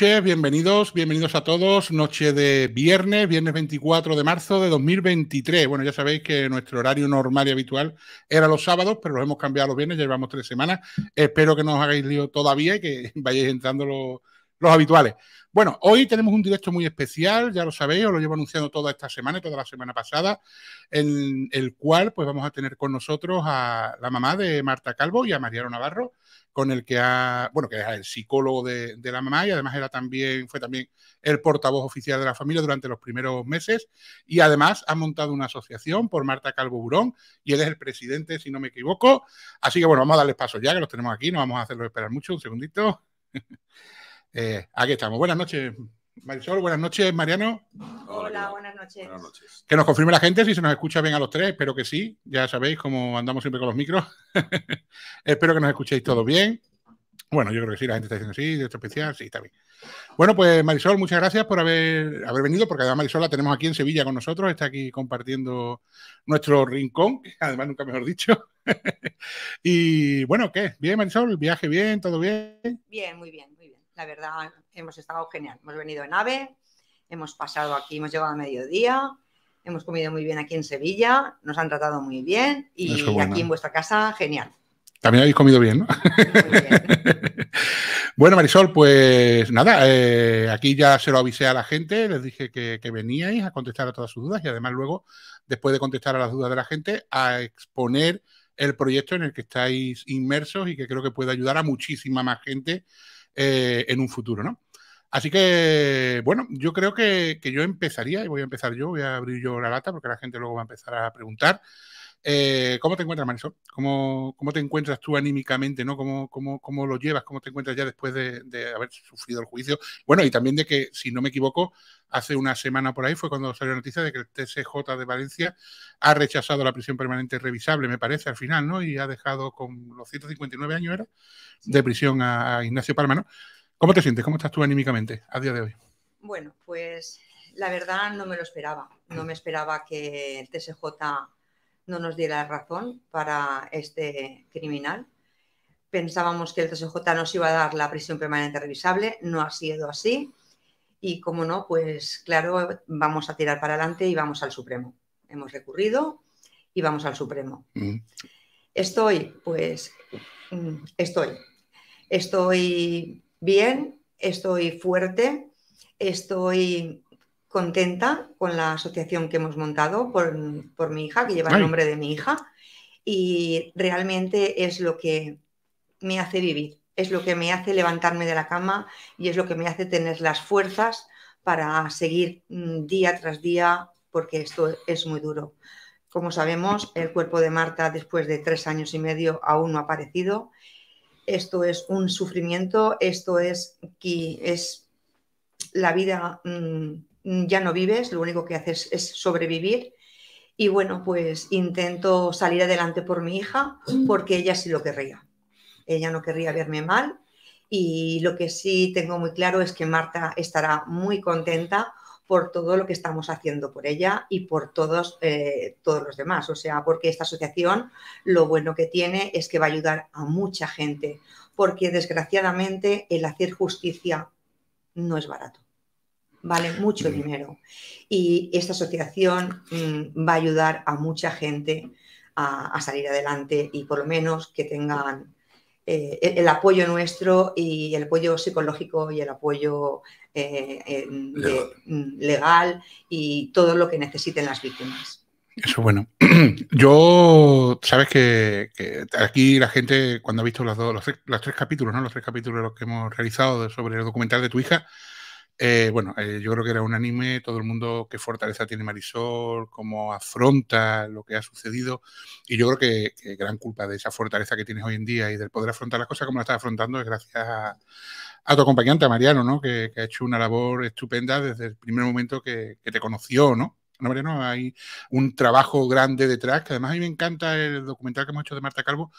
noches, bienvenidos, bienvenidos a todos. Noche de viernes, viernes 24 de marzo de 2023. Bueno, ya sabéis que nuestro horario normal y habitual era los sábados, pero los hemos cambiado los viernes, llevamos tres semanas. Espero que no os hagáis lío todavía y que vayáis entrando los, los habituales. Bueno, hoy tenemos un directo muy especial, ya lo sabéis, os lo llevo anunciando toda esta semana y toda la semana pasada, en el cual pues vamos a tener con nosotros a la mamá de Marta Calvo y a Mariano Navarro con el que ha, bueno, que es el psicólogo de, la mamá y además era también, fue también el portavoz oficial de la familia durante los primeros meses y además ha montado una asociación por Marta Calvo Burón y él es el presidente, si no me equivoco. Así que bueno, vamos a darles paso ya, que los tenemos aquí, no vamos a hacerlos esperar mucho, un segundito. Eh, aquí estamos. Buenas noches, Marisol, buenas noches. Mariano. Hola, buenas noches. Que nos confirme la gente si se nos escucha bien a los tres. Espero que sí. Ya sabéis cómo andamos siempre con los micros. Espero que nos escuchéis todos bien. Bueno, yo creo que sí, la gente está diciendo sí, de especial, sí, está bien. Bueno, pues Marisol, muchas gracias por haber, haber venido, porque además Marisol la tenemos aquí en Sevilla con nosotros, está aquí compartiendo nuestro rincón, además nunca mejor dicho. y bueno, ¿qué? ¿Bien, Marisol? ¿Viaje bien? ¿Todo bien? Bien, muy bien la verdad, hemos estado genial. Hemos venido en AVE, hemos pasado aquí, hemos llegado a mediodía, hemos comido muy bien aquí en Sevilla, nos han tratado muy bien y aquí en vuestra casa, genial. También habéis comido bien, ¿no? bueno, Marisol, pues nada, eh, aquí ya se lo avisé a la gente, les dije que, veníais a contestar a todas sus dudas y además luego, después de contestar a las dudas de la gente, a exponer el proyecto en el que estáis inmersos y que creo que puede ayudar a muchísima más gente eh, en un futuro, ¿no? Así que, bueno, yo creo que, que, yo empezaría, y voy a empezar yo, voy a abrir yo la lata porque la gente luego va a empezar a preguntar. Eh, ¿Cómo te encuentras, Marisol? ¿Cómo, te encuentras tú anímicamente? ¿no? ¿Cómo, lo llevas? ¿Cómo te encuentras ya después de, haber sufrido el juicio? Bueno, y también de que, si no me equivoco, hace una semana por ahí fue cuando salió la noticia de que el TSJ de Valencia ha rechazado la prisión permanente revisable, me parece, al final, ¿no? Y ha dejado con los 159 años, De prisión a, Ignacio Palma, ¿Cómo te sientes? ¿Cómo estás tú anímicamente a día de hoy? Bueno, pues la verdad no me lo esperaba. No me esperaba que el TSJ no nos diera razón para este criminal. Pensábamos que el TSJ nos iba a dar la prisión permanente revisable, no ha sido así. Y como no, pues claro, vamos a tirar para adelante y vamos al Supremo. Hemos recurrido y vamos al Supremo. Mm. Estoy, pues, mm, estoy. Estoy bien, estoy fuerte, estoy contenta con la asociación que hemos montado por, mi hija, que lleva el nombre de mi hija, y realmente es lo que me hace vivir, es lo que me hace levantarme de la cama y es lo que me hace tener las fuerzas para seguir mm, día tras día, porque esto es muy duro. Como sabemos, el cuerpo de Marta después de tres años y medio aún no ha aparecido. Esto es un sufrimiento, esto es, es la vida mm, Mm, ya no vives, lo único que haces es sobrevivir. Y bueno, pues intento salir adelante por mi hija mm. porque ella sí lo querría. Ella no querría verme mal y lo que sí tengo muy claro es que Marta estará muy contenta por todo lo que estamos haciendo por ella y por todos, eh, todos los demás. O sea, porque esta asociación lo bueno que tiene es que va a ayudar a mucha gente, porque desgraciadamente el hacer justicia no es barato vale mucho dinero. Y esta asociación mm, va a ayudar a mucha gente a, salir adelante y por lo menos que tengan eh, el, apoyo nuestro y el apoyo psicológico y el apoyo eh, mm, legal. y todo lo que necesiten las víctimas. Eso bueno. Yo, sabes que, aquí la gente, cuando ha visto los, tres, capítulos, ¿no? Los tres capítulos los que hemos realizado sobre el documental de tu hija, eh, bueno, eh, yo creo que era un anime, todo el mundo qué fortaleza tiene Marisol, cómo afronta lo que ha sucedido, y yo creo que, gran culpa de esa fortaleza que tienes hoy en día y del poder afrontar las cosas como las estás afrontando es gracias a, tu acompañante, a Mariano, ¿no? Que, ha hecho una labor estupenda desde el primer momento que, te conoció, ¿no? No, Mariano, hay un trabajo grande detrás, que además a mí me encanta el documental que hemos hecho de Marta Calvo,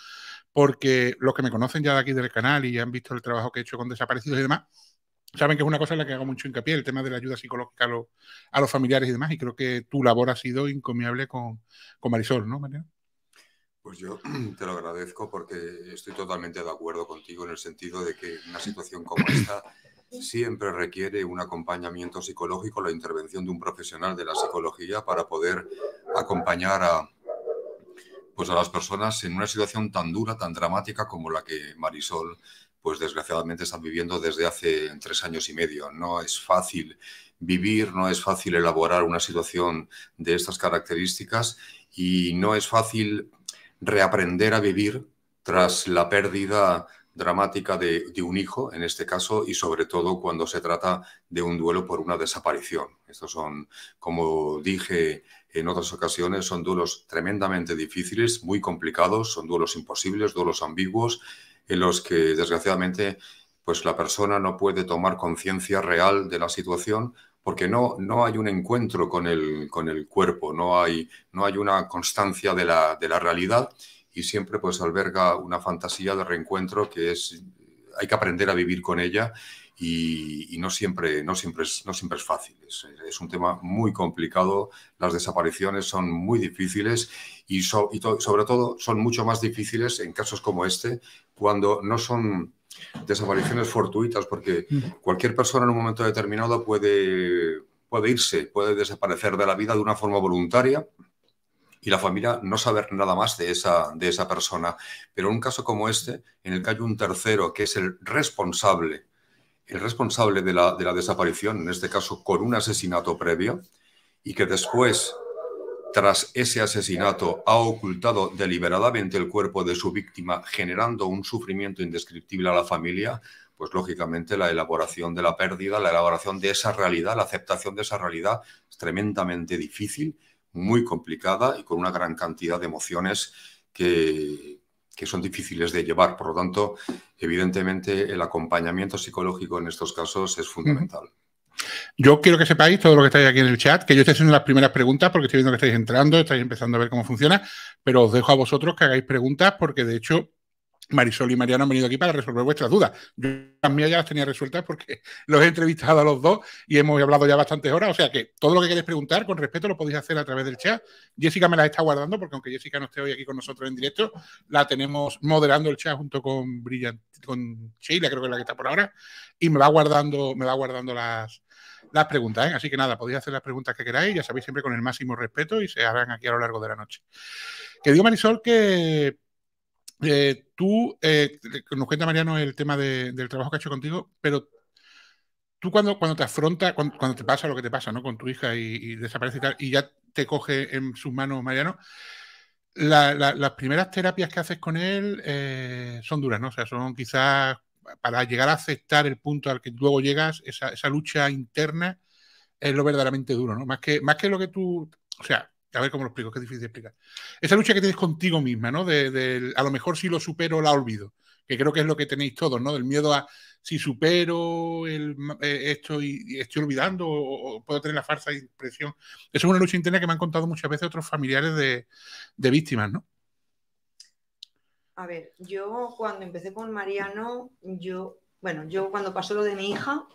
porque los que me conocen ya de aquí del canal y ya han visto el trabajo que he hecho con desaparecidos y demás, saben que es una cosa en la que hago mucho hincapié, el tema de la ayuda psicológica a, los familiares y demás, y creo que tu labor ha sido encomiable con, Marisol, ¿no, María? Pues yo te lo agradezco porque estoy totalmente de acuerdo contigo en el sentido de que una situación como esta siempre requiere un acompañamiento psicológico, la intervención de un profesional de la psicología para poder acompañar pues a las personas en una situación tan dura, tan dramática como la que Marisol pues desgraciadamente están viviendo desde hace tres años y medio. No es fácil vivir, no es fácil elaborar una situación de estas características y no es fácil reaprender a vivir tras la pérdida dramática de, un hijo, en este caso, y sobre todo cuando se trata de un duelo por una desaparición. Estos son, como dije en otras ocasiones, son duelos tremendamente difíciles, muy complicados, son duelos imposibles, duelos ambiguos, en los que desgraciadamente pues la persona no puede tomar conciencia real de la situación porque no, no hay un encuentro con el, con el cuerpo, no hay, no hay una constancia de la, de la realidad y siempre pues alberga una fantasía de reencuentro que es hay que aprender a vivir con ella y, no, siempre, no, siempre es, no siempre es fácil. Es, un tema muy complicado, las desapariciones son muy difíciles y, sobre todo son mucho más difíciles en casos como este, cuando no son desapariciones fortuitas, porque mm. cualquier persona en un momento determinado puede, puede irse, puede desaparecer de la vida de una forma voluntaria, y la familia no saber nada más de esa, de esa persona. Pero un caso como este, en el que hay un tercero que es el responsable, el responsable de la, de la desaparición, en este caso con un asesinato previo, y que después, tras ese asesinato, ha ocultado deliberadamente el cuerpo de su víctima, generando un sufrimiento indescriptible a la familia, pues lógicamente la elaboración de la pérdida, la elaboración de esa realidad, la aceptación de esa realidad es tremendamente difícil muy complicada y con una gran cantidad de emociones que, son difíciles de llevar. Por lo tanto, evidentemente, el acompañamiento psicológico en estos casos es fundamental. Yo quiero que sepáis, todo lo que estáis aquí en el chat, que yo estoy haciendo las primeras preguntas porque estoy viendo que estáis entrando, estáis empezando a ver cómo funciona, pero os dejo a vosotros que hagáis preguntas porque de hecho Marisol y Mariano han venido aquí para resolver vuestras dudas. Yo las ya las tenía resueltas porque los he entrevistado a los dos y hemos hablado ya bastantes horas. O sea que todo lo que queréis preguntar, con respeto, lo podéis hacer a través del chat. Jessica me las está guardando porque aunque Jessica no esté hoy aquí con nosotros en directo, la tenemos moderando el chat junto con Brillant, con Sheila, creo que es la que está por ahora, y me va guardando, me va guardando las, preguntas. ¿eh? Así que nada, podéis hacer las preguntas que queráis, ya sabéis, siempre con el máximo respeto y se harán aquí a lo largo de la noche. Que digo Marisol que eh, tú, eh, eh, nos cuenta Mariano el tema del trabajo que ha hecho contigo, pero tú cuando, cuando te afronta, cuando, te pasa lo que te pasa, ¿no? Con tu hija y, y desaparece y ya te coge en sus manos Mariano, las primeras terapias que haces con él son duras, ¿no? O sea, son quizás para llegar a aceptar el punto al que luego llegas, esa, lucha interna es lo verdaderamente duro, ¿no? Más que, más que lo que tú, o sea, a ver cómo lo explico, que es difícil de explicar. Esa lucha que tienes contigo misma, ¿no? De, a lo mejor si lo supero, la olvido, que creo que es lo que tenéis todos, ¿no? Del miedo a si supero el, eh, esto y, estoy olvidando o, puedo tener la falsa impresión. Eso es una lucha interna que me han contado muchas veces otros familiares de, de víctimas, ¿no? A ver, yo cuando empecé con Mariano, yo, bueno, yo cuando pasó lo de mi hija,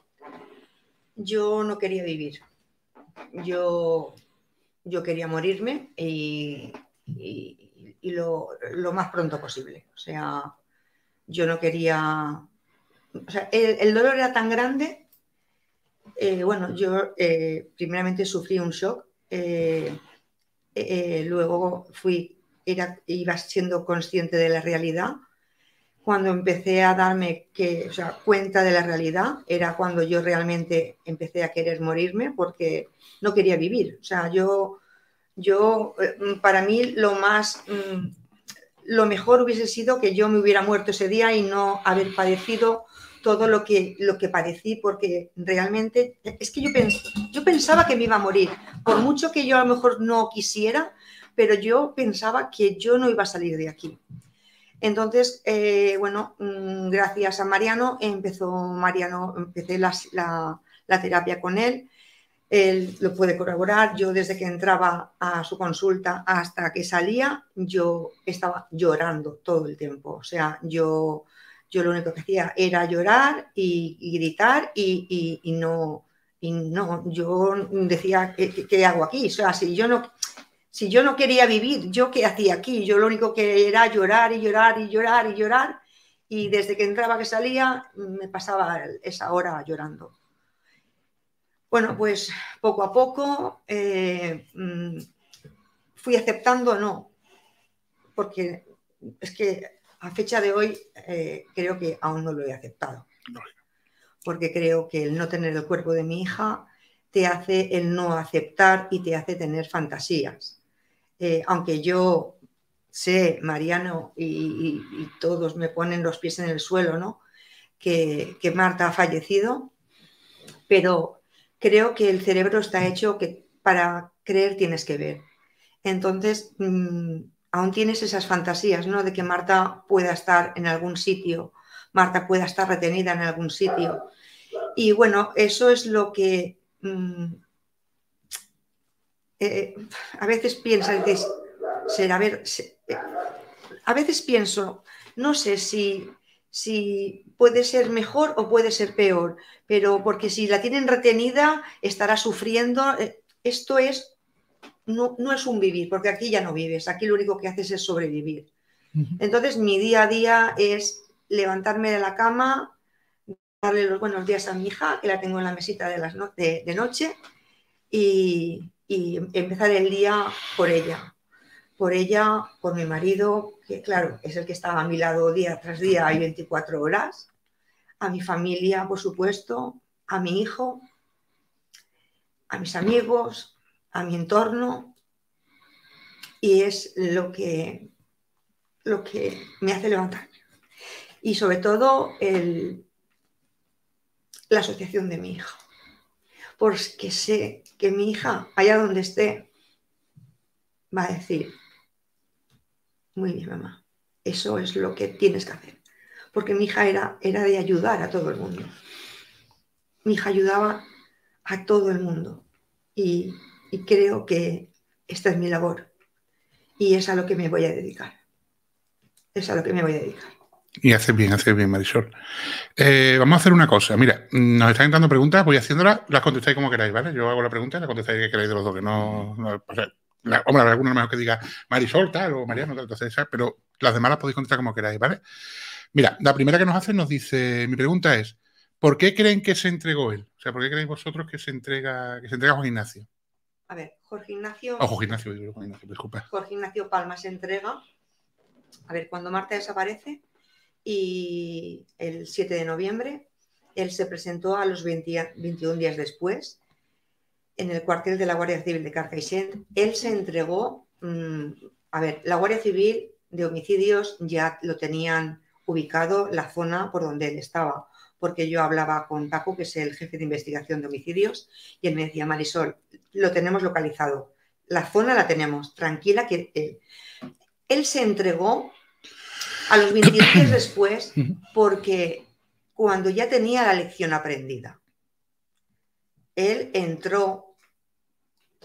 yo no quería vivir. Yo yo quería morirme y, lo, más pronto posible. O sea, yo no quería... O sea, el, dolor era tan grande. Eh, bueno, yo eh, primeramente sufrí un shock, eh, luego fui, era, iba siendo consciente de la realidad cuando empecé a darme que, cuenta de la realidad, era cuando yo realmente empecé a querer morirme porque no quería vivir. O sea, yo, yo eh, para mí lo más, mm, lo mejor hubiese sido que yo me hubiera muerto ese día y no haber padecido todo lo que, lo que padecí, porque realmente es que yo, yo pensaba que me iba a morir, por mucho que yo a lo mejor no quisiera, pero yo pensaba que yo no iba a salir de aquí. Entonces, eh, bueno, mm, gracias a Mariano, empezó Mariano, empecé la, terapia con él. Él lo puede corroborar. Yo desde que entraba a su consulta hasta que salía, yo estaba llorando todo el tiempo. O sea, yo, yo lo único que hacía era llorar y, gritar y, no, no, yo decía, ¿qué, hago aquí? O sea, si yo no, si yo no quería vivir, ¿yo qué hacía aquí? Yo lo único que era llorar y llorar y llorar y llorar. Y desde que entraba que salía, me pasaba esa hora llorando. Bueno, pues poco a poco eh, mm, fui aceptando, no, porque es que a fecha de hoy eh, creo que aún no lo he aceptado. Porque creo que el no tener el cuerpo de mi hija te hace el no aceptar y te hace tener fantasías. Eh, aunque yo sé, Mariano y, todos me ponen los pies en el suelo, ¿no? Que, Marta ha fallecido, pero creo que el cerebro está hecho que para creer tienes que ver. Entonces, mm, aún tienes esas fantasías, ¿no? De que Marta pueda estar en algún sitio, Marta pueda estar retenida en algún sitio. Y bueno, eso es lo que mm, eh, a veces pienso dices, a ver, eh, a veces pienso, no sé si, si puede ser mejor o puede ser peor, pero porque si la tienen retenida estará sufriendo. Eh, esto es, no, es un vivir, porque aquí ya no vives, aquí lo único que haces es sobrevivir. Entonces mi día a día es levantarme de la cama, darle los buenos días a mi hija, que la tengo en la mesita de, de noche, y, y empezar el día por ella, por ella, por mi marido, que claro, es el que estaba a mi lado día tras día y 24 horas, a mi familia, por supuesto, a mi hijo, a mis amigos, a mi entorno, y es lo que, lo que me hace levantar. Y sobre todo la asociación de mi hijo porque sé que mi hija, allá donde esté, va a decir, muy bien, mamá, eso es lo que tienes que hacer. Porque mi hija era, era de ayudar a todo el mundo. Mi hija ayudaba a todo el mundo. y creo que esta es mi labor. Y es a lo que me voy a dedicar. Es a lo que me voy a dedicar. Y haces bien, hace bien, Marisol. Eh, vamos a hacer una cosa. Mira, nos están entrando preguntas, voy haciéndolas, las contestáis como queráis, ¿vale? Yo hago la pregunta y la contestáis que queráis de los dos, que no. no o sea, hombre, alguna mejor que diga Marisol, tal, o Mariano, tal, pero las demás las podéis contestar como queráis, ¿vale? Mira, la primera que nos hace nos dice: Mi pregunta es, ¿por qué creen que se entregó él? O sea, ¿por qué creéis vosotros que se entrega, que se entrega Juan Ignacio? A ver, Jorge Ignacio. Ojo, oh, Ignacio, Ignacio, disculpa. Jorge Ignacio Palma se entrega. A ver, cuando Marta desaparece, y el 7 de noviembre él se presentó a los 21 días después en el cuartel de la Guardia Civil de Carcaixent. Él se entregó, mm, a ver, la Guardia Civil de homicidios ya lo tenían ubicado la zona por donde él estaba, porque yo hablaba con Paco, que es el jefe de investigación de homicidios, y él me decía, Marisol, lo tenemos localizado, la zona la tenemos, tranquila que él, eh, él se entregó a los 21 días después, porque cuando ya tenía la lección aprendida, él entró,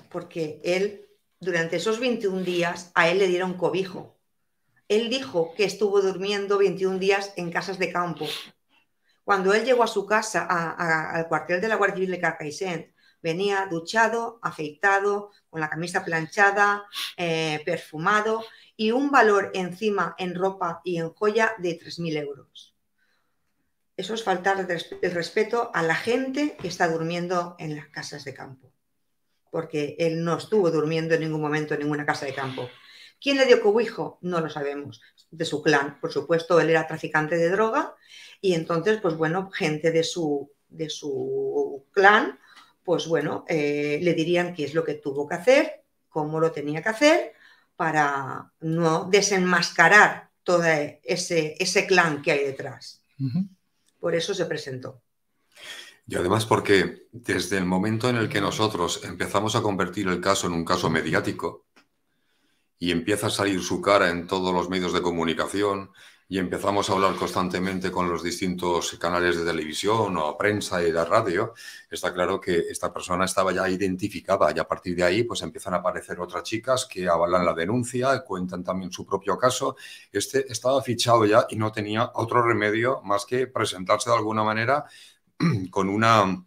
porque él, durante esos 21 días, a él le dieron cobijo. Él dijo que estuvo durmiendo 21 días en casas de campo. Cuando él llegó a su casa, al cuartel de la Guardia Civil de Carcaixent, venía duchado, afeitado, con la camisa planchada, eh, perfumado y un valor encima en ropa y en joya de 3.000 euros. Eso es faltar el respeto a la gente que está durmiendo en las casas de campo, porque él no estuvo durmiendo en ningún momento en ninguna casa de campo. ¿Quién le dio cobijo? No lo sabemos. De su clan, por supuesto, él era traficante de droga y entonces, pues bueno, gente de su, de su clan pues bueno, eh, le dirían qué es lo que tuvo que hacer, cómo lo tenía que hacer, para no desenmascarar todo ese, clan que hay detrás. Por eso se presentó. Y además porque desde el momento en el que nosotros empezamos a convertir el caso en un caso mediático, y empieza a salir su cara en todos los medios de comunicación, y empezamos a hablar constantemente con los distintos canales de televisión o prensa y de radio, está claro que esta persona estaba ya identificada y a partir de ahí pues empiezan a aparecer otras chicas que avalan la denuncia, cuentan también su propio caso. Este estaba fichado ya y no tenía otro remedio más que presentarse de alguna manera con una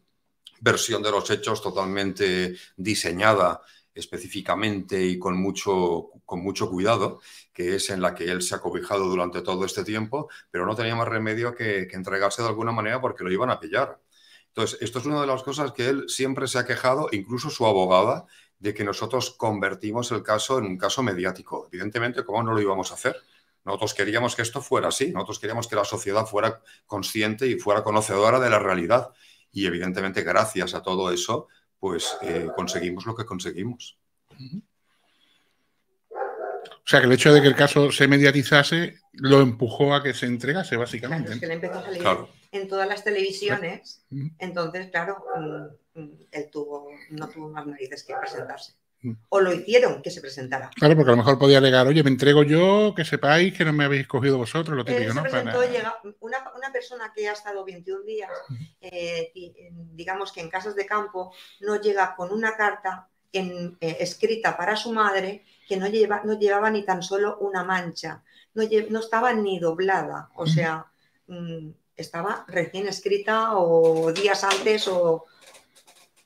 versión de los hechos totalmente diseñada específicamente y con mucho, con mucho cuidado que es en la que él se ha cobijado durante todo este tiempo, pero no tenía más remedio que, entregarse de alguna manera porque lo iban a pillar. Entonces, esto es una de las cosas que él siempre se ha quejado, incluso su abogada, de que nosotros convertimos el caso en un caso mediático. Evidentemente, ¿cómo no lo íbamos a hacer? Nosotros queríamos que esto fuera así, nosotros queríamos que la sociedad fuera consciente y fuera conocedora de la realidad. Y evidentemente, gracias a todo eso, pues eh, conseguimos lo que conseguimos. O sea, que el hecho de que el caso se mediatizase lo empujó a que se entregase, básicamente. Claro, que le empezó a salir en todas las televisiones. Entonces, claro, mm, mm, él tuvo, no tuvo más narices que presentarse. Mm. O lo hicieron que se presentara. Claro, porque a lo mejor podía alegar, oye, me entrego yo, que sepáis que no me habéis cogido vosotros, lo Presentó, llega, una, persona que ha estado 21 días, eh, digamos que en casas de campo, no llega con una carta eh, escrita para su madre que no, lleva, no llevaba ni tan solo una mancha, no, no estaba ni doblada, o sea, mm, estaba recién escrita o días antes o...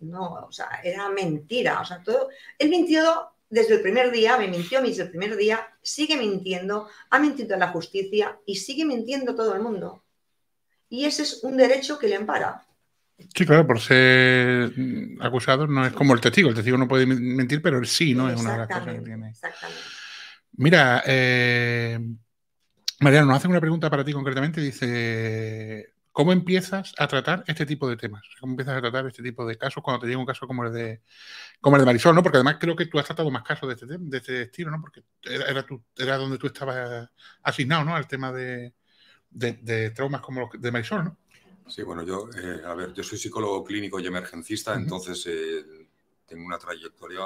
No, o sea, era mentira, o sea, todo... Él mintió desde el primer día, me mintió desde el primer día, sigue mintiendo, ha mentido a la justicia y sigue mintiendo todo el mundo. Y ese es un derecho que le ampara. Sí, claro, por ser acusado no es como el testigo. El testigo no puede mentir, pero el sí, ¿no? Es una de las cosas que tiene. Exactamente. Mira, eh, Mariano, nos hace una pregunta para ti concretamente. Dice, ¿cómo empiezas a tratar este tipo de temas? ¿Cómo empiezas a tratar este tipo de casos cuando te llega un caso como el de, el de Marisol, ¿no? Porque además creo que tú has tratado más casos de este, de este estilo, ¿no? Porque era, era donde tú estabas asignado, ¿no? Al tema de, de traumas como los de Marisol, ¿no? Sí, bueno, yo, eh, a ver, yo soy psicólogo clínico y emergencista, entonces eh, tengo una trayectoria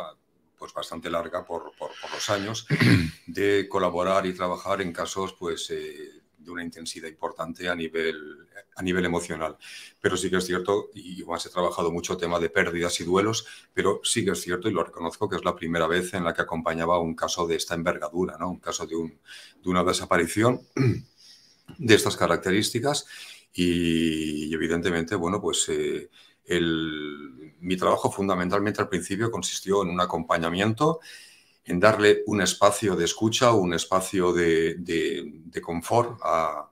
pues bastante larga por, los años de colaborar y trabajar en casos pues eh, de una intensidad importante a nivel, a nivel emocional. Pero sí que es cierto, y más he trabajado mucho tema de pérdidas y duelos, pero sí que es cierto, y lo reconozco, que es la primera vez en la que acompañaba un caso de esta envergadura, ¿no? un caso de, de una desaparición de estas características y, evidentemente, bueno, pues eh, el, mi trabajo fundamentalmente al principio consistió en un acompañamiento, en darle un espacio de escucha, un espacio de, de, confort a,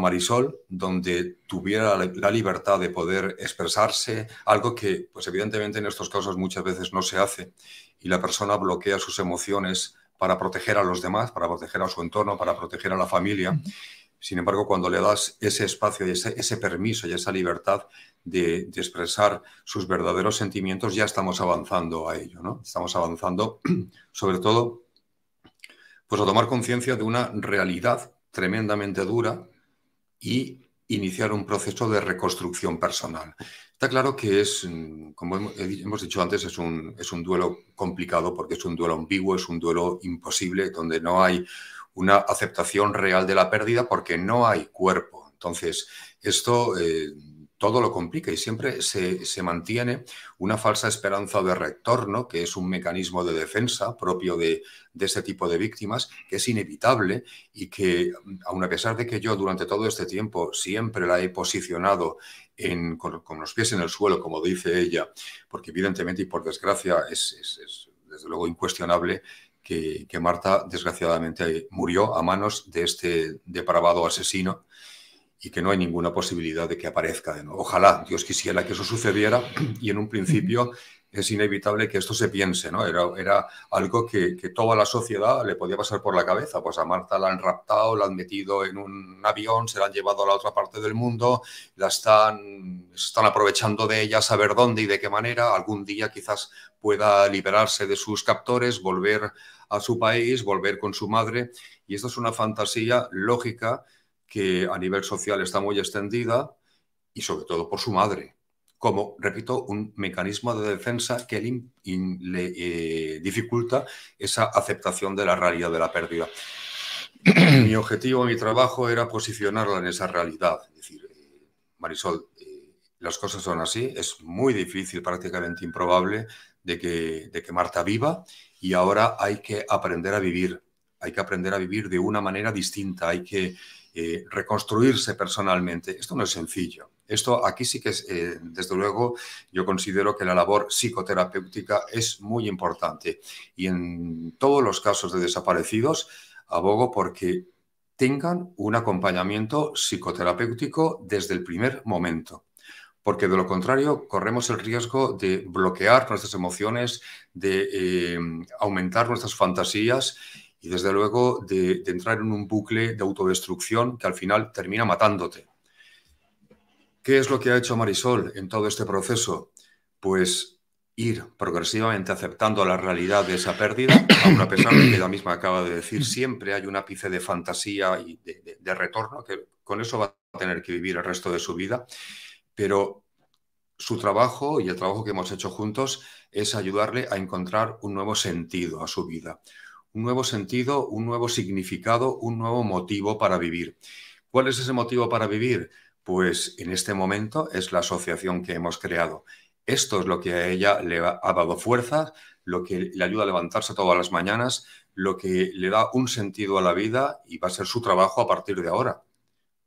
Marisol, donde tuviera la libertad de poder expresarse, algo que, pues evidentemente en estos casos muchas veces no se hace, y la persona bloquea sus emociones para proteger a los demás, para proteger a su entorno, para proteger a la familia. Sin embargo, cuando le das ese espacio y ese, permiso y esa libertad de, expresar sus verdaderos sentimientos, ya estamos avanzando a ello, ¿no? Estamos avanzando, sobre todo, pues a tomar conciencia de una realidad tremendamente dura y iniciar un proceso de reconstrucción personal. Está claro que es, como hemos dicho antes, es un, es un duelo complicado porque es un duelo ambiguo, es un duelo imposible, donde no hay una aceptación real de la pérdida porque no hay cuerpo. Entonces, esto eh, todo lo complica y siempre se, mantiene una falsa esperanza de retorno, que es un mecanismo de defensa propio de, de este tipo de víctimas, que es inevitable y que, aun a pesar de que yo durante todo este tiempo siempre la he posicionado con, los pies en el suelo, como dice ella, porque evidentemente y por desgracia es desde luego incuestionable que, Marta desgraciadamente murió a manos de este depravado asesino y que no hay ninguna posibilidad de que aparezca de nuevo. Ojalá Dios quisiera que eso sucediera y en un principio es inevitable que esto se piense, ¿no? Era, era algo que, que, toda la sociedad le podía pasar por la cabeza. Pues a Marta la han raptado, la han metido en un avión, se la han llevado a la otra parte del mundo, la están, están aprovechando de ella, saber dónde y de qué manera. Algún día quizás pueda liberarse de sus captores, volver a su país, volver con su madre. Y esta es una fantasía lógica que a nivel social está muy extendida y sobre todo por su madre, como, repito, un mecanismo de defensa que le, eh, dificulta esa aceptación de la realidad de la pérdida. mi objetivo, mi trabajo era posicionarla en esa realidad. Es decir, eh, Marisol, eh, las cosas son así, es muy difícil, prácticamente improbable, de que, de que Marta viva y ahora hay que aprender a vivir, hay que aprender a vivir de una manera distinta, hay que eh, reconstruirse personalmente. Esto no es sencillo. Esto aquí sí que es, eh, desde luego, yo considero que la labor psicoterapéutica es muy importante. Y en todos los casos de desaparecidos, abogo porque tengan un acompañamiento psicoterapéutico desde el primer momento porque de lo contrario corremos el riesgo de bloquear nuestras emociones, de eh, aumentar nuestras fantasías y desde luego de, entrar en un bucle de autodestrucción que al final termina matándote. ¿Qué es lo que ha hecho Marisol en todo este proceso? Pues ir progresivamente aceptando la realidad de esa pérdida, aun a pesar de que ella misma acaba de decir, siempre hay un ápice de fantasía y de retorno, que con eso va a tener que vivir el resto de su vida pero su trabajo y el trabajo que hemos hecho juntos es ayudarle a encontrar un nuevo sentido a su vida, un nuevo sentido, un nuevo significado, un nuevo motivo para vivir. ¿Cuál es ese motivo para vivir? Pues en este momento es la asociación que hemos creado. Esto es lo que a ella le ha dado fuerza, lo que le ayuda a levantarse todas las mañanas, lo que le da un sentido a la vida y va a ser su trabajo a partir de ahora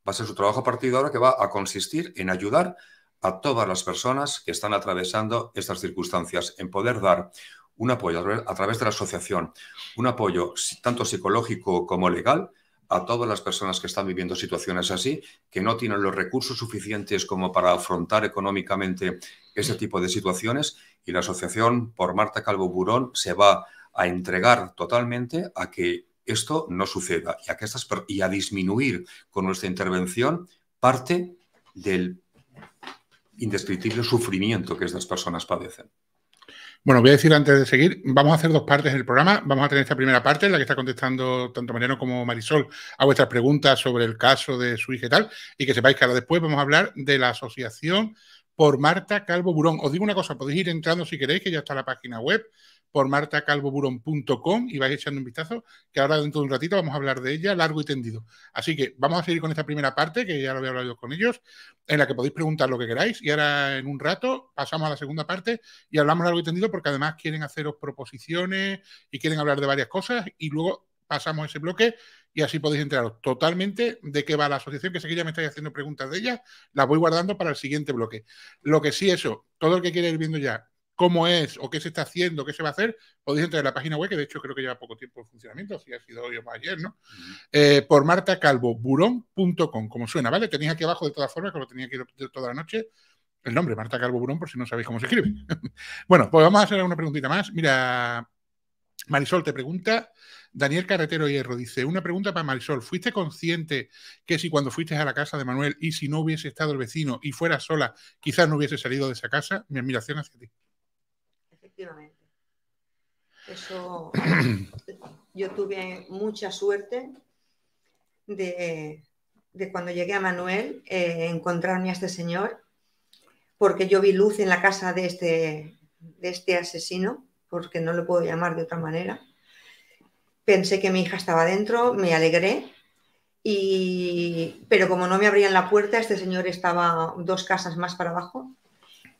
va a ser su trabajo a partir de ahora que va a consistir en ayudar a todas las personas que están atravesando estas circunstancias, en poder dar un apoyo a través de la asociación, un apoyo tanto psicológico como legal a todas las personas que están viviendo situaciones así, que no tienen los recursos suficientes como para afrontar económicamente ese tipo de situaciones y la asociación por Marta Calvo Burón se va a entregar totalmente a que esto no suceda y a, y a disminuir con nuestra intervención parte del indescriptible sufrimiento que estas personas padecen. Bueno, voy a decir antes de seguir, vamos a hacer dos partes en el programa. Vamos a tener esta primera parte en la que está contestando tanto Mariano como Marisol a vuestras preguntas sobre el caso de su hija y tal. Y que sepáis que ahora después vamos a hablar de la asociación por Marta Calvo Burón. Os digo una cosa, podéis ir entrando si queréis, que ya está la página web por martacalvoburon.com y vais echando un vistazo, que ahora dentro de un ratito vamos a hablar de ella largo y tendido. Así que vamos a seguir con esta primera parte, que ya lo había hablado con ellos, en la que podéis preguntar lo que queráis y ahora en un rato pasamos a la segunda parte y hablamos largo y tendido porque además quieren haceros proposiciones y quieren hablar de varias cosas y luego pasamos ese bloque y así podéis enteraros totalmente de qué va la asociación, que sé que ya me estáis haciendo preguntas de ella, las voy guardando para el siguiente bloque. Lo que sí, eso, todo el que quiera ir viendo ya cómo es o qué se está haciendo, qué se va a hacer, podéis entrar en la página web, que de hecho creo que lleva poco tiempo en funcionamiento, si ha sido hoy o más ayer, ¿no? Eh, por martacalvoburón.com, como suena, ¿vale? Tenéis aquí abajo de todas formas, que lo tenía aquí toda la noche, el nombre, Marta Calvo Burón, por si no sabéis cómo se escribe. bueno, pues vamos a hacer una preguntita más. Mira, Marisol te pregunta, Daniel Carretero Hierro dice, una pregunta para Marisol, ¿fuiste consciente que si cuando fuiste a la casa de Manuel y si no hubiese estado el vecino y fuera sola, quizás no hubiese salido de esa casa? Mi admiración hacia ti efectivamente. Eso, yo tuve mucha suerte de, cuando llegué a Manuel eh, encontrarme a este señor, porque yo vi luz en la casa de este, de este asesino, porque no lo puedo llamar de otra manera. Pensé que mi hija estaba dentro, me alegré, y, pero como no me abrían la puerta, este señor estaba dos casas más para abajo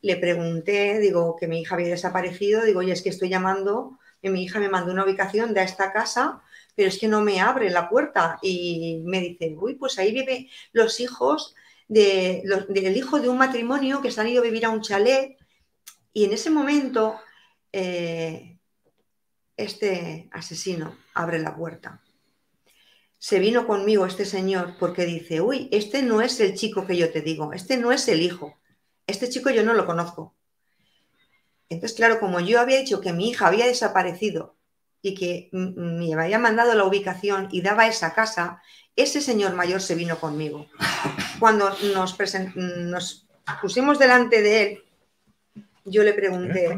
le pregunté, digo, que mi hija había desaparecido, digo, oye, es que estoy llamando, y mi hija me mandó una ubicación de esta casa, pero es que no me abre la puerta. Y me dice, uy, pues ahí vive los hijos del hijo de un matrimonio que se han ido a vivir a un chalet. Y en ese momento, eh, este asesino abre la puerta. Se vino conmigo este señor porque dice, uy, este no es el chico que yo te digo, este no es el hijo este chico yo no lo conozco. Entonces, claro, como yo había dicho que mi hija había desaparecido y que me había mandado la ubicación y daba esa casa, ese señor mayor se vino conmigo. Cuando nos, nos pusimos delante de él, yo le pregunté,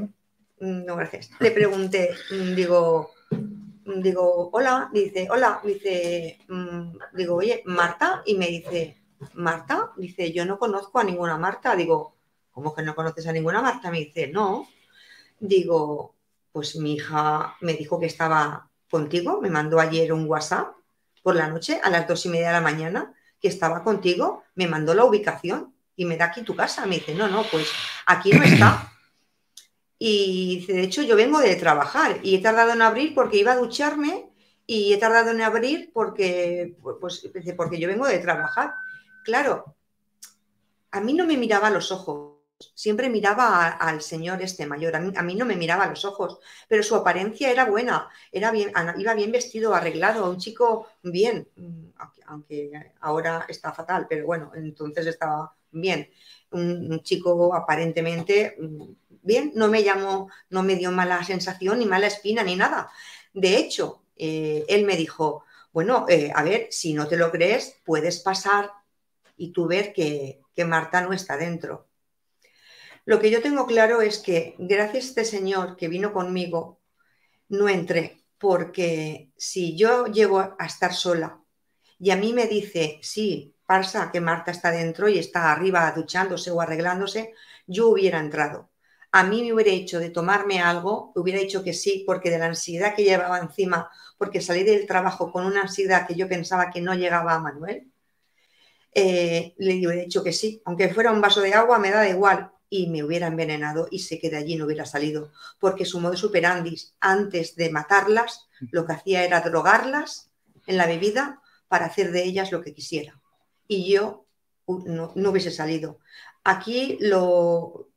mm, no gracias, le pregunté, mm, digo, mm, digo, hola, dice, hola, dice, digo, oye, Marta, y me dice, Marta, dice, yo no conozco a ninguna Marta, digo, ¿cómo que no conoces a ninguna Marta? Me dice, no. Digo, pues mi hija me dijo que estaba contigo, me mandó ayer un WhatsApp por la noche a las dos y media de la mañana, que estaba contigo, me mandó la ubicación y me da aquí tu casa. Me dice, no, no, pues aquí no está. Y dice, de hecho yo vengo de trabajar y he tardado en abrir porque iba a ducharme y he tardado en abrir porque, pues, porque yo vengo de trabajar. Claro, a mí no me miraba a los ojos. Siempre miraba al señor este mayor, a mí, no me miraba a los ojos, pero su apariencia era buena, era iba bien vestido, arreglado, un chico bien, mm, aunque ahora está fatal, pero bueno, entonces estaba bien. Un, chico aparentemente mm, bien, no me llamó, no me dio mala sensación, ni mala espina, ni nada. De hecho, eh, él me dijo, bueno, eh, a ver, si no te lo crees, puedes pasar y tú ver que, que Marta no está dentro. Lo que yo tengo claro es que gracias a este señor que vino conmigo, no entré, porque si yo llego a estar sola y a mí me dice, sí, pasa que Marta está dentro y está arriba duchándose o arreglándose, yo hubiera entrado. A mí me hubiera hecho de tomarme algo, hubiera dicho que sí, porque de la ansiedad que llevaba encima, porque salí del trabajo con una ansiedad que yo pensaba que no llegaba a Manuel, eh, le hubiera dicho que sí. Aunque fuera un vaso de agua, me da igual, y me hubiera envenenado y sé que de allí no hubiera salido, porque su modo superandis antes de matarlas, lo que hacía era drogarlas en la bebida para hacer de ellas lo que quisiera. Y yo uh, no, hubiese salido. Aquí lo,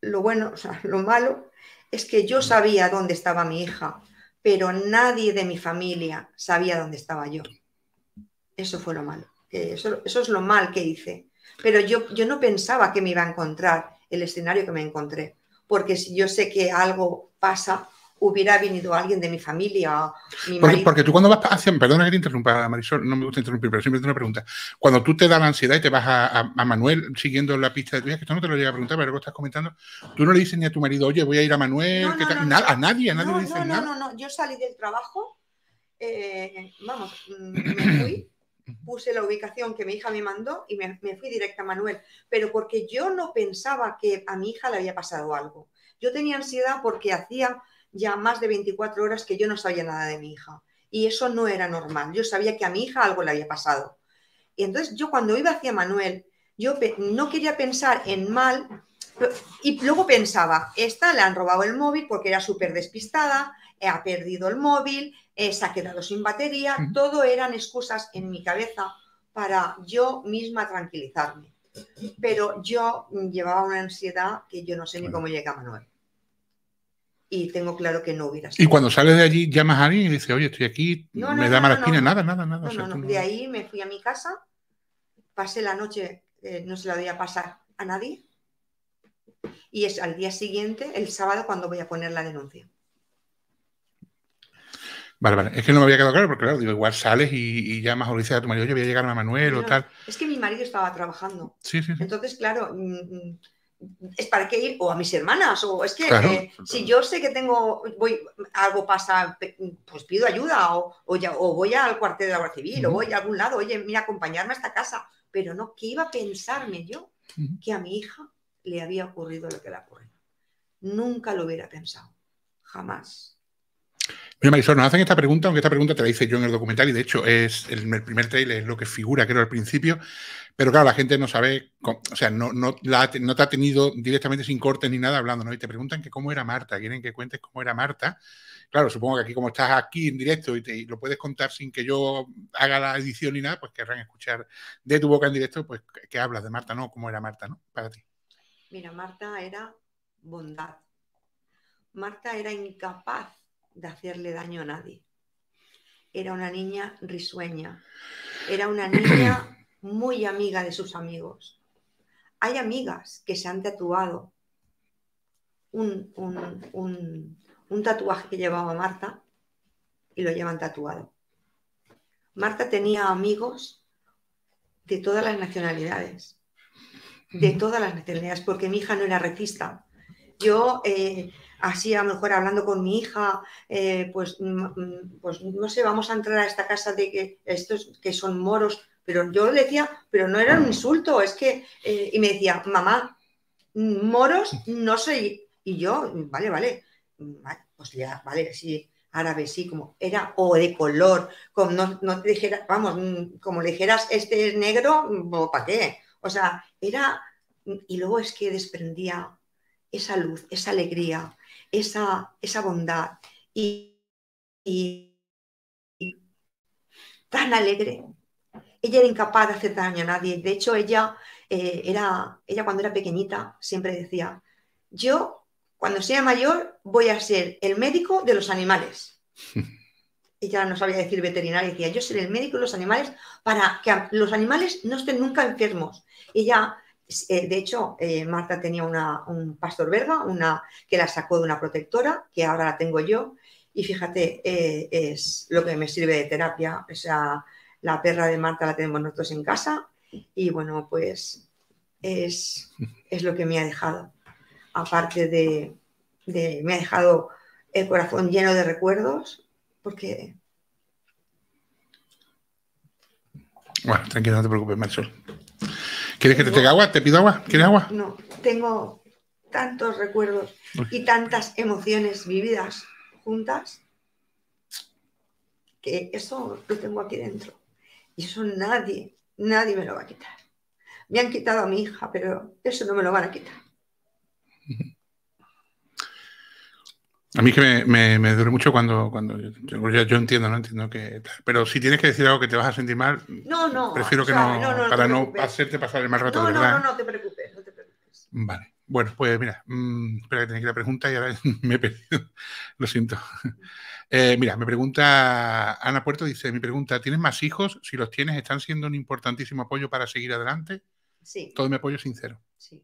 lo bueno, o sea, lo malo es que yo sabía dónde estaba mi hija, pero nadie de mi familia sabía dónde estaba yo. Eso fue lo malo. Eso, eso es lo mal que hice. Pero yo, no pensaba que me iba a encontrar el escenario que me encontré, porque si yo sé que algo pasa, hubiera venido alguien de mi familia. Mi porque, porque, tú cuando vas hacia, perdona que te interrumpa, Marisol, no me gusta interrumpir, pero siempre tengo una pregunta. Cuando tú te da la ansiedad y te vas a, Manuel siguiendo la pista de tu hija, que esto no te lo llega a preguntar, pero lo estás comentando, tú no le dices ni a tu marido, oye, voy a ir a Manuel, a nadie, a nadie le dices No, no, no, yo salí del trabajo, eh, vamos, mm, me fui puse la ubicación que mi hija me mandó y me, fui directa a Manuel, pero porque yo no pensaba que a mi hija le había pasado algo. Yo tenía ansiedad porque hacía ya más de 24 horas que yo no sabía nada de mi hija y eso no era normal. Yo sabía que a mi hija algo le había pasado. Y entonces yo cuando iba hacia Manuel, yo no quería pensar en mal y luego pensaba, esta le han robado el móvil porque era súper despistada, ha perdido el móvil, se ha quedado sin batería, todo eran excusas en mi cabeza para yo misma tranquilizarme. Pero yo llevaba una ansiedad que yo no sé ni cómo llega Manuel. Y tengo claro que no hubiera sido. Y cuando sales de allí, llamas a alguien y dices, oye, estoy aquí, no, me da mala nada, nada, nada. De ahí me fui a mi casa, pasé la noche, eh, no se la voy a pasar a nadie. Y es al día siguiente, el sábado, cuando voy a poner la denuncia. Vale, Es que no me había quedado claro, porque claro, digo, igual sales y, y llamas a dices a tu marido, yo voy a llegar a Manuel o tal. Es que mi marido estaba trabajando. Sí, sí. Entonces, claro, mm, es para qué ir, o a mis hermanas, o es que eh, si yo sé que tengo, voy, algo pasa, pues pido ayuda, o, voy al cuartel de la Guardia Civil, o voy a algún lado, oye, mira, acompañarme a esta casa. Pero no, que iba a pensarme yo que a mi hija le había ocurrido lo que le ocurrido, Nunca lo hubiera pensado, jamás. Mira, Marisol, nos hacen esta pregunta, aunque esta pregunta te la hice yo en el documental y de hecho es el, primer trailer, es lo que figura, creo, al principio. Pero claro, la gente no sabe, o sea, no, no, te ha tenido directamente sin cortes ni nada hablando, ¿no? Y te preguntan que cómo era Marta, quieren que cuentes cómo era Marta. Claro, supongo que aquí como estás aquí en directo y, lo puedes contar sin que yo haga la edición ni nada, pues querrán escuchar de tu boca en directo, pues que hablas de Marta, ¿no? ¿Cómo era Marta, ¿no? Para ti. Mira, Marta era bondad. Marta era incapaz de hacerle daño a nadie. Era una niña risueña, era una niña muy amiga de sus amigos. Hay amigas que se han tatuado un, un, un, tatuaje que llevaba Marta y lo llevan tatuado. Marta tenía amigos de todas las nacionalidades, de todas las nacionalidades, porque mi hija no era recista. Yo eh, así a lo mejor hablando con mi hija, eh, pues, mm, mm, pues no sé, vamos a entrar a esta casa de que estos que son moros, pero yo le decía, pero no era un insulto, es que, eh, y me decía, mamá, moros no soy, y yo, vale, vale, pues ya, vale, sí, árabe, sí, como era, o de color, como no, no te dijeras, vamos, mm, como le dijeras, este es negro, ¿para qué? O sea, era, y luego es que desprendía esa luz, esa alegría, esa, bondad y, tan alegre. Ella era incapaz de hacer daño a nadie. De hecho, ella, eh, era, ella cuando era pequeñita siempre decía, yo cuando sea mayor voy a ser el médico de los animales. ella no sabía decir veterinaria, decía, yo seré el médico de los animales para que los animales no estén nunca enfermos. Ella eh, de hecho, eh, Marta tenía un pastor verga, una, que la sacó de una protectora, que ahora la tengo yo, y fíjate, eh, es lo que me sirve de terapia. O sea, la perra de Marta la tenemos nosotros en casa, y bueno, pues es, lo que me ha dejado. Aparte de, me ha dejado el corazón lleno de recuerdos, porque... Bueno, tranquila, no te preocupes, Marisol. ¿Quieres que te tenga agua? ¿Te pido agua? ¿Quieres agua? No, tengo tantos recuerdos y tantas emociones vividas juntas que eso lo tengo aquí dentro. Y eso nadie, nadie me lo va a quitar. Me han quitado a mi hija, pero eso no me lo van a quitar. A mí que me, duele mucho cuando, cuando yo, entiendo, no entiendo que. Pero si tienes que decir algo que te vas a sentir mal, prefiero que no, para no hacerte pasar el mal rato. No, verdad. no, no, no te preocupes, no te preocupes. Vale. Bueno, pues mira, mm, espera que tenía que la pregunta y ahora me he perdido. Lo siento. Eh, mira, me pregunta Ana Puerto, dice, mi pregunta, ¿tienes más hijos? Si los tienes, ¿están siendo un importantísimo apoyo para seguir adelante? Sí. Todo mi apoyo sincero. Sí.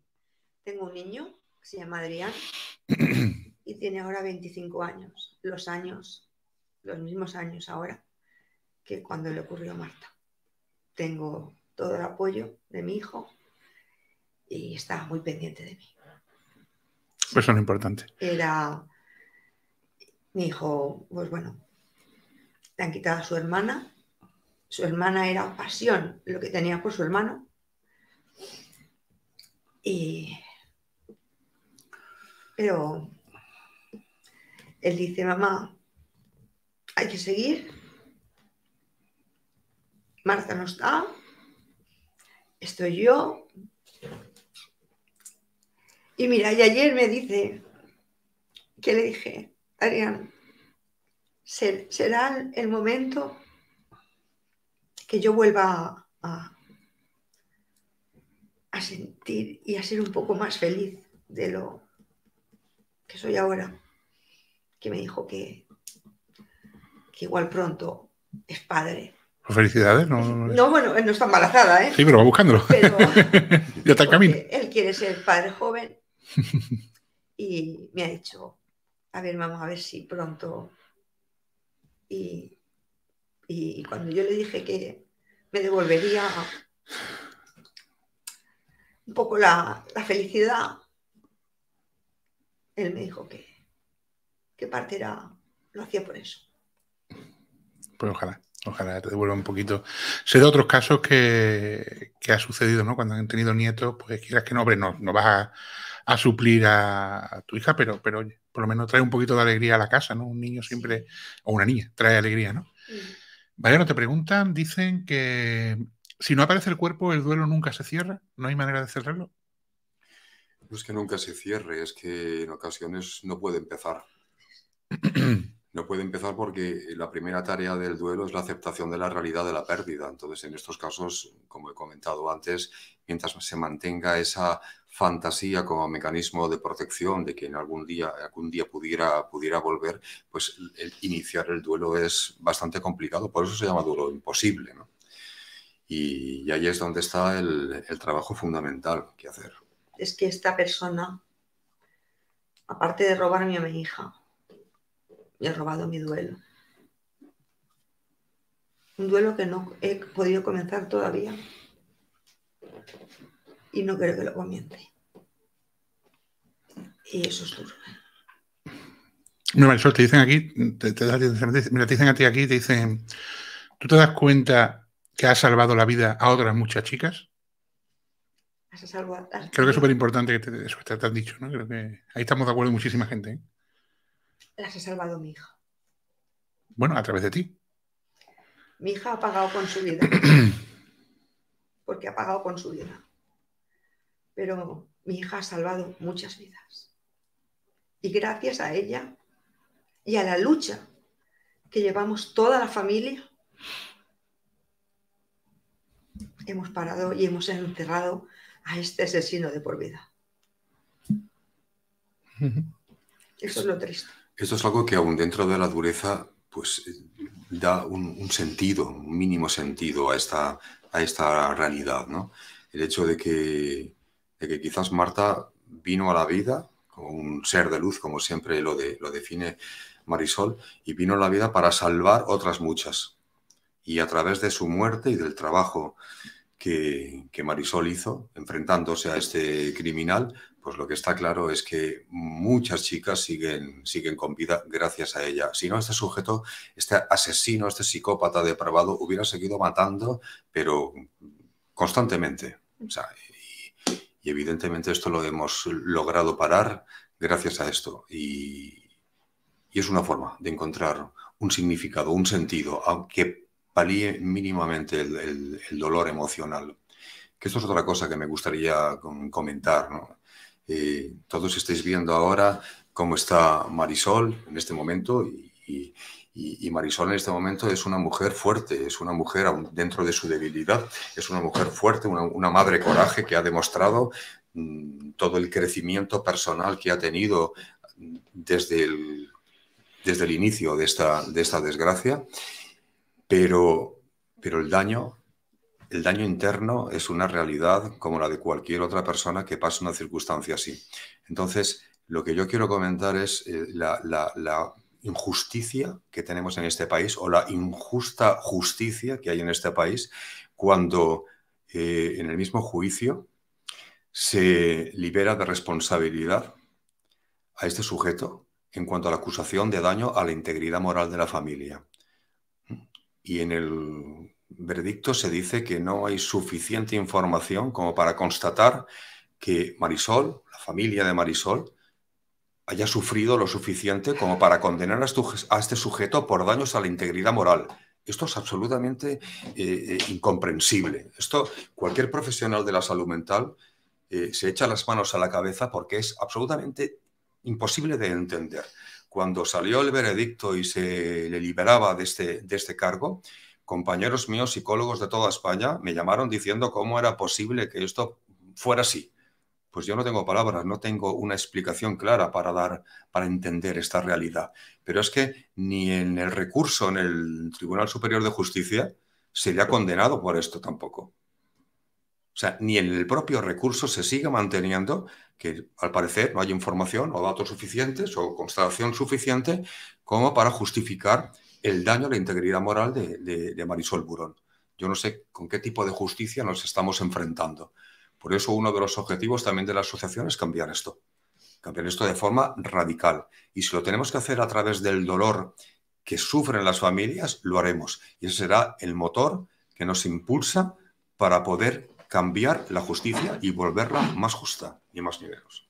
Tengo un niño que se llama Adrián. tiene ahora 25 años, los años, los mismos años ahora que cuando le ocurrió a Marta. Tengo todo el apoyo de mi hijo y está muy pendiente de mí. Pues lo importante Era mi hijo, pues bueno, le han quitado a su hermana. Su hermana era pasión lo que tenía por su hermano. Y. Pero él dice, mamá, hay que seguir. Marta no está. Estoy yo. Y mira, y ayer me dice, que le dije, Adrián, será el momento que yo vuelva a, sentir y a ser un poco más feliz de lo que soy ahora que me dijo que, que igual pronto es padre. Pues felicidades, no, no, bueno, él no está embarazada, ¿eh? Sí, pero va buscándolo. Pero, ya está en camino. Él quiere ser padre joven y me ha dicho, a ver, vamos a ver si pronto. Y, cuando yo le dije que me devolvería un poco la felicidad, él me dijo que que partiera, lo hacía por eso. Pues ojalá, ojalá te devuelva un poquito. Sé de otros casos que, ha sucedido, ¿no? Cuando han tenido nietos, pues quieras que no, hombre, no, vas a, suplir a, tu hija, pero, pero por lo menos trae un poquito de alegría a la casa, ¿no? Un niño siempre, o una niña, trae alegría, ¿no? Mm. Vale, no te preguntan, dicen que si no aparece el cuerpo, el duelo nunca se cierra, no hay manera de cerrarlo. No es que nunca se cierre, es que en ocasiones no puede empezar. No puede empezar porque la primera tarea del duelo es la aceptación de la realidad de la pérdida. Entonces, en estos casos, como he comentado antes, mientras se mantenga esa fantasía como mecanismo de protección de que en algún día, algún día pudiera, volver, pues el iniciar el duelo es bastante complicado. Por eso se llama duelo imposible. Y, ahí es donde está el, el trabajo fundamental que hacer. Es que esta persona, aparte de robarme a mi hija, y he robado mi duelo. Un duelo que no he podido comenzar todavía. Y no creo que lo comience. Y eso es duro. No, eso te dicen aquí, te, te, te dicen a ti aquí, te dicen, ¿tú te das cuenta que has salvado la vida a otras muchas chicas? Creo que es súper importante que te, eso te, has dicho, ¿no? Creo que ahí estamos de acuerdo muchísima gente. ¿eh? las ha salvado mi hija. Bueno, a través de ti. Mi hija ha pagado con su vida. porque ha pagado con su vida. Pero mi hija ha salvado muchas vidas. Y gracias a ella y a la lucha que llevamos toda la familia, hemos parado y hemos encerrado a este asesino de por vida. Eso es lo triste. Esto es algo que aún dentro de la dureza, pues da un, sentido, un mínimo sentido a esta, a esta realidad, El hecho de que, quizás Marta vino a la vida como un ser de luz, como siempre lo, de, lo define Marisol, y vino a la vida para salvar otras muchas. Y a través de su muerte y del trabajo que Marisol hizo, enfrentándose a este criminal, pues lo que está claro es que muchas chicas siguen, siguen con vida gracias a ella. Si no, este sujeto, este asesino, este psicópata depravado, hubiera seguido matando, pero constantemente. O y, evidentemente esto lo hemos logrado parar gracias a esto. Y, y es una forma de encontrar un significado, un sentido, aunque palíe mínimamente el, el dolor emocional. Que esto es otra cosa que me gustaría comentar, ¿no? Eh, todos estáis viendo ahora cómo está Marisol en este momento y, Marisol en este momento es una mujer fuerte, es una mujer dentro de su debilidad, es una mujer fuerte, una, madre coraje que ha demostrado mm, todo el crecimiento personal que ha tenido desde el, desde el inicio de esta, de esta desgracia, pero, pero el daño el daño interno es una realidad como la de cualquier otra persona que pasa una circunstancia así. Entonces, lo que yo quiero comentar es eh, la, injusticia que tenemos en este país o la injusta justicia que hay en este país cuando eh, en el mismo juicio se libera de responsabilidad a este sujeto en cuanto a la acusación de daño a la integridad moral de la familia. ¿Mm? Y en el veredicto se dice que no hay suficiente información como para constatar que Marisol, la familia de Marisol, haya sufrido lo suficiente como para condenar a este, este sujeto por daños a la integridad moral. Esto es absolutamente eh, eh, incomprensible. Esto cualquier profesional de la salud mental eh, se echa las manos a la cabeza porque es absolutamente imposible de entender. Cuando salió el veredicto y se le liberaba de este, este cargo, compañeros míos, psicólogos de toda España, me llamaron diciendo cómo era posible que esto fuera así. Pues yo no tengo palabras, no tengo una explicación clara para dar, para entender esta realidad. Pero es que ni en el recurso en el Tribunal Superior de Justicia se le ha condenado por esto tampoco. O sea, ni en el propio recurso se sigue manteniendo que al parecer no hay información o datos suficientes o constelación suficiente como para justificar el daño a la integridad moral de, Marisol Burón. Yo no sé con qué tipo de justicia nos estamos enfrentando. Por eso uno de los objetivos también de la asociación es cambiar esto, cambiar esto de forma radical. Y si lo tenemos que hacer a través del dolor que sufren las familias, lo haremos. Y ese será el motor que nos impulsa para poder cambiar la justicia y volverla más justa y más nivelos.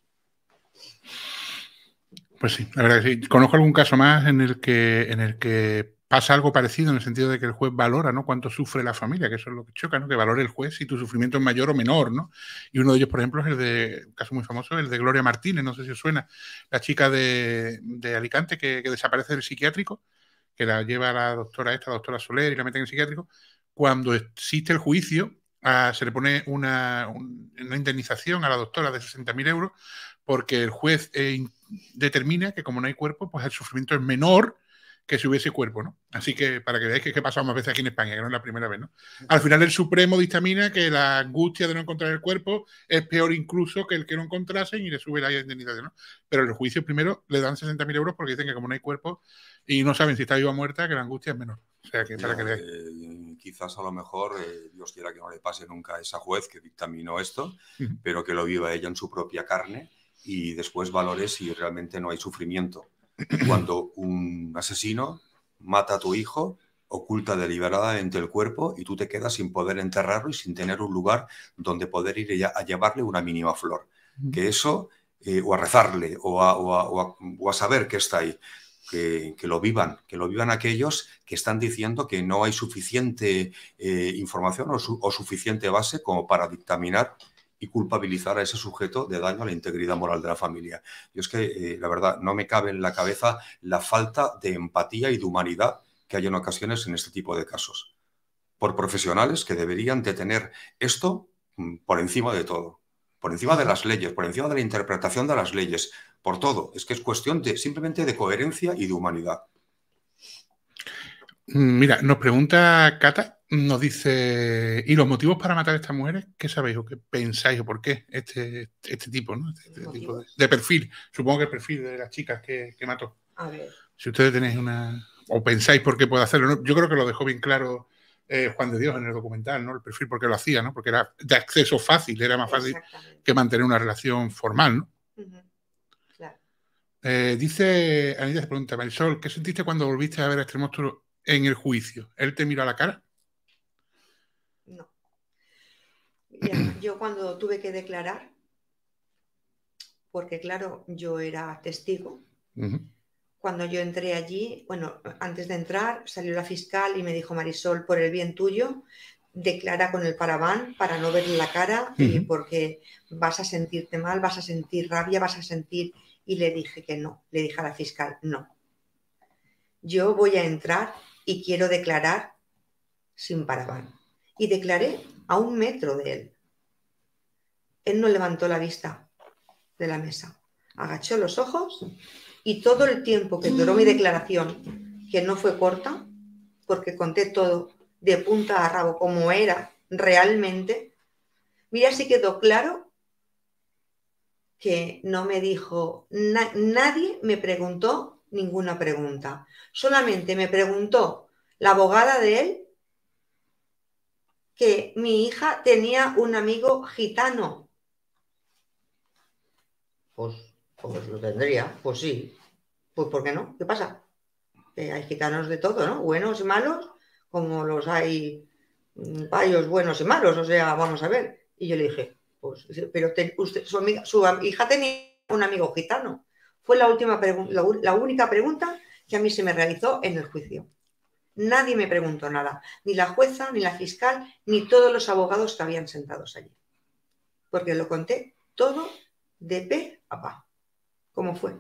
Pues sí, la verdad que sí. Conozco algún caso más en el que, en el que pasa algo parecido en el sentido de que el juez valora ¿no? cuánto sufre la familia, que eso es lo que choca, ¿no? que valore el juez si tu sufrimiento es mayor o menor. ¿no? Y uno de ellos, por ejemplo, es el de, un caso muy famoso, el de Gloria Martínez, no sé si os suena, la chica de, de Alicante que, desaparece del psiquiátrico, que la lleva la doctora esta, la doctora Soler, y la meten en el psiquiátrico. Cuando existe el juicio, ah, se le pone una, una, indemnización a la doctora de 60.000 euros porque el juez eh, determina que como no hay cuerpo, pues el sufrimiento es menor que si hubiese cuerpo, ¿no? Así que para que veáis que, es que pasamos más veces aquí en España, que no es la primera vez, Al final el Supremo dictamina que la angustia de no encontrar el cuerpo es peor incluso que el que no encontrasen y le sube la indemnización, Pero el juicio primero le dan 60.000 euros porque dicen que como no hay cuerpo y no saben si está viva o muerta, que la angustia es menor. O sea, eh, quizás a lo mejor, eh, Dios quiera que no le pase nunca a esa juez que dictaminó esto, pero que lo viva ella en su propia carne y después valores si realmente no hay sufrimiento. Cuando un asesino mata a tu hijo, oculta deliberadamente el cuerpo y tú te quedas sin poder enterrarlo y sin tener un lugar donde poder ir a llevarle una mínima flor. Que eso, eh, o a rezarle, o a, saber que está ahí. Que, lo vivan, que lo vivan aquellos que están diciendo que no hay suficiente eh, información o, suficiente base como para dictaminar y culpabilizar a ese sujeto de daño a la integridad moral de la familia. Y es que, eh, la verdad, no me cabe en la cabeza la falta de empatía y de humanidad que hay en ocasiones en este tipo de casos, por profesionales que deberían de tener esto mm, por encima de todo, por encima de las leyes, por encima de la interpretación de las leyes, por todo. Es que es cuestión de, simplemente de coherencia y de humanidad. Mira, nos pregunta Cata nos dice, ¿y los motivos para matar a estas mujeres? ¿Qué sabéis o qué pensáis o por qué este, este tipo, ¿no? Este, este tipo de, perfil? Supongo que el perfil de las chicas que, mató. Si ustedes tenéis una... o pensáis por qué puede hacerlo. Yo creo que lo dejó bien claro eh, Juan de Dios en el documental, ¿no? El perfil porque lo hacía, ¿no? Porque era de acceso fácil, era más fácil que mantener una relación formal, ¿no? Eh, dice Anita, se pregunta, Marisol, ¿qué sentiste cuando volviste a ver a este monstruo en el juicio? ¿Él te miró a la cara? yo cuando tuve que declarar, porque claro, yo era testigo, cuando yo entré allí, bueno, antes de entrar salió la fiscal y me dijo, Marisol, por el bien tuyo, declara con el paraván para no verle la cara porque vas a sentirte mal, vas a sentir rabia, vas a sentir... Y le dije que no, le dije a la fiscal, no. Yo voy a entrar y quiero declarar sin paraván. Y declaré a un metro de él él no levantó la vista de la mesa. Agachó los ojos y todo el tiempo que duró mi declaración, que no fue corta, porque conté todo de punta a rabo como era realmente, mira si quedó claro que no me dijo, nadie me preguntó ninguna pregunta, solamente me preguntó la abogada de él que mi hija tenía un amigo gitano pues, pues, lo tendría, pues sí. Pues ¿por qué no? ¿Qué pasa? Que hay gitanos de todo, ¿no? Buenos y malos, como los hay mm, payos buenos y malos, o sea, vamos a ver. Y yo le dije, pues, pero usted, su, hija tenía un amigo gitano. Fue la última la, la única pregunta que a mí se me realizó en el juicio. Nadie me preguntó nada, ni la jueza, ni la fiscal, ni todos los abogados que habían sentados allí. Porque lo conté todo de pe papá. ¿Cómo fue?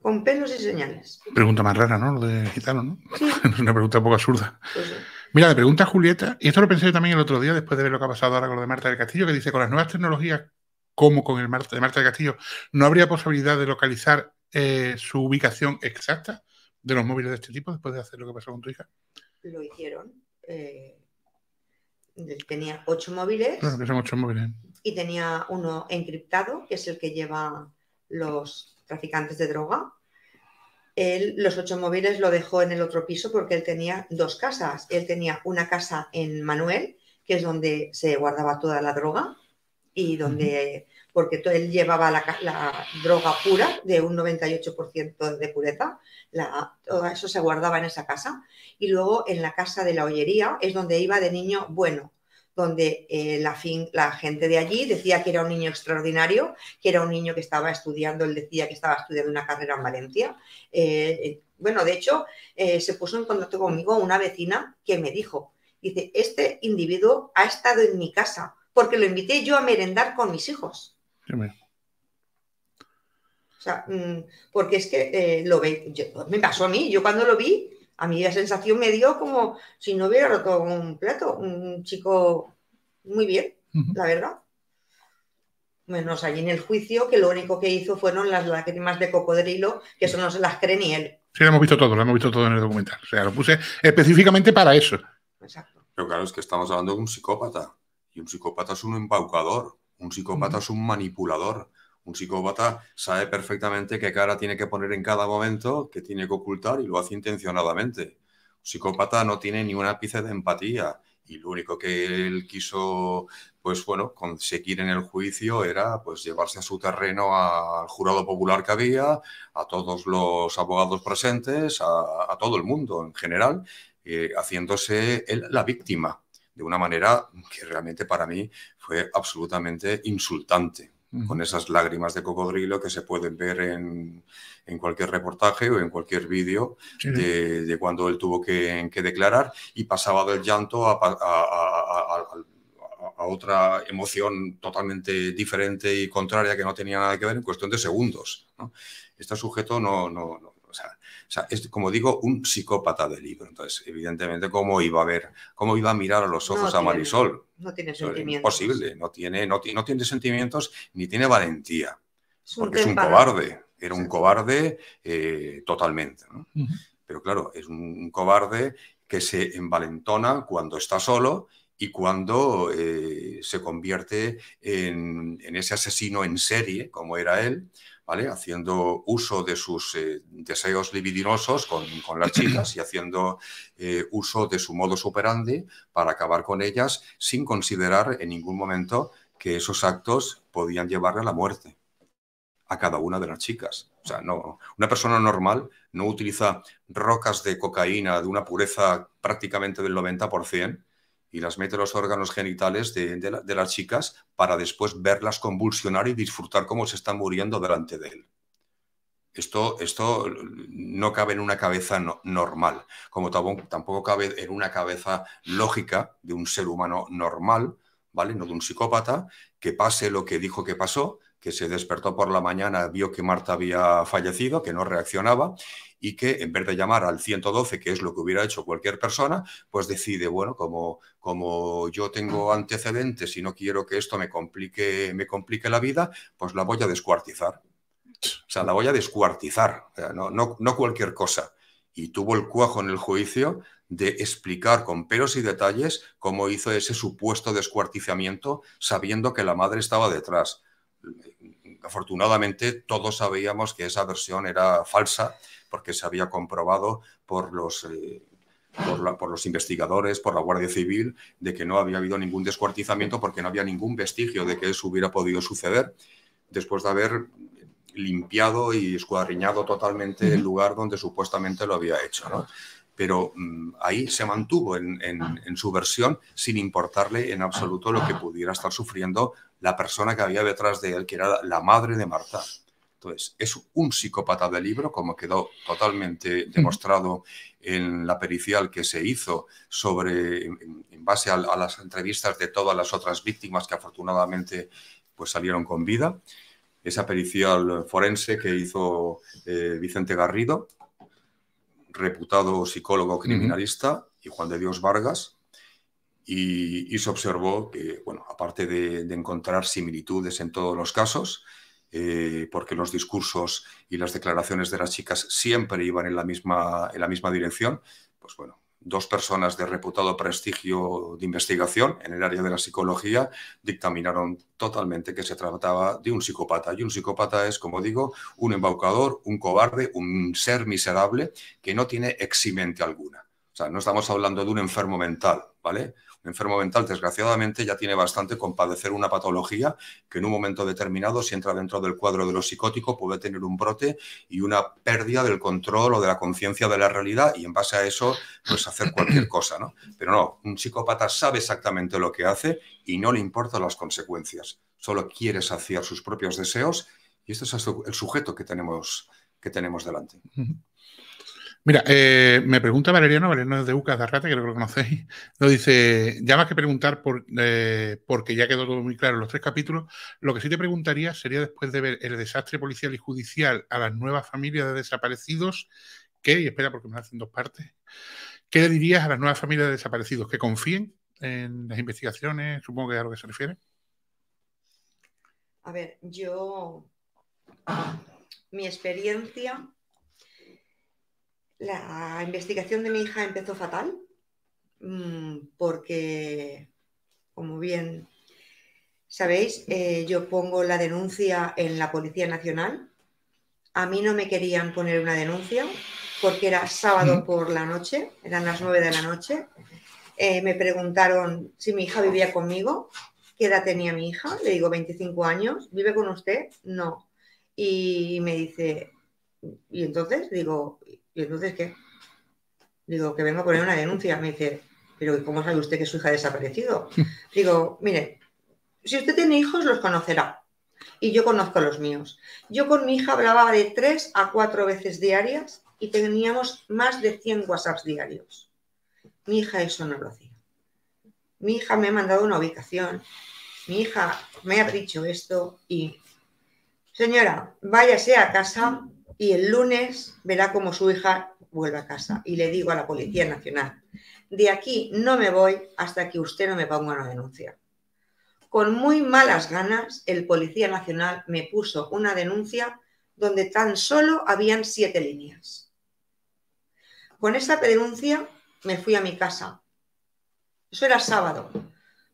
Con pelos y señales. Pregunta más rara, ¿no? Lo de gitano, ¿no? una pregunta un poco absurda. Pues Mira, le pregunta a Julieta, y esto lo pensé yo también el otro día después de ver lo que ha pasado ahora con lo de Marta del Castillo, que dice, con las nuevas tecnologías, como con el de Marta del Castillo, ¿no habría posibilidad de localizar eh, su ubicación exacta de los móviles de este tipo después de hacer lo que pasó con tu hija? Lo hicieron. Eh, tenía ocho móviles. Claro, que son ocho móviles y tenía uno encriptado, que es el que lleva los traficantes de droga. Él, los ocho móviles lo dejó en el otro piso porque él tenía dos casas. Él tenía una casa en Manuel, que es donde se guardaba toda la droga y donde, porque él llevaba la, droga pura de un 98% de pureza, todo eso se guardaba en esa casa. Y luego en la casa de la hoyería es donde iba de niño bueno, donde eh, la, fin, la, gente de allí decía que era un niño extraordinario, que era un niño que estaba estudiando, él decía que estaba estudiando una carrera en Valencia. Eh, eh, bueno, de hecho, se puso en contacto conmigo una vecina que me dijo, dice, este individuo ha estado en mi casa porque lo invité yo a merendar con mis hijos. o mm, porque es que lo ve, me pasó a mí, yo cuando lo vi a mí la sensación me dio como si no hubiera roto un plato, un chico muy bien, la verdad. Menos allí en el juicio, que lo único que hizo fueron las lágrimas de cocodrilo, que eso no se las cree ni él. Sí, lo hemos visto todo, lo hemos visto todo en el documental. O sea, lo puse específicamente para eso. Exacto. Pero claro, es que estamos hablando de un psicópata. Y un psicópata es un embaucador. Un psicópata es un manipulador. Un psicópata sabe perfectamente qué cara tiene que poner en cada momento, qué tiene que ocultar y lo hace intencionadamente. Un psicópata no tiene ni un ápice de empatía y lo único que él quiso, pues bueno, conseguir en el juicio era pues llevarse a su terreno al jurado popular que había, a todos los abogados presentes, a, todo el mundo en general, eh, haciéndose él la víctima de una manera que realmente para mí fue absolutamente insultante con esas lágrimas de cocodrilo que se pueden ver en, cualquier reportaje o en cualquier vídeo de, cuando él tuvo que, declarar y pasaba del llanto a, a, a, otra emoción totalmente diferente y contraria que no tenía nada que ver en cuestión de segundos. ¿no? Este sujeto no, no, no o sea, es, como digo, un psicópata del libro. Entonces, evidentemente, ¿cómo iba a ver, cómo iba a mirar a los ojos a Marisol? no tiene sentimientos. Imposible, no tiene, no, tiene sentimientos ni tiene valentía, porque es un cobarde. Era un cobarde eh, totalmente. Pero claro, es un, cobarde que se envalentona cuando está solo y cuando eh, se convierte en, ese asesino en serie, como era él, Haciendo uso de sus eh, deseos libidinosos con, las chicas y haciendo eh, uso de su modo superandi para acabar con ellas sin considerar en ningún momento que esos actos podían llevarle a la muerte a cada una de las chicas. O sea, no, una persona normal no utiliza rocas de cocaína de una pureza prácticamente del 90% y las mete los órganos genitales de, las chicas para después verlas convulsionar y disfrutar cómo se están muriendo delante de él. Esto, esto no cabe en una cabeza normal, como tampoco cabe en una cabeza lógica de un ser humano normal, ¿vale? No de un psicópata, que pase lo que dijo que pasó, que se despertó por la mañana, vio que Marta había fallecido, que no reaccionaba y que en vez de llamar al 112, que es lo que hubiera hecho cualquier persona, pues decide, bueno, como, como yo tengo antecedentes y no quiero que esto me complique, me complique la vida, pues la voy a descuartizar. O sea, la voy a descuartizar, no, no cualquier cosa. Y tuvo el cuajo en el juicio de explicar con peros y detalles cómo hizo ese supuesto descuartizamiento sabiendo que la madre estaba detrás. Afortunadamente todos sabíamos que esa versión era falsa porque se había comprobado por los... Eh, por, los investigadores, por la Guardia Civil, de que no había habido ningún descuartizamiento porque no había ningún vestigio de que eso hubiera podido suceder después de haber limpiado y escuadriñado totalmente el lugar donde supuestamente lo había hecho. Pero mm, ahí se mantuvo en, ah. en, su versión sin importarle en absoluto lo que pudiera estar sufriendo la persona que había detrás de él, que era la madre de Marta. Entonces, es un psicópata de libro, como quedó totalmente demostrado en la pericial que se hizo sobre, en base a, las entrevistas de todas las otras víctimas que afortunadamente pues, salieron con vida. Esa pericial forense que hizo eh, Vicente Garrido, reputado psicólogo criminalista, y Juan de Dios Vargas, y, se observó que, bueno, aparte de, encontrar similitudes en todos los casos, eh, porque los discursos y las declaraciones de las chicas siempre iban en la misma, en la misma dirección, pues bueno, dos personas de reputado prestigio de investigación en el área de la psicología dictaminaron totalmente que se trataba de un psicópata. Y un psicópata es, como digo, un embaucador, un cobarde, un ser miserable que no tiene eximente alguna. O sea, no estamos hablando de un enfermo mental, ¿vale? enfermo mental, desgraciadamente, ya tiene bastante con padecer una patología que en un momento determinado, si entra dentro del cuadro de lo psicótico, puede tener un brote y una pérdida del control o de la conciencia de la realidad y en base a eso, pues hacer cualquier cosa, ¿no? Pero no, un psicópata sabe exactamente lo que hace y no le importan las consecuencias, solo quiere saciar sus propios deseos y este es el sujeto que tenemos, que tenemos delante. Mira, eh, me pregunta Valeriano, Valeriano es de UCAS de Arrate, creo que lo conocéis. Nos dice: Ya más que preguntar, eh, porque ya quedó todo muy claro en los tres capítulos, lo que sí te preguntaría sería después de ver el desastre policial y judicial a las nuevas familias de desaparecidos, que, y espera porque me hacen dos partes, ¿qué le dirías a las nuevas familias de desaparecidos? ¿Que confíen en las investigaciones? Supongo que es a lo que se refiere. A ver, yo. Mi experiencia la investigación de mi hija empezó fatal mm, porque, como bien sabéis, eh, yo pongo la denuncia en la Policía Nacional. A mí no me querían poner una denuncia porque era sábado por la noche, eran las nueve de la noche. Eh, me preguntaron si mi hija vivía conmigo, qué edad tenía mi hija, le digo 25 años, ¿vive con usted? No. Y me dice, y entonces digo, y entonces, ¿qué? Digo, que vengo a poner una denuncia. Me dice, pero ¿cómo sabe usted que su hija ha desaparecido? Digo, mire, si usted tiene hijos, los conocerá. Y yo conozco los míos. Yo con mi hija hablaba de tres a cuatro veces diarias y teníamos más de 100 WhatsApps diarios. Mi hija eso no lo hacía. Mi hija me ha mandado una ubicación. Mi hija me ha dicho esto y, señora, váyase a casa y el lunes verá cómo su hija vuelve a casa. Y le digo a la Policía Nacional, de aquí no me voy hasta que usted no me ponga una denuncia. Con muy malas ganas, el Policía Nacional me puso una denuncia donde tan solo habían siete líneas. Con esa denuncia me fui a mi casa. Eso era sábado.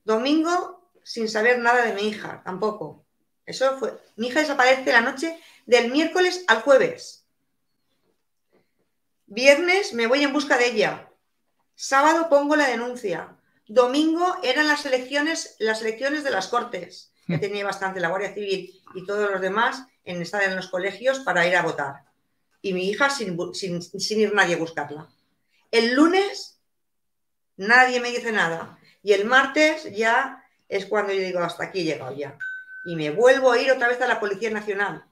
Domingo, sin saber nada de mi hija, tampoco. Eso fue. Mi hija desaparece la noche del miércoles al jueves. Viernes me voy en busca de ella. Sábado pongo la denuncia. Domingo eran las elecciones, las elecciones de las Cortes, que hmm. tenía bastante la Guardia Civil y todos los demás en estar en los colegios para ir a votar. Y mi hija sin, sin ir nadie a buscarla. El lunes nadie me dice nada. Y el martes ya es cuando yo digo, hasta aquí he llegado ya y me vuelvo a ir otra vez a la Policía Nacional.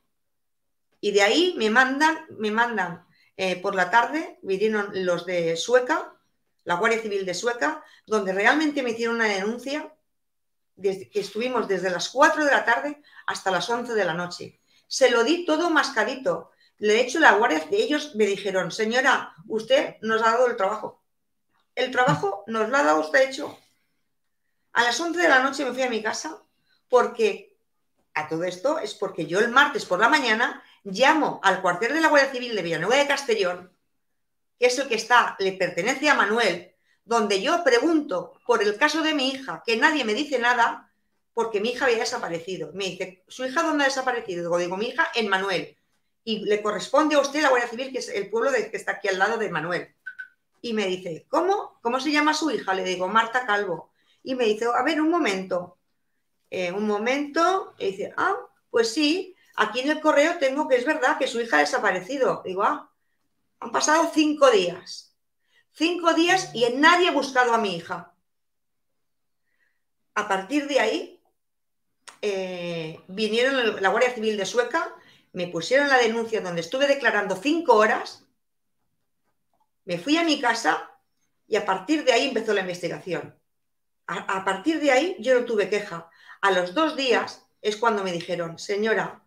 Y de ahí me mandan, me mandan eh, por la tarde, vinieron los de Sueca, la Guardia Civil de Sueca, donde realmente me hicieron una denuncia, desde, que estuvimos desde las 4 de la tarde hasta las 11 de la noche. Se lo di todo mascarito. De hecho, la Guardia de ellos me dijeron, señora, usted nos ha dado el trabajo. El trabajo nos lo ha dado usted hecho. A las 11 de la noche me fui a mi casa porque a todo esto es porque yo el martes por la mañana llamo al cuartel de la Guardia Civil de Villanueva de Castellón, que es el que está, le pertenece a Manuel, donde yo pregunto por el caso de mi hija, que nadie me dice nada, porque mi hija había desaparecido. Me dice, ¿su hija dónde ha desaparecido? Digo, digo mi hija en Manuel. Y le corresponde a usted la Guardia Civil, que es el pueblo de, que está aquí al lado de Manuel. Y me dice, ¿cómo? ¿Cómo se llama su hija? Le digo, Marta Calvo. Y me dice, a ver, un momento, eh, un momento y dice, ah, pues sí, aquí en el correo tengo que es verdad que su hija ha desaparecido. Digo, ah, han pasado cinco días. Cinco días y nadie ha buscado a mi hija. A partir de ahí, eh, vinieron la Guardia Civil de Sueca, me pusieron la denuncia donde estuve declarando cinco horas, me fui a mi casa y a partir de ahí empezó la investigación. a partir de ahí yo no tuve queja. A los dos días es cuando me dijeron, señora,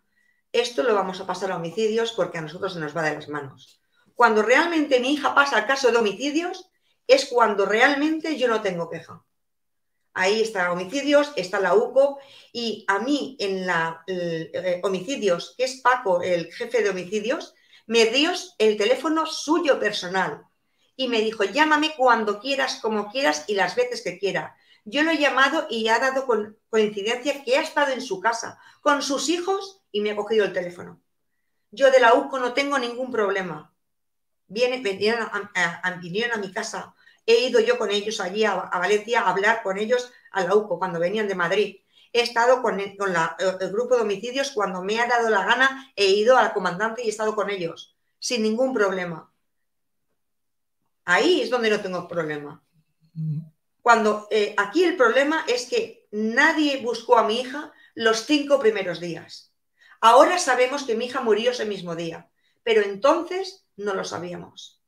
esto lo vamos a pasar a homicidios porque a nosotros se nos va de las manos. Cuando realmente mi hija pasa al caso de homicidios, es cuando realmente yo no tengo queja. Ahí está homicidios, está la UCO y a mí en la eh, homicidios, que es Paco, el jefe de homicidios, me dio el teléfono suyo personal y me dijo, llámame cuando quieras, como quieras y las veces que quieras. Yo lo he llamado y ha dado con coincidencia que ha estado en su casa con sus hijos y me ha cogido el teléfono. Yo de la UCO no tengo ningún problema. Viene, vinieron a, mi casa. He ido yo con ellos allí a, Valencia a hablar con ellos a la UCO cuando venían de Madrid. He estado con, el, el grupo de homicidios cuando me ha dado la gana. He ido a la comandante y he estado con ellos sin ningún problema. Ahí es donde no tengo problema. Mm. Cuando eh, aquí el problema es que nadie buscó a mi hija los cinco primeros días. Ahora sabemos que mi hija murió ese mismo día, pero entonces no lo sabíamos.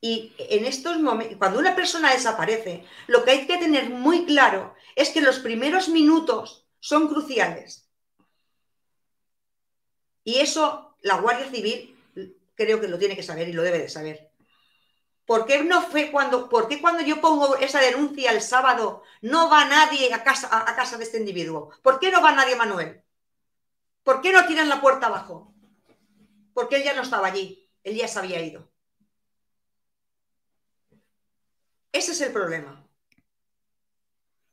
Y en estos momentos, cuando una persona desaparece, lo que hay que tener muy claro es que los primeros minutos son cruciales. Y eso la Guardia Civil creo que lo tiene que saber y lo debe de saber. ¿Por qué no fue cuando, cuando yo pongo esa denuncia el sábado no va nadie a casa, a, casa de este individuo? ¿Por qué no va nadie, Manuel? ¿Por qué no tiran la puerta abajo? Porque él ya no estaba allí, él ya se había ido. Ese es el problema.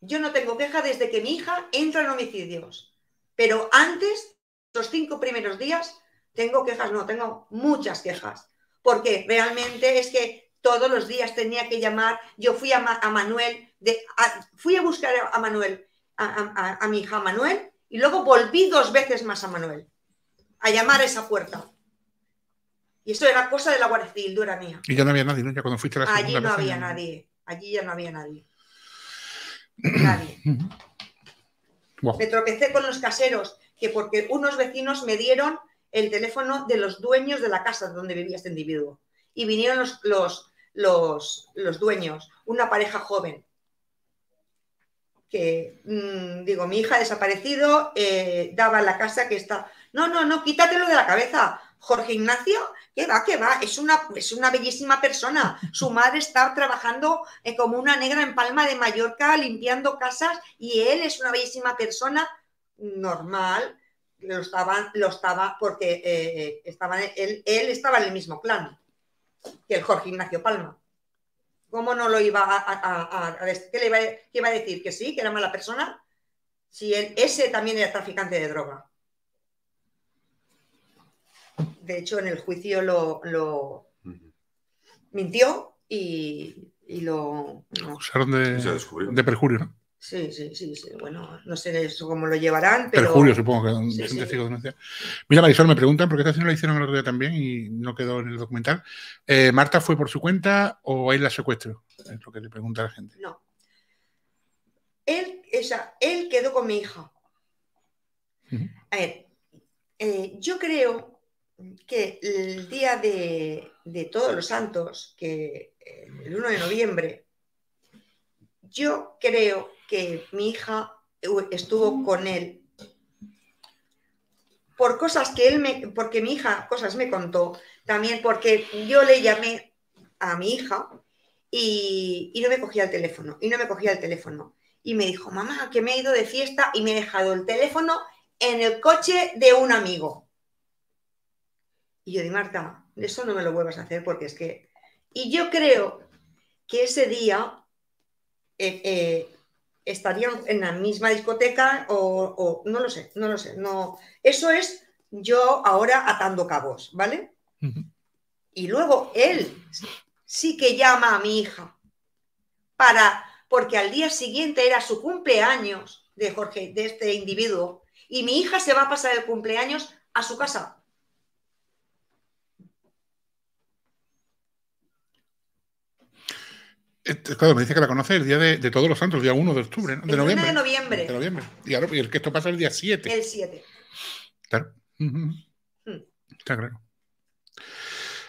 Yo no tengo queja desde que mi hija entra en homicidios, pero antes, los cinco primeros días, tengo quejas, no, tengo muchas quejas, porque realmente es que todos los días tenía que llamar. Yo fui a, Manuel, fui a buscar a Manuel, a, mi hija Manuel, y luego volví dos veces más a Manuel, a llamar a esa puerta. Y eso era cosa de la Guardia dura mía. Y ya no había nadie, ¿no? Ya cuando fuiste a Allí no había nadie, allí ya no había nadie. Nadie. Me tropecé con los caseros, que porque unos vecinos me dieron el teléfono de los dueños de la casa donde vivía este individuo. Y vinieron los, los, los dueños, una pareja joven. Que mm, digo, mi hija ha desaparecido, eh, daba la casa que está. No, no, no, quítatelo de la cabeza. Jorge Ignacio, que va, que va, es una, es una bellísima persona. Su madre está trabajando eh, como una negra en Palma de Mallorca, limpiando casas, y él es una bellísima persona normal. Lo estaba, lo estaba porque eh, él, estaba en el mismo plan que el Jorge Ignacio Palma. ¿Cómo no lo iba a, ¿qué le iba, a decir? ¿Que sí? ¿Que era mala persona? Si él, ese también era traficante de droga. De hecho, en el juicio lo, mintió y, y lo. de, perjurio, Sí, sí, sí, Bueno, no sé cómo lo llevarán, pero. Julio supongo que Mira, Marisol, me preguntan, porque esta señora la hicieron el otro día también y no quedó en el documental. Eh, ¿Marta fue por su cuenta o ahí la secuestro? Es lo que le pregunta la gente. No. Él, él quedó con mi hija. A ver, eh, yo creo que el día de, Todos los Santos, que eh, el 1 de noviembre, yo creo que mi hija estuvo con él por cosas que él me, porque mi hija cosas me contó, también porque yo le llamé a mi hija y, y no me cogía el teléfono, y no me cogía el teléfono. Y me dijo, mamá, que me he ido de fiesta y me he dejado el teléfono en el coche de un amigo. Y yo di, Marta, eso no me lo vuelvas a hacer porque es que... Y yo creo que ese día eh, eh, estarían en la misma discoteca o, no lo sé, no lo sé. No. Eso es yo ahora atando cabos, ¿vale? Y luego él sí que llama a mi hija para, porque al día siguiente era su cumpleaños de Jorge, de este individuo, y mi hija se va a pasar el cumpleaños a su casa Eh, claro, me dice que la conoce el día de, Todos los Santos, el día 1 de octubre, ¿no? de, noviembre, de noviembre. De noviembre. Y, el que esto pasa el día 7. El 7. Claro. Mm. Está claro.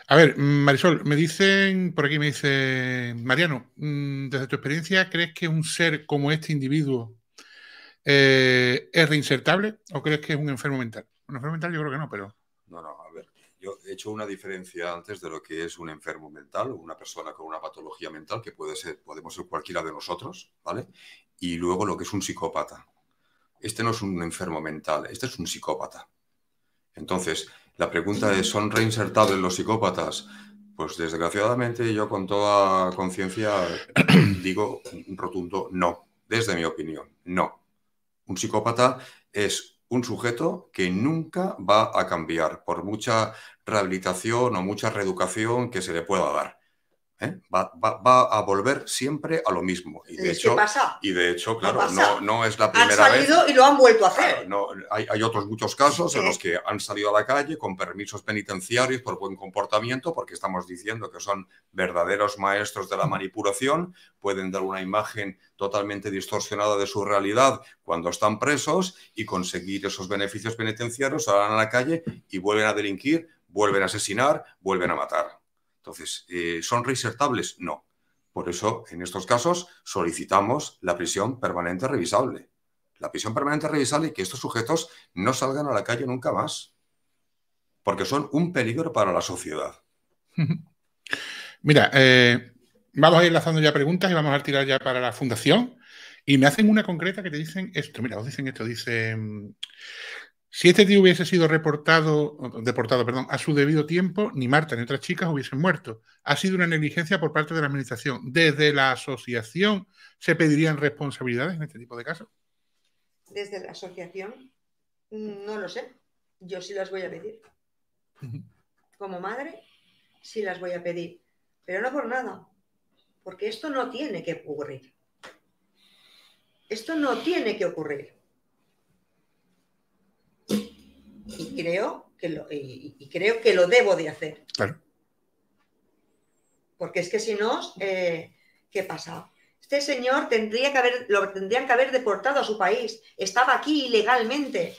A ver, Marisol, me dicen, por aquí me dice, Mariano, mm, desde tu experiencia, ¿crees que un ser como este individuo eh, es reinsertable o crees que es un enfermo mental? Un enfermo mental yo creo que no, pero... No, no, a ver, yo he hecho una diferencia antes de lo que es un enfermo mental o una persona con una patología mental, que puede ser, podemos ser cualquiera de nosotros, ¿vale? Y luego lo que es un psicópata. Este no es un enfermo mental, este es un psicópata. Entonces, la pregunta es, ¿son reinsertables los psicópatas? Pues desgraciadamente yo con toda conciencia digo un rotundo no, desde mi opinión, no. Un psicópata es un sujeto que nunca va a cambiar por mucha rehabilitación o mucha reeducación que se le pueda dar. ¿eh? Va, a volver siempre a lo mismo. Y de, hecho, Y de hecho, claro, no, es la primera vez. Han salido y lo han vuelto a hacer. no, hay, otros muchos casos en los que han salido a la calle con permisos penitenciarios por buen comportamiento, porque estamos diciendo que son verdaderos maestros de la manipulación, pueden dar una imagen totalmente distorsionada de su realidad cuando están presos y conseguir esos beneficios penitenciarios, salen a la calle y vuelven a delinquir, vuelven a asesinar, vuelven a matar. Entonces, eh, ¿son reinsertables? No. Por eso, en estos casos, solicitamos la prisión permanente revisable. La prisión permanente revisable y que estos sujetos no salgan a la calle nunca más, porque son un peligro para la sociedad. Mira, eh, vamos a ir lanzando ya preguntas y vamos a tirar ya para la fundación. Y me hacen una concreta que te dicen esto. Mira, os dicen esto. dice... Si este tío hubiese sido reportado, deportado perdón, a su debido tiempo, ni Marta ni otras chicas hubiesen muerto. Ha sido una negligencia por parte de la Administración. ¿Desde la asociación se pedirían responsabilidades en este tipo de casos? Desde la asociación, no lo sé. Yo sí las voy a pedir. Como madre, sí las voy a pedir. Pero no por nada. Porque esto no tiene que ocurrir. Esto no tiene que ocurrir. y creo que lo, y, creo que lo debo de hacer. Claro. Porque es que si no, eh, ¿qué pasa? Este señor tendría que haber, lo tendrían que haber deportado a su país. Estaba aquí ilegalmente.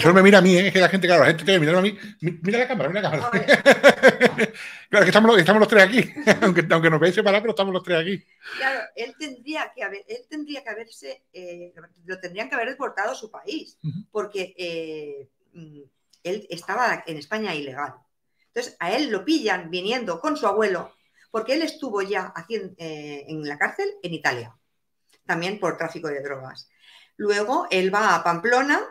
solo me mira a mí, ¿eh? es que la gente, claro, la gente tiene que mirar a mí. Mira la cámara, mira la cámara. claro, que estamos, estamos, los tres aquí. aunque, aunque nos veáis separados, pero estamos los tres aquí. Claro, él tendría que, haber, él tendría que haberse, eh, lo tendrían que haber deportado a su país. Porque eh, mm, él estaba en España ilegal. Entonces a él lo pillan viniendo con su abuelo, porque él estuvo ya eh, en, la cárcel en Italia, también por tráfico de drogas. Luego él va a Pamplona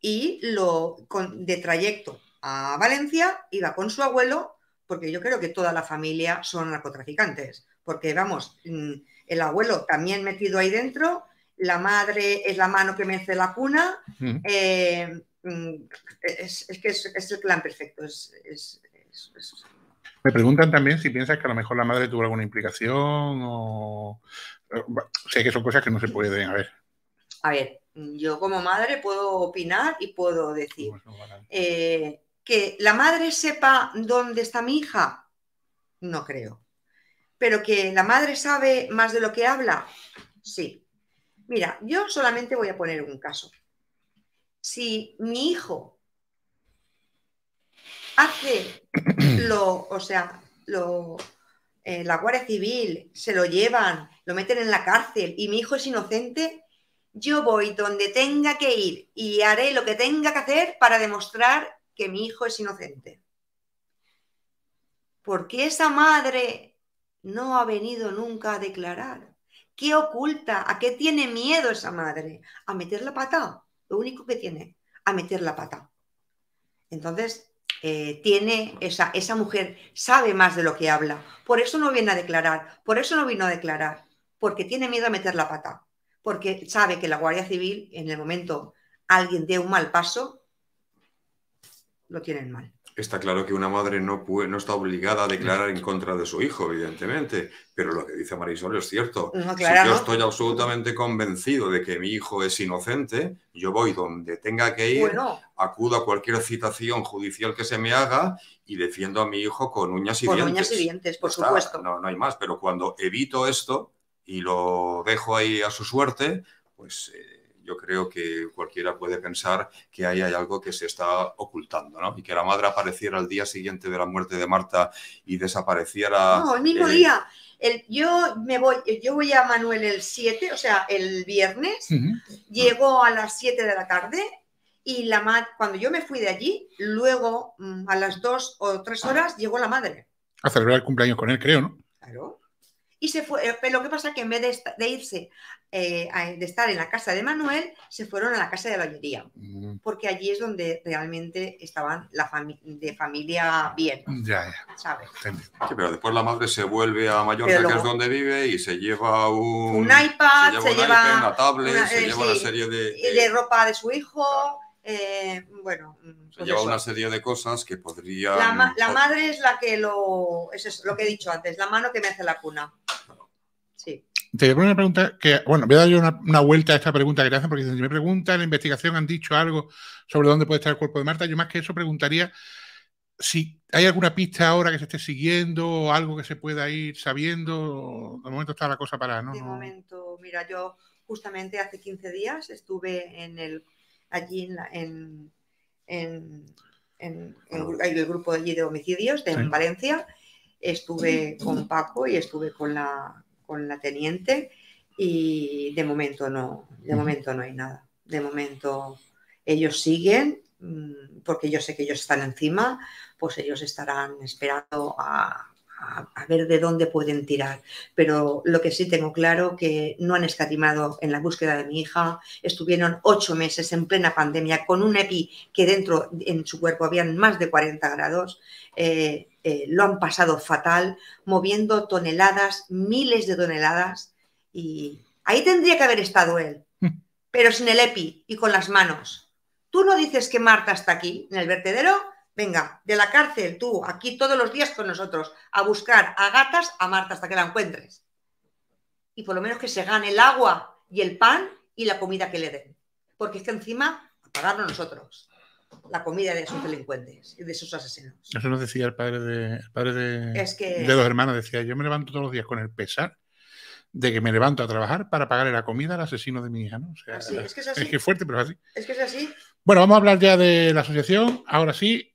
y lo de trayecto a Valencia iba con su abuelo, porque yo creo que toda la familia son narcotraficantes, porque vamos, mm, el abuelo también metido ahí dentro, la madre es la mano que mece la cuna, Mm, e-, es, que es, el plan perfecto. Es, Me preguntan también si piensas que a lo mejor la madre tuvo alguna implicación o... Eh, o sé sea, que son cosas que no se pueden, a ver. A ver, yo como madre puedo opinar y puedo decir pues eh, que la madre sepa dónde está mi hija, no creo. Pero que la madre sabe más de lo que habla, sí. Mira, yo solamente voy a poner un caso si mi hijo hace lo, o sea, lo, eh, la Guardia Civil, se lo llevan, lo meten en la cárcel y mi hijo es inocente, yo voy donde tenga que ir y haré lo que tenga que hacer para demostrar que mi hijo es inocente. ¿Por qué esa madre no ha venido nunca a declarar. ¿Qué oculta? ¿A qué tiene miedo esa madre? ¿A meter la patada lo único que tiene, a meter la pata. Entonces, eh, tiene esa, esa mujer, sabe más de lo que habla. Por eso no viene a declarar, por eso no vino a declarar, porque tiene miedo a meter la pata, porque sabe que la Guardia Civil, en el momento alguien dé un mal paso, lo tienen mal. Está claro que una madre no, puede, no está obligada a declarar en mm. contra de su hijo, evidentemente, pero lo que dice Marisol es cierto. si yo estoy absolutamente convencido de que mi hijo es inocente, yo voy donde tenga que ir, acudo a cualquier citación judicial que se me haga y defiendo a mi hijo con uñas y dientes. Con uñas y dientes, por supuesto. No, hay más, pero cuando evito esto y lo dejo ahí a su suerte, pues... Eh, yo creo que cualquiera puede pensar que ahí hay algo que se está ocultando, ¿no? Y que la madre apareciera al día siguiente de la muerte de Marta y desapareciera. No, el mismo eh, día. yo, me voy, yo voy a Manuel el 7, o sea, el viernes, Llegó a las 7 de la tarde y la cuando yo me fui de allí, luego mm, a las 2 o 3 horas llegó la madre. A celebrar el cumpleaños con él, creo, ¿no? Claro. Y se fue, eh, pero lo que pasa es que en vez de irse eh, de estar en la casa de Manuel, se fueron a la casa de la joyería, mm. porque allí es donde realmente estaban la de familia bien. Ya, ya. pero después la madre se vuelve a Mallorca, que es donde vive, y se lleva un, iPad, se lleva, una tablet, eh, serie de, de, de... ropa de su hijo. Eh, bueno, se pues lleva una serie de cosas que podría. La, madre es la que lo. Es lo que he dicho antes, la mano que me hace la cuna te voy una pregunta que, bueno, voy a dar una, vuelta a esta pregunta que te hacen, porque si me pregunta la investigación, han dicho algo sobre dónde puede estar el cuerpo de Marta, yo más que eso preguntaría si hay alguna pista ahora que se esté siguiendo o algo que se pueda ir sabiendo, de momento está la cosa para, ¿no? De momento, mira, yo justamente hace 15 días estuve en el, allí en, en, en, el, grupo allí de homicidios de Valencia, estuve con Paco y estuve con la la teniente y de momento no, de momento no hay nada. De momento ellos siguen, mm, porque yo sé que ellos están encima, pues ellos estarán esperando a, ver de dónde pueden tirar. Pero lo que sí tengo claro que no han escatimado en la búsqueda de mi hija. Estuvieron ocho meses en plena pandemia con un EPI que dentro en su cuerpo habían más de 40 grados. Eh, eh, lo han pasado fatal, moviendo toneladas, miles de toneladas, y ahí tendría que haber estado él, hmm. pero sin el EPI y con las manos. Tú no dices que Marta está aquí, en el vertedero, venga, de la cárcel, tú, aquí todos los días con nosotros, a buscar a gatas a Marta hasta que la encuentres. Y por lo menos que se gane el agua y el pan y la comida que le den. Porque es que encima, a pagarlo nosotros la comida de esos delincuentes y de esos asesinos. Eso nos decía el padre de, el padre los hermanos, decía, yo me levanto todos los días con el pesar de que me levanto a trabajar para pagarle la comida al asesino de mi hija, es, que es, así. es que es fuerte, pero es así. Es que es así. Bueno, vamos a hablar ya de la asociación. Ahora sí,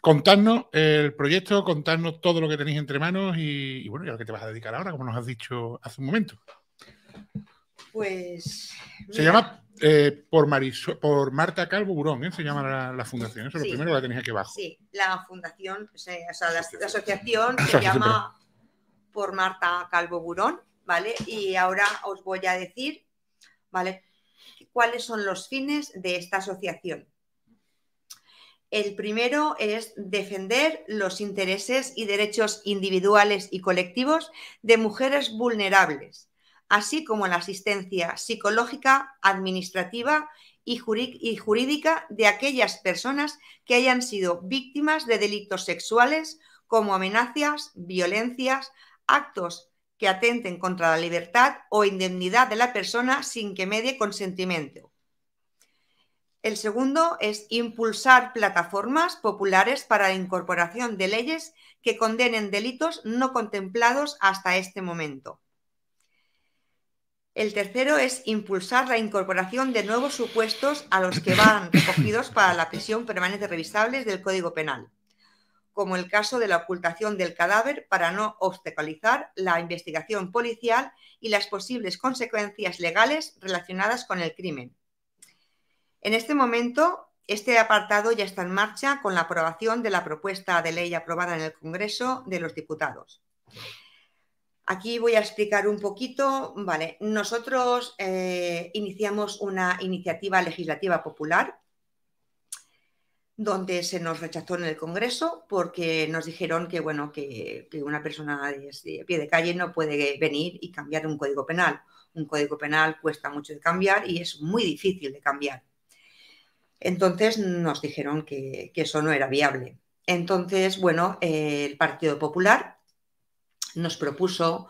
contadnos el proyecto, contadnos todo lo que tenéis entre manos y, bueno, ya lo que te vas a dedicar ahora, como nos has dicho hace un momento. Pues. Se llama eh, por, por Marta Calvo Burón, ¿eh? se llama la, fundación. Eso lo primero que la tenéis aquí abajo. Sí, la fundación, o sea, la, asociación se llama por Marta Calvo Burón, ¿vale? Y ahora os voy a decir, ¿vale? ¿Cuáles son los fines de esta asociación? El primero es defender los intereses y derechos individuales y colectivos de mujeres vulnerables así como la asistencia psicológica, administrativa y, jurídica de aquellas personas que hayan sido víctimas de delitos sexuales como amenazas, violencias, actos que atenten contra la libertad o indemnidad de la persona sin que medie consentimiento. El segundo es impulsar plataformas populares para la incorporación de leyes que condenen delitos no contemplados hasta este momento. El tercero es impulsar la incorporación de nuevos supuestos a los que van recogidos para la prisión permanente revisables del Código Penal, como el caso de la ocultación del cadáver para no obstaculizar la investigación policial y las posibles consecuencias legales relacionadas con el crimen. En este momento, este apartado ya está en marcha con la aprobación de la propuesta de ley aprobada en el Congreso de los Diputados. Aquí voy a explicar un poquito. Vale, nosotros eh, iniciamos una iniciativa legislativa popular donde se nos rechazó en el Congreso porque nos dijeron que, bueno, que, una persona de, pie de calle no puede venir y cambiar un código penal. Un código penal cuesta mucho de cambiar y es muy difícil de cambiar. Entonces nos dijeron que, eso no era viable. Entonces, bueno, el Partido Popular nos propuso,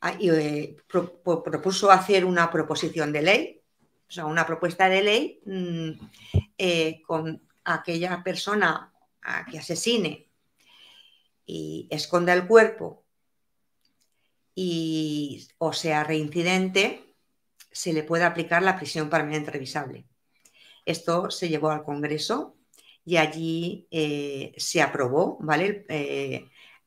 ah, eh, propuso hacer una proposición de ley, o sea, una propuesta de ley mm, eh, con aquella persona a que asesine y esconda el cuerpo y, o sea reincidente, se le puede aplicar la prisión permanente revisable. Esto se llevó al Congreso y allí eh, se aprobó, ¿vale?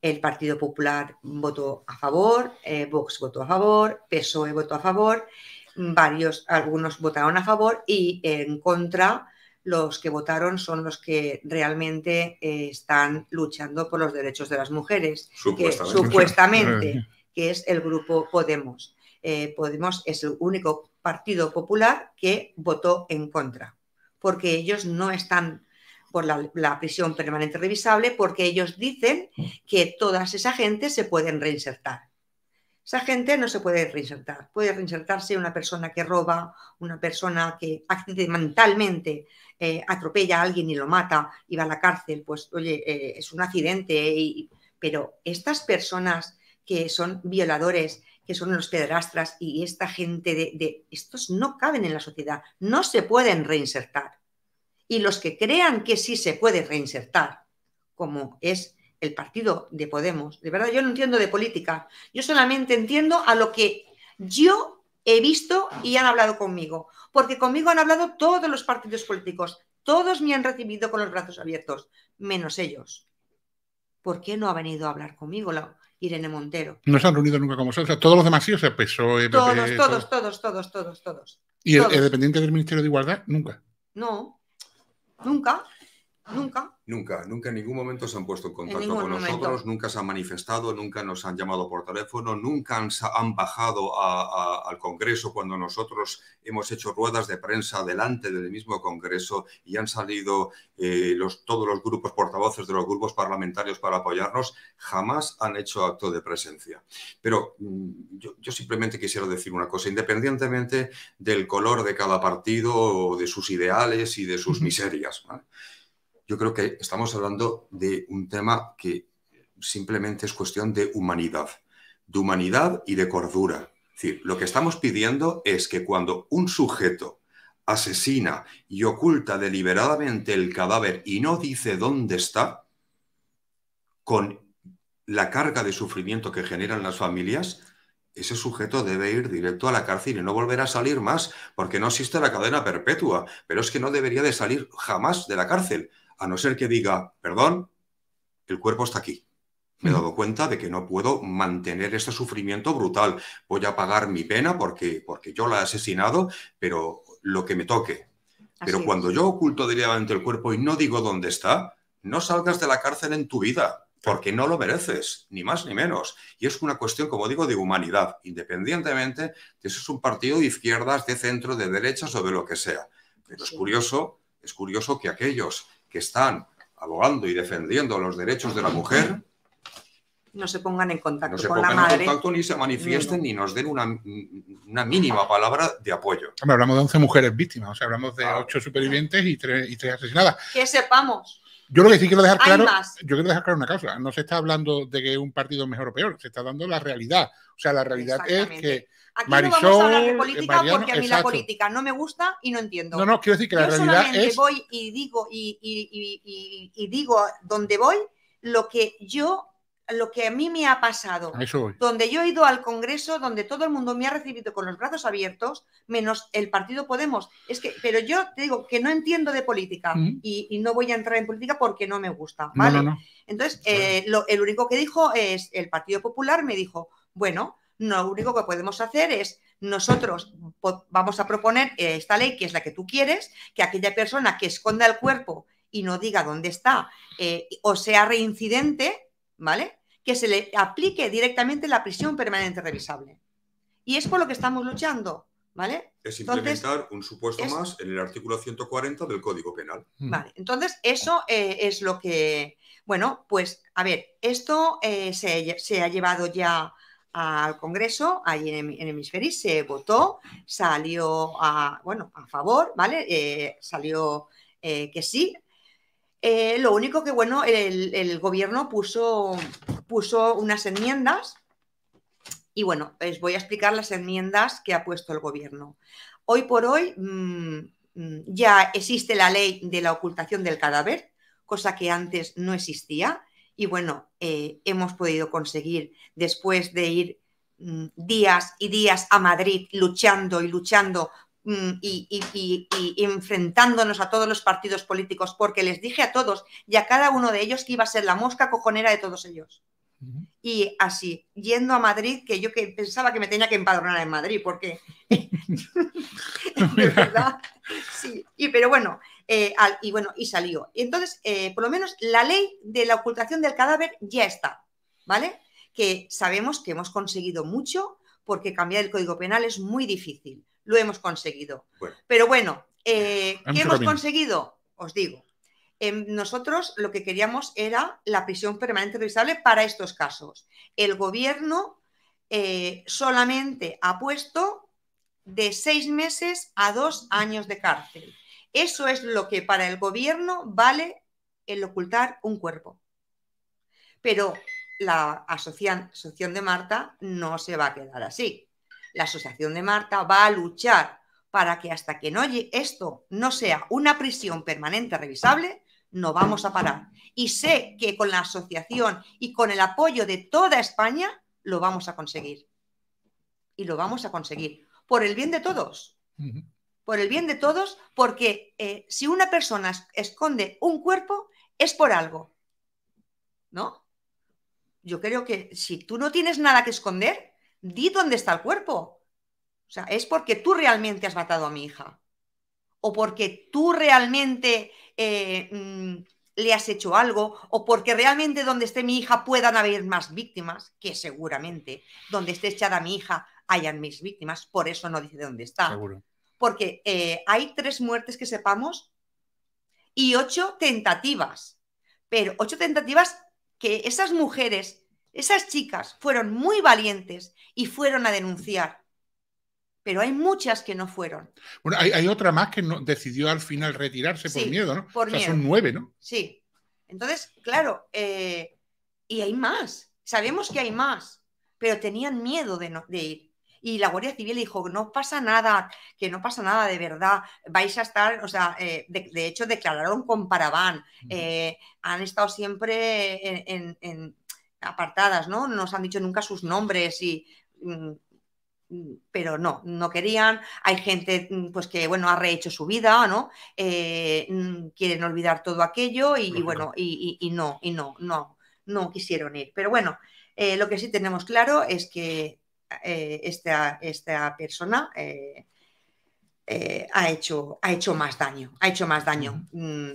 el Partido Popular votó a favor, eh, Vox votó a favor, PSOE votó a favor, varios, algunos votaron a favor y en contra los que votaron son los que realmente eh, están luchando por los derechos de las mujeres, supuestamente, que, supuestamente, que es el grupo Podemos. Eh, Podemos es el único partido popular que votó en contra, porque ellos no están por la, prisión permanente revisable porque ellos dicen que todas esa gente se pueden reinsertar. Esa gente no se puede reinsertar. Puede reinsertarse una persona que roba, una persona que accidentalmente eh, atropella a alguien y lo mata y va a la cárcel. Pues oye, eh, es un accidente. pero estas personas que son violadores, que son los pedrastras y esta gente de estos no caben en la sociedad, no se pueden reinsertar y los que crean que sí se puede reinsertar, como es el partido de Podemos. De verdad, yo no entiendo de política. Yo solamente entiendo a lo que yo he visto y han hablado conmigo. Porque conmigo han hablado todos los partidos políticos. Todos me han recibido con los brazos abiertos, menos ellos. ¿Por qué no ha venido a hablar conmigo Irene Montero? No se han reunido nunca con vosotros. Todos los demás sí, o sea, PSOE, e, e, todos, todos, todos, todos, todos, ¿Y el dependiente del Ministerio de Igualdad? Nunca. No, nunca. ¿Nunca? Nunca, nunca en ningún momento se han puesto en contacto con nosotros, nunca se han manifestado, nunca nos han llamado por teléfono, nunca han, bajado al Congreso cuando nosotros hemos hecho ruedas de prensa delante del mismo Congreso y han salido eh, todos los grupos portavoces de los grupos parlamentarios para apoyarnos, jamás han hecho acto de presencia. Pero mm, yo, simplemente quisiera decir una cosa, independientemente del color de cada partido, o de sus ideales y de sus miserias. ¿vale? yo creo que estamos hablando de un tema que simplemente es cuestión de humanidad, de humanidad y de cordura. decir, lo que estamos pidiendo es que cuando un sujeto asesina y oculta deliberadamente el cadáver y no dice dónde está, con la carga de sufrimiento que generan las familias, ese sujeto debe ir directo a la cárcel y no volver a salir más, porque no existe la cadena perpetua, pero es que no debería de salir jamás de la cárcel, a no ser que diga, perdón, el cuerpo está aquí. Me he dado cuenta de que no puedo mantener este sufrimiento brutal. Voy a pagar mi pena porque, porque yo la he asesinado, pero lo que me toque. Pero cuando yo oculto directamente el cuerpo y no digo dónde está, no salgas de la cárcel en tu vida, porque no lo mereces, ni más ni menos. Y es una cuestión, como digo, de humanidad, independientemente de si es un partido de izquierdas, de centro, de derechas o de lo que sea. Pero es curioso, es curioso que aquellos que están abogando y defendiendo los derechos de la mujer, no se pongan en contacto no se con la madre. ni se manifiesten ni nos den una, mínima palabra de apoyo. Hombre, hablamos de 11 mujeres víctimas, o sea, hablamos de ocho 8 supervivientes y 3, asesinadas. Que sepamos. Yo lo que sí quiero dejar claro, yo quiero dejar claro una cosa, no se está hablando de que un partido es mejor o peor, se está dando la realidad. O sea, la realidad es que Aquí no vamos a hablar de eh, política porque a mí la política no me gusta y no entiendo. No, no, quiero decir que la Yo realidad solamente es... voy y digo y, digo donde voy lo que yo lo que a mí me ha pasado, donde yo he ido al Congreso, donde todo el mundo me ha recibido con los brazos abiertos, menos el partido Podemos. Es que, pero yo te digo que no entiendo de política y, no voy a entrar en política porque no me gusta. ¿vale? Entonces, eh, el único que dijo es el Partido Popular me dijo, bueno, no, lo único que podemos hacer es nosotros vamos a proponer esta ley, que es la que tú quieres, que aquella persona que esconda el cuerpo y no diga dónde está eh, o sea reincidente, ¿vale? Que se le aplique directamente la prisión permanente revisable. Y es por lo que estamos luchando, ¿vale? Es implementar un supuesto más en el artículo 140 del Código Penal. Mm. Vale, entonces eso eh, es lo que, bueno, pues a ver, esto eh, se, se ha llevado ya al Congreso, ahí en, en se votó, salió a, bueno, a favor, ¿vale? Eh, salió eh, que sí. Eh, lo único que, bueno, el, gobierno puso, puso unas enmiendas y, bueno, os voy a explicar las enmiendas que ha puesto el gobierno. Hoy por hoy mm, mm, ya existe la ley de la ocultación del cadáver, cosa que antes no existía. Y bueno, eh, hemos podido conseguir, después de ir mm, días y días a Madrid luchando y luchando mm, y, enfrentándonos a todos los partidos políticos, porque les dije a todos y a cada uno de ellos que iba a ser la mosca cojonera de todos ellos. Y así, yendo a Madrid, que yo que pensaba que me tenía que empadronar en Madrid, porque de verdad, sí. Y pero bueno, eh, y bueno, y salió. Entonces, eh, por lo menos la ley de la ocultación del cadáver ya está, ¿vale? Que sabemos que hemos conseguido mucho porque cambiar el código penal es muy difícil. Lo hemos conseguido. Pero bueno, eh, ¿qué hemos conseguido? Os digo, em, nosotros lo que queríamos era la prisión permanente revisable para estos casos. El gobierno solamente ha puesto de seis meses a dos años de cárcel eso es lo que para el gobierno vale el ocultar un cuerpo. Pero la asociación de Marta no se va a quedar así. La asociación de Marta va a luchar para que hasta que no esto no sea una prisión permanente revisable, no vamos a parar. Y sé que con la asociación y con el apoyo de toda España lo vamos a conseguir. Y lo vamos a conseguir por el bien de todos por el bien de todos, porque eh, si una persona esconde un cuerpo, es por algo. ¿No? Yo creo que si tú no tienes nada que esconder, di dónde está el cuerpo. O sea, es porque tú realmente has matado a mi hija. O porque tú realmente eh, mm, le has hecho algo. O porque realmente donde esté mi hija puedan haber más víctimas, que seguramente donde esté echada mi hija hayan mis víctimas. Por eso no dice dónde está. Seguro porque eh, hay tres muertes que sepamos y ocho tentativas, pero ocho tentativas que esas mujeres, esas chicas fueron muy valientes y fueron a denunciar. Pero hay muchas que no fueron. Bueno, hay, otra más que no, decidió al final retirarse por miedo, ¿no? Son nueve, ¿no? Sí. Entonces, claro, eh, y hay más. Sabemos que hay más, pero tenían miedo de ir y la Guardia Civil dijo, no pasa nada, que no pasa nada de verdad, vais a estar, o sea, eh, de, hecho declararon con Paraván, eh, han estado siempre en, apartadas, ¿no? No nos han dicho nunca sus nombres y... Mm, mm, pero no, no querían. Hay gente mm, pues que bueno ha rehecho su vida, ¿no? Eh, quieren olvidar todo aquello y, bueno, y, no, y no, no, no quisieron ir. Pero bueno, lo que sí tenemos claro es que eh, esta, persona eh, eh, ha, hecho, ha hecho más daño, ha hecho más daño. Mm,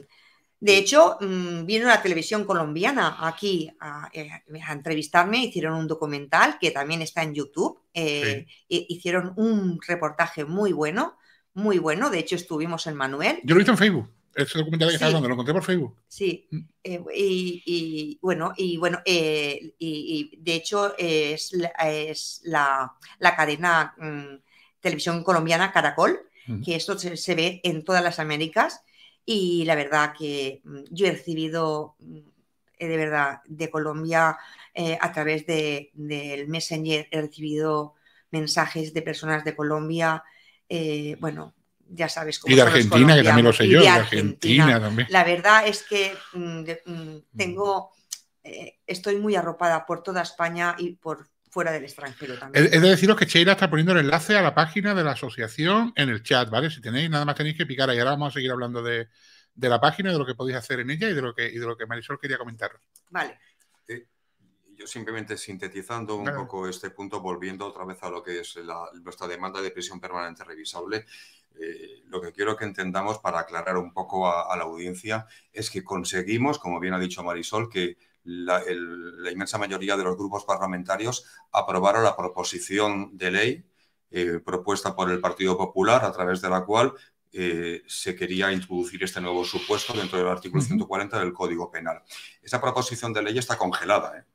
de hecho, mm, vino la televisión colombiana aquí a, entrevistarme, hicieron un documental que también está en YouTube, hicieron un reportaje muy bueno, muy bueno, de hecho estuvimos en Manuel. Yo lo hice en Facebook ese documental que sí. lo encontré por Facebook. Sí, mm. eh, y, bueno, y bueno, eh, y, de hecho es, la, cadena mm, televisión colombiana Caracol, que esto se, ve en todas las Américas, y la verdad que mm, yo he recibido eh, de verdad de Colombia a través del Messenger, he recibido mensajes de personas de Colombia, bueno, ya sabes cómo Y de Argentina, que también lo sé yo, Argentina, también. La verdad es que mm, mm, mm. tengo, eh, estoy muy arropada por toda España y por fuera del extranjero también. Es de deciros que Sheila está poniendo el enlace a la página de la asociación en el chat, ¿vale? Si tenéis, nada más tenéis que picar ahí. Ahora vamos a seguir hablando de, la página, de lo que podéis hacer en ella y de lo que, y de lo que Marisol quería comentar Vale. yo simplemente sintetizando un poco este punto, volviendo otra vez a lo que es nuestra demanda de prisión permanente revisable, eh, lo que quiero que entendamos para aclarar un poco a, la audiencia es que conseguimos, como bien ha dicho Marisol, que la, inmensa mayoría de los grupos parlamentarios aprobaron la proposición de ley eh, propuesta por el Partido Popular, a través de la cual eh, se quería introducir este nuevo supuesto dentro del artículo 140 del Código Penal. Esa proposición de ley está congelada.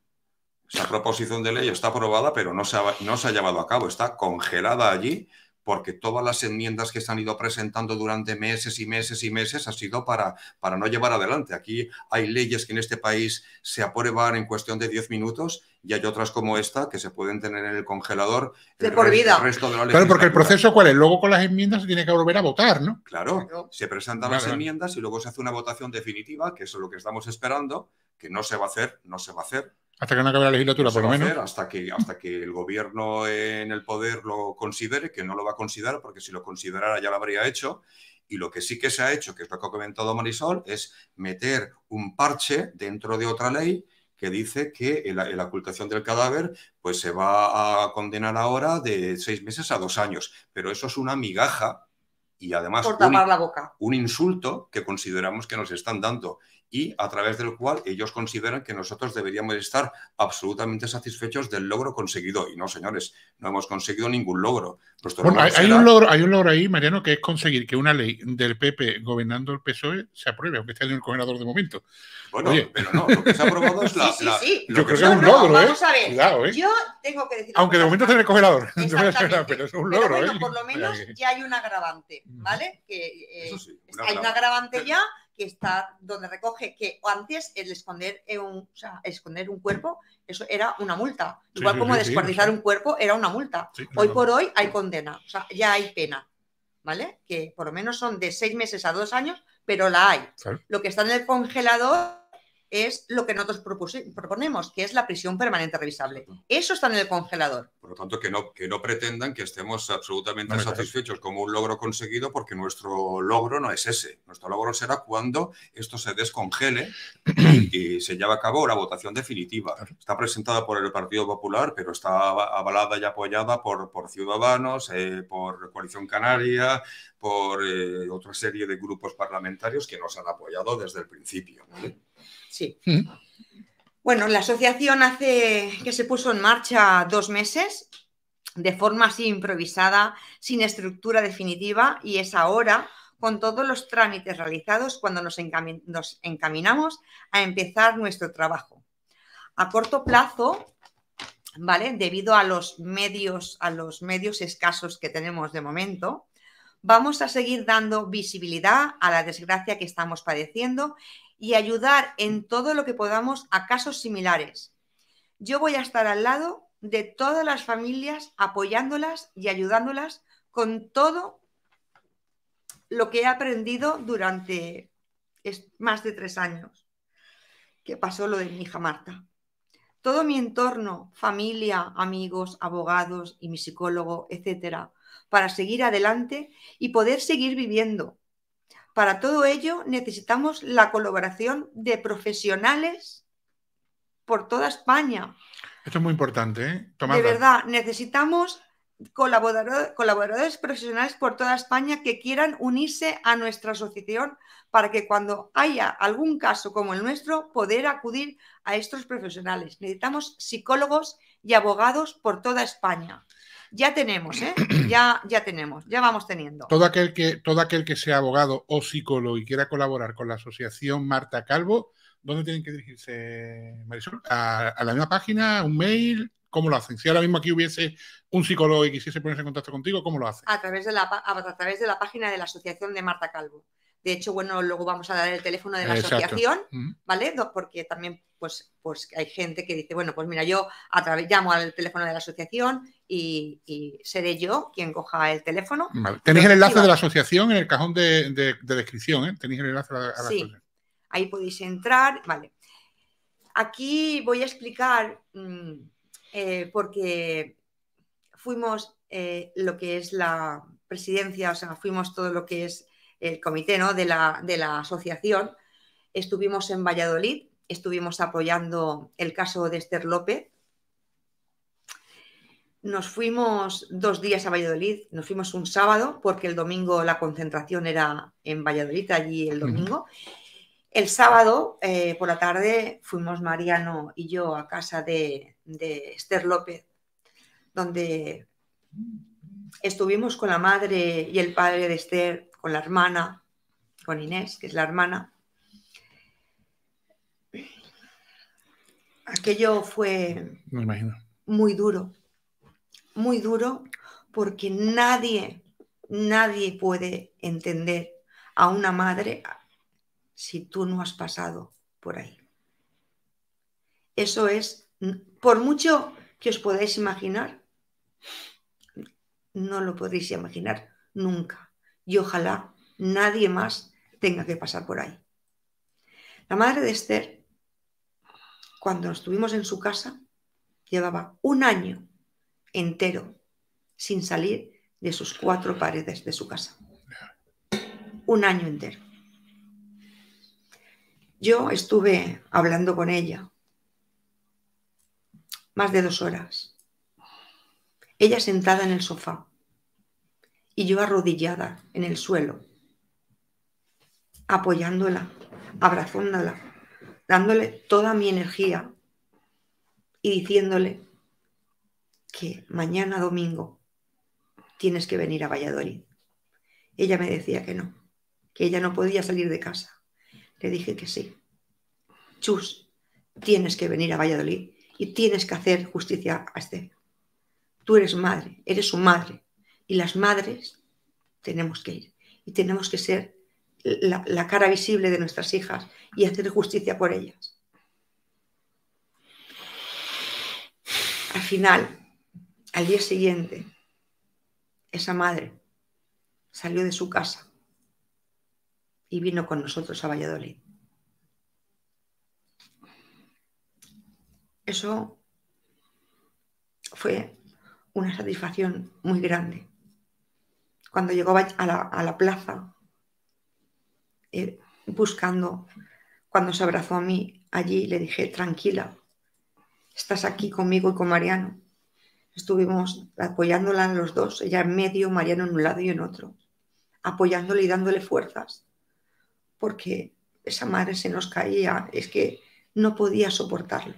Esa proposición de ley está aprobada, pero no no se ha llevado a cabo. Está congelada allí porque todas las enmiendas que se han ido presentando durante meses y meses y meses ha sido para, para no llevar adelante. Aquí hay leyes que en este país se aprueban en cuestión de 10 minutos y hay otras como esta que se pueden tener en el congelador el por resto de la claro, porque el proceso cuál es, luego con las enmiendas se tiene que volver a votar, ¿no? Claro, se presentan las enmiendas y luego se hace una votación definitiva, que es lo que estamos esperando, que no se va a hacer, no se va a hacer, hasta que no acabe la legislatura, por lo menos. Hasta que, hasta que el gobierno en el poder lo considere, que no lo va a considerar, porque si lo considerara ya lo habría hecho. Y lo que sí que se ha hecho, que es lo que ha comentado Marisol, es meter un parche dentro de otra ley que dice que la, ocultación del cadáver pues se va a condenar ahora de seis meses a dos años. Pero eso es una migaja y además un insulto que consideramos que nos están dando y a través del cual ellos consideran que nosotros deberíamos estar absolutamente satisfechos del logro conseguido. Y no, señores, no hemos conseguido ningún logro. Bueno, hay, un logro, hay un logro ahí, Mariano, que es conseguir que una ley del PP gobernando el PSOE se apruebe, aunque esté en el gobernador de momento. Bueno, pero no, lo que se ha aprobado es la... Sí, sí, Yo creo que, es un logro, ¿eh? ¿eh? Yo tengo que decir... Aunque de momento está en el congelador, pero es un logro, ¿eh? por lo menos ya hay un agravante, ¿vale? Que, eh, hay un agravante ya que está donde recoge que antes el esconder un, esconder un cuerpo eso era una multa igual como descuartizar un cuerpo era una multa hoy por hoy hay condena o sea ya hay pena vale que por lo menos son de seis meses a dos años pero la hay lo que está en el congelador es lo que nosotros proponemos, que es la prisión permanente revisable. Eso está en el congelador. Por lo tanto, que no, que no pretendan que estemos absolutamente satisfechos como un logro conseguido, porque nuestro logro no es ese. Nuestro logro será cuando esto se descongele y se lleve a cabo la votación definitiva. Está presentada por el Partido Popular, pero está avalada y apoyada por, Ciudadanos, eh, por Coalición Canaria, por eh, otra serie de grupos parlamentarios que nos han apoyado desde el principio. ¿vale? Sí. ¿Mm? Bueno, la asociación hace que se puso en marcha dos meses, de forma así improvisada, sin estructura definitiva, y es ahora, con todos los trámites realizados, cuando nos, nos encaminamos a empezar nuestro trabajo. A corto plazo, ¿vale? Debido a los medios, a los medios escasos que tenemos de momento, vamos a seguir dando visibilidad a la desgracia que estamos padeciendo y ayudar en todo lo que podamos a casos similares. Yo voy a estar al lado de todas las familias apoyándolas y ayudándolas con todo lo que he aprendido durante más de tres años que pasó lo de mi hija Marta. Todo mi entorno, familia, amigos, abogados y mi psicólogo, etcétera, para seguir adelante y poder seguir viviendo, para todo ello necesitamos la colaboración de profesionales por toda España. Esto es muy importante, ¿eh? De verdad, necesitamos colaboradores profesionales por toda España que quieran unirse a nuestra asociación para que cuando haya algún caso como el nuestro, poder acudir a estos profesionales. Necesitamos psicólogos y abogados por toda España ya tenemos, ¿eh? ya, ya tenemos, ya vamos teniendo. Todo aquel, que, todo aquel que sea abogado o psicólogo y quiera colaborar con la asociación Marta Calvo, ¿dónde tienen que dirigirse, Marisol? ¿A, la misma página? ¿Un mail? ¿Cómo lo hacen? Si ahora mismo aquí hubiese un psicólogo y quisiese ponerse en contacto contigo, ¿cómo lo hacen? A través de la, a través de la página de la asociación de Marta Calvo. De hecho, bueno, luego vamos a dar el teléfono de la asociación, ¿vale? Porque también pues, pues hay gente que dice, bueno, pues mira, yo a través llamo al teléfono de la asociación y, seré yo quien coja el teléfono. Tenéis el enlace de la asociación en el cajón de, descripción, ¿eh? Tenéis el enlace a la, sí. Ahí podéis entrar, vale. Aquí voy a explicar mm, eh, porque fuimos eh, lo que es la presidencia, o sea, fuimos todo lo que es el comité ¿no? de, la, asociación, estuvimos en Valladolid, estuvimos apoyando el caso de Esther López. Nos fuimos dos días a Valladolid, nos fuimos un sábado porque el domingo la concentración era en Valladolid, allí el domingo. El sábado eh, por la tarde fuimos Mariano y yo a casa de, de Esther López, donde estuvimos con la madre y el padre de Esther con la hermana, con Inés, que es la hermana. Aquello fue muy duro, muy duro, porque nadie, nadie puede entender a una madre si tú no has pasado por ahí. Eso es, por mucho que os podáis imaginar, no lo podréis imaginar nunca y ojalá nadie más tenga que pasar por ahí. La madre de Esther, cuando estuvimos en su casa, llevaba un año entero sin salir de sus cuatro paredes de su casa. Un año entero. Yo estuve hablando con ella más de dos horas. Ella sentada en el sofá, y yo arrodillada en el suelo, apoyándola, abrazándola, dándole toda mi energía y diciéndole que mañana domingo tienes que venir a Valladolid. Ella me decía que no, que ella no podía salir de casa. Le dije que sí. Chus, tienes que venir a Valladolid y tienes que hacer justicia a este. Tú eres madre, eres su madre. Y las madres tenemos que ir y tenemos que ser la, cara visible de nuestras hijas y hacer justicia por ellas. Al final, al día siguiente, esa madre salió de su casa y vino con nosotros a Valladolid. Eso fue una satisfacción muy grande cuando llegó a la, plaza, eh, buscando, cuando se abrazó a mí allí, le dije, tranquila, estás aquí conmigo y con Mariano. Estuvimos apoyándola en los dos, ella en medio, Mariano en un lado y en otro, apoyándole y dándole fuerzas, porque esa madre se nos caía, es que no podía soportarlo,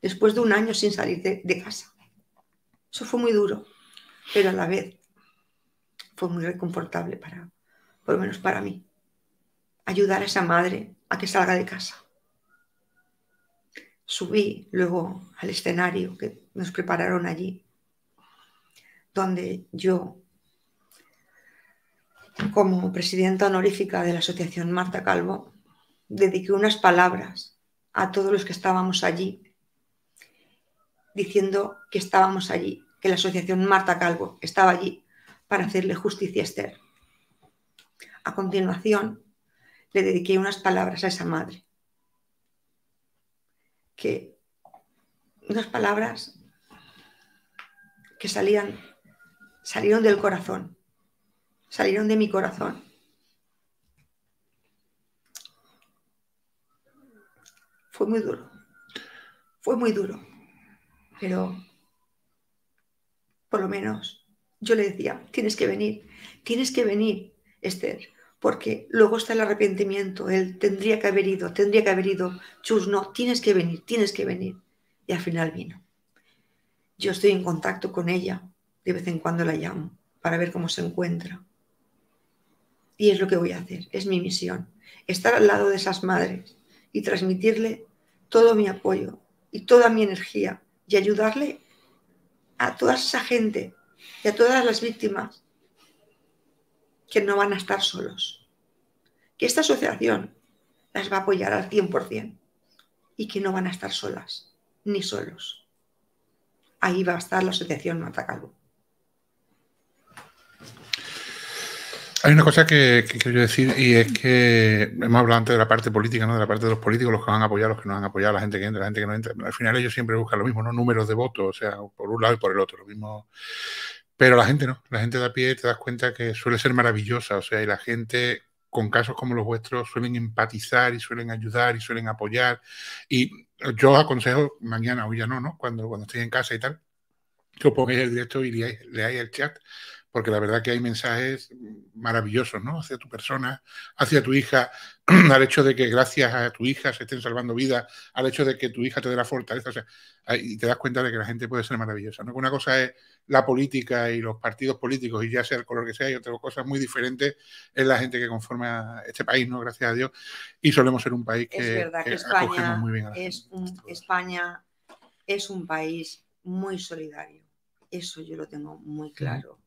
después de un año sin salir de casa. Eso fue muy duro, pero a la vez muy reconfortable para, por lo menos para mí, ayudar a esa madre a que salga de casa. Subí luego al escenario que nos prepararon allí, donde yo, como presidenta honorífica de la Asociación Marta Calvo, dediqué unas palabras a todos los que estábamos allí, diciendo que estábamos allí, que la Asociación Marta Calvo estaba allí para hacerle justicia a Esther. A continuación, le dediqué unas palabras a esa madre, que unas palabras que salían, salieron del corazón, salieron de mi corazón. Fue muy duro, fue muy duro, pero por lo menos yo le decía, tienes que venir, tienes que venir, Esther, porque luego está el arrepentimiento, él tendría que haber ido, tendría que haber ido, Chus, no, tienes que venir, tienes que venir. Y al final vino. Yo estoy en contacto con ella, de vez en cuando la llamo para ver cómo se encuentra. Y es lo que voy a hacer, es mi misión, estar al lado de esas madres y transmitirle todo mi apoyo y toda mi energía y ayudarle a toda esa gente y a todas las víctimas que no van a estar solos, que esta asociación las va a apoyar al 100% y que no van a estar solas ni solos. Ahí va a estar la asociación Matacalvo. Hay una cosa que, quiero decir y es que hemos hablado antes de la parte política, ¿no? de la parte de los políticos, los que van a apoyar, los que no van a apoyar, la gente que entra, la gente que no entra. Al final ellos siempre buscan lo mismo, ¿no? números de votos, o sea, por un lado y por el otro, lo mismo. Pero la gente no, la gente de a pie te das cuenta que suele ser maravillosa, o sea, y la gente con casos como los vuestros suelen empatizar y suelen ayudar y suelen apoyar. Y yo os aconsejo, mañana o ya no, ¿no? Cuando, cuando estéis en casa y tal, que os pongáis el directo y leáis el chat porque la verdad que hay mensajes maravillosos, ¿no? Hacia tu persona, hacia tu hija, al hecho de que gracias a tu hija se estén salvando vidas, al hecho de que tu hija te dé la fortaleza, o sea, y te das cuenta de que la gente puede ser maravillosa, ¿no? Una cosa es la política y los partidos políticos, y ya sea el color que sea, y otra cosa muy diferente es la gente que conforma este país, ¿no? Gracias a Dios, y solemos ser un país que, es verdad muy bien es gente, España es un país muy solidario, eso yo lo tengo muy claro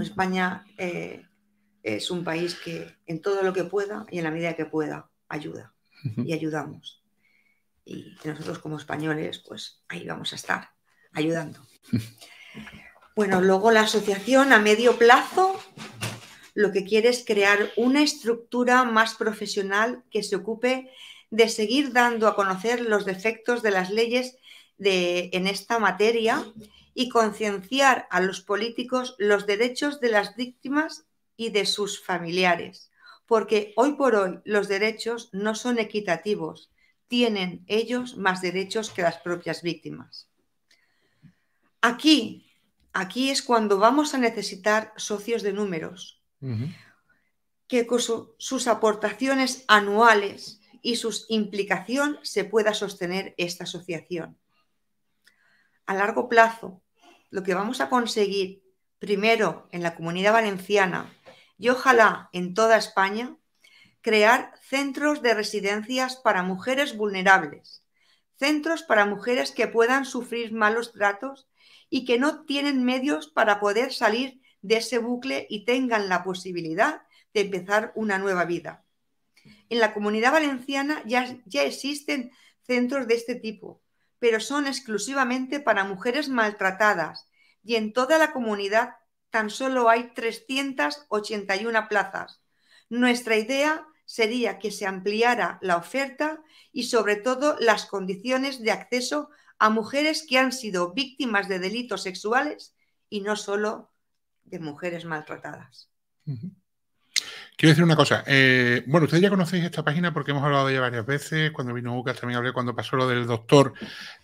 España eh, es un país que en todo lo que pueda y en la medida que pueda ayuda y ayudamos. Y nosotros como españoles, pues ahí vamos a estar ayudando. Bueno, luego la asociación a medio plazo lo que quiere es crear una estructura más profesional que se ocupe de seguir dando a conocer los defectos de las leyes de, en esta materia y concienciar a los políticos los derechos de las víctimas y de sus familiares, porque hoy por hoy los derechos no son equitativos, tienen ellos más derechos que las propias víctimas. Aquí, aquí es cuando vamos a necesitar socios de números, que con sus aportaciones anuales y su implicación se pueda sostener esta asociación a largo plazo, lo que vamos a conseguir primero en la comunidad valenciana y ojalá en toda España, crear centros de residencias para mujeres vulnerables, centros para mujeres que puedan sufrir malos tratos y que no tienen medios para poder salir de ese bucle y tengan la posibilidad de empezar una nueva vida. En la comunidad valenciana ya, ya existen centros de este tipo, pero son exclusivamente para mujeres maltratadas y en toda la comunidad tan solo hay 381 plazas. Nuestra idea sería que se ampliara la oferta y sobre todo las condiciones de acceso a mujeres que han sido víctimas de delitos sexuales y no solo de mujeres maltratadas. Quiero decir una cosa. Eh, bueno, ustedes ya conocéis esta página porque hemos hablado de ella varias veces. Cuando vino Lucas también hablé cuando pasó lo del doctor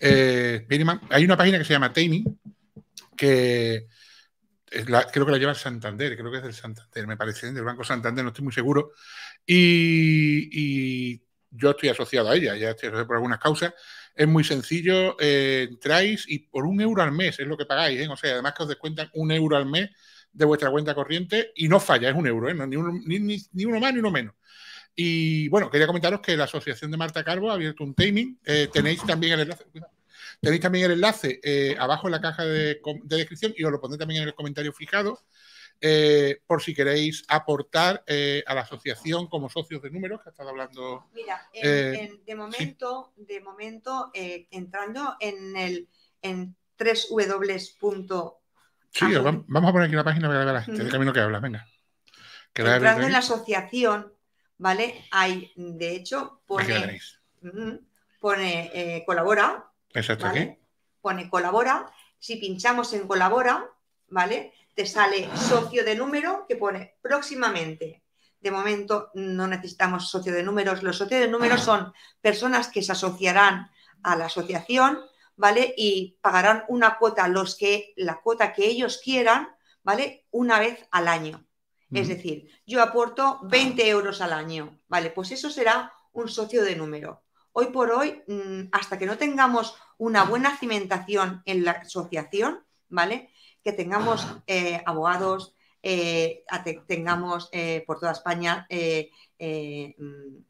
eh, Hay una página que se llama Taming, que creo que la lleva el Santander, creo que es del Santander, me parece, del Banco Santander, no estoy muy seguro. Y, yo estoy asociado a ella, ya estoy asociado por algunas causas. Es muy sencillo, eh, entráis y por un euro al mes es lo que pagáis, o sea, además que os descuentan un euro al mes de vuestra cuenta corriente y no falla, es un euro, ¿eh? ni, uno, ni, ni, uno más ni uno menos. Y bueno, quería comentaros que la Asociación de Marta Carbo ha abierto un timing, eh, tenéis también el enlace. Tenéis también el enlace eh, abajo en la caja de, descripción y os lo pondré también en el comentario fijado por si queréis aportar a la asociación como socios de números que ha estado hablando. Mira, de momento, de momento entrando en el en Sí, ah, vamos, a poner aquí la página para que la este mm. camino que habla. venga. Entrando en la asociación, ¿vale? Hay, de hecho, pone, mm-hmm. pone eh, colabora. Exacto, aquí. Pone colabora. Si pinchamos en colabora, ¿vale? Te sale socio de número que pone próximamente. De momento no necesitamos socio de números. Los socios de números ah. son personas que se asociarán a la asociación ¿vale? Y pagarán una cuota, los que, la cuota que ellos quieran, ¿vale? Una vez al año. Es decir, yo aporto 20 euros al año, ¿vale? Pues eso será un socio de número. Hoy por hoy, mm, hasta que no tengamos una buena cimentación en la asociación, ¿vale? Que tengamos eh, abogados, eh, tengamos eh, por toda España, mm,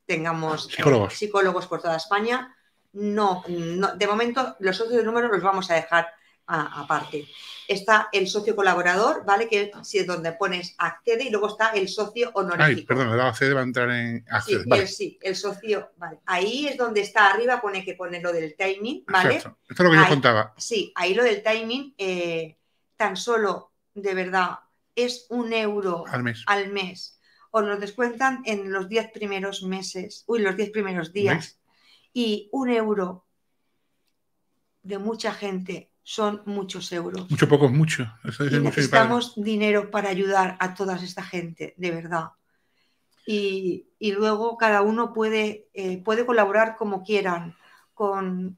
tengamos ah, psicólogos por toda España, no, de momento los socios de números los vamos a dejar aparte. Está el socio colaborador, ¿vale? Que si es donde pones accede y luego está el socio honorífico. Ay, perdón, el accede va a entrar en accede. Sí, el, socio, vale. Ahí es donde está arriba, pone que pone lo del timing, ¿vale? Esto es lo que yo contaba. Sí, ahí lo del timing, eh, tan solo, de verdad, es un euro al mes. O mes. descuentan en los 10 primeros meses, uy, los 10 primeros días y un euro de mucha gente son muchos euros. Mucho poco es mucho. y necesitamos dinero para ayudar a toda esta gente, de verdad. Y, y luego cada uno puede, eh, puede colaborar como quieran, con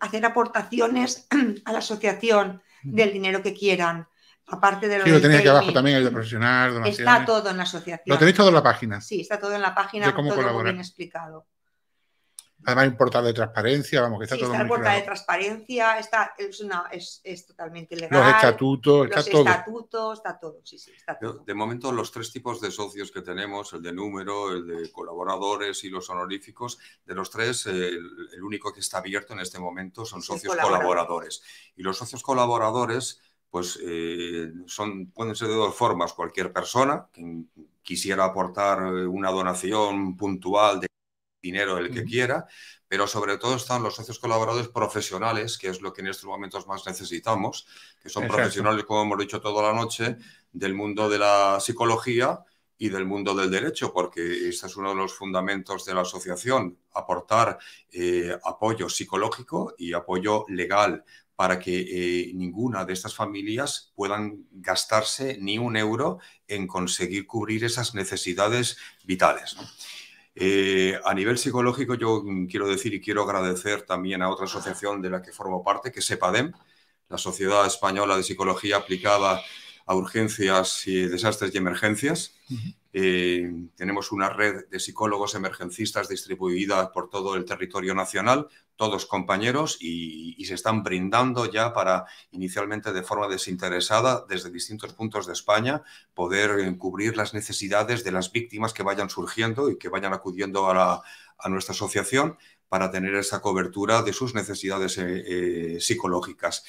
hacer aportaciones a la asociación mm. del dinero que quieran. Aparte de lo sí, lo tenéis aquí abajo también, de profesional, donaciones. Está todo en la asociación. Lo tenéis todo en la página. Sí, está todo en la página, todo bien explicado. Además, hay de transparencia, vamos, que está todo está el de transparencia, es, totalmente legal. Los estatutos, está todo. está todo, De, momento, los tres tipos de socios que tenemos, el de número, el de colaboradores y los honoríficos, de los tres, eh, el, único que está abierto en este momento son socios colaboradores. Y los socios colaboradores pues eh, son, pueden ser de dos formas. Cualquier persona que quisiera aportar eh, una donación puntual de dinero el que quiera, pero sobre todo están los socios colaboradores profesionales, que es lo que en estos momentos más necesitamos, que son profesionales, como hemos dicho toda la noche, del mundo de la psicología y del mundo del derecho, porque este es uno de los fundamentos de la asociación, aportar eh, apoyo psicológico y apoyo legal para que eh, ninguna de estas familias puedan gastarse ni un euro en conseguir cubrir esas necesidades vitales. Eh, a nivel psicológico, yo mm, quiero decir y quiero agradecer también a otra asociación de la que formo parte, que es EPADEM, la Sociedad Española de Psicología Aplicada a Urgencias y Desastres y Emergencias, eh, tenemos una red de psicólogos emergencistas distribuida por todo el territorio nacional, todos compañeros, y, se están brindando ya para, inicialmente de forma desinteresada, desde distintos puntos de España, poder eh, cubrir las necesidades de las víctimas que vayan surgiendo y que vayan acudiendo a, nuestra asociación para tener esa cobertura de sus necesidades eh, psicológicas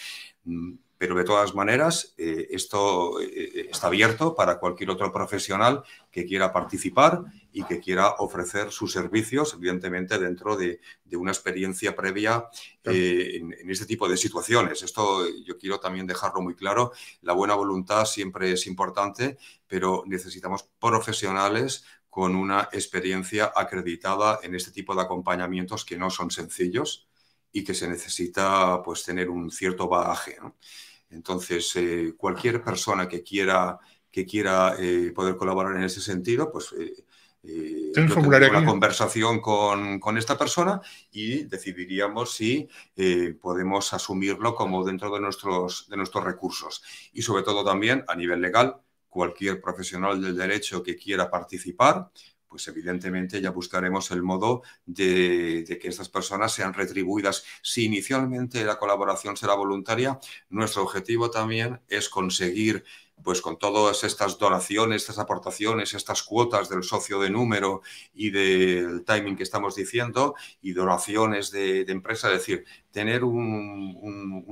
mm, pero de todas maneras esto está abierto para cualquier otro profesional que quiera participar y que quiera ofrecer sus servicios, evidentemente dentro de, una experiencia previa eh, en, este tipo de situaciones. Esto yo quiero también dejarlo muy claro. La buena voluntad siempre es importante, pero necesitamos profesionales con una experiencia acreditada en este tipo de acompañamientos que no son sencillos y que se necesita pues tener un cierto bagaje. Entonces, eh, cualquier persona que quiera que quiera eh, poder colaborar en ese sentido, pues eh, eh una conversación con, esta persona y decidiríamos si eh, podemos asumirlo como dentro de nuestros, de nuestros recursos. Y sobre todo también a nivel legal, cualquier profesional del derecho que quiera participar, pues evidentemente ya buscaremos el modo de, que estas personas sean retribuidas. Si inicialmente la colaboración será voluntaria, nuestro objetivo también es conseguir pues con todas estas donaciones, estas aportaciones, estas cuotas del socio de número y del timing que estamos diciendo y donaciones de, empresa, es decir, tener un,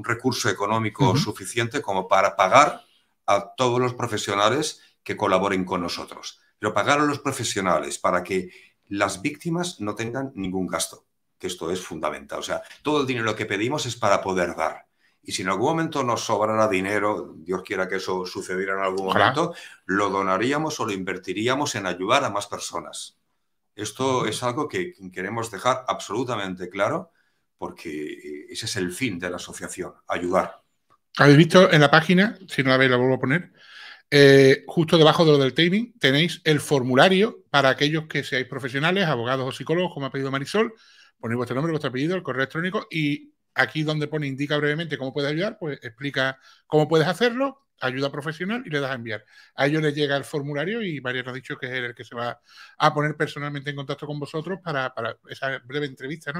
recurso económico suficiente como para pagar a todos los profesionales que colaboren con nosotros, pero pagar a los profesionales para que las víctimas no tengan ningún gasto, que esto es fundamental. O sea, todo el dinero que pedimos es para poder dar y si en algún momento nos sobrara dinero, Dios quiera que eso sucediera en algún momento, lo donaríamos o lo invertiríamos en ayudar a más personas. Esto es algo que queremos dejar absolutamente claro porque eh, ese es el fin de la asociación, ayudar. Habéis visto en la página, si no la veis la vuelvo a poner, eh, justo debajo de lo del timing tenéis el formulario para aquellos que seáis profesionales, abogados o psicólogos, como ha pedido Marisol, ponéis vuestro nombre, vuestro apellido, el correo electrónico y Aquí donde pone indica brevemente cómo puedes ayudar, pues explica cómo puedes hacerlo, ayuda profesional y le das a enviar. A ellos les llega el formulario y María nos ha dicho que es el que se va a poner personalmente en contacto con vosotros para, esa breve entrevista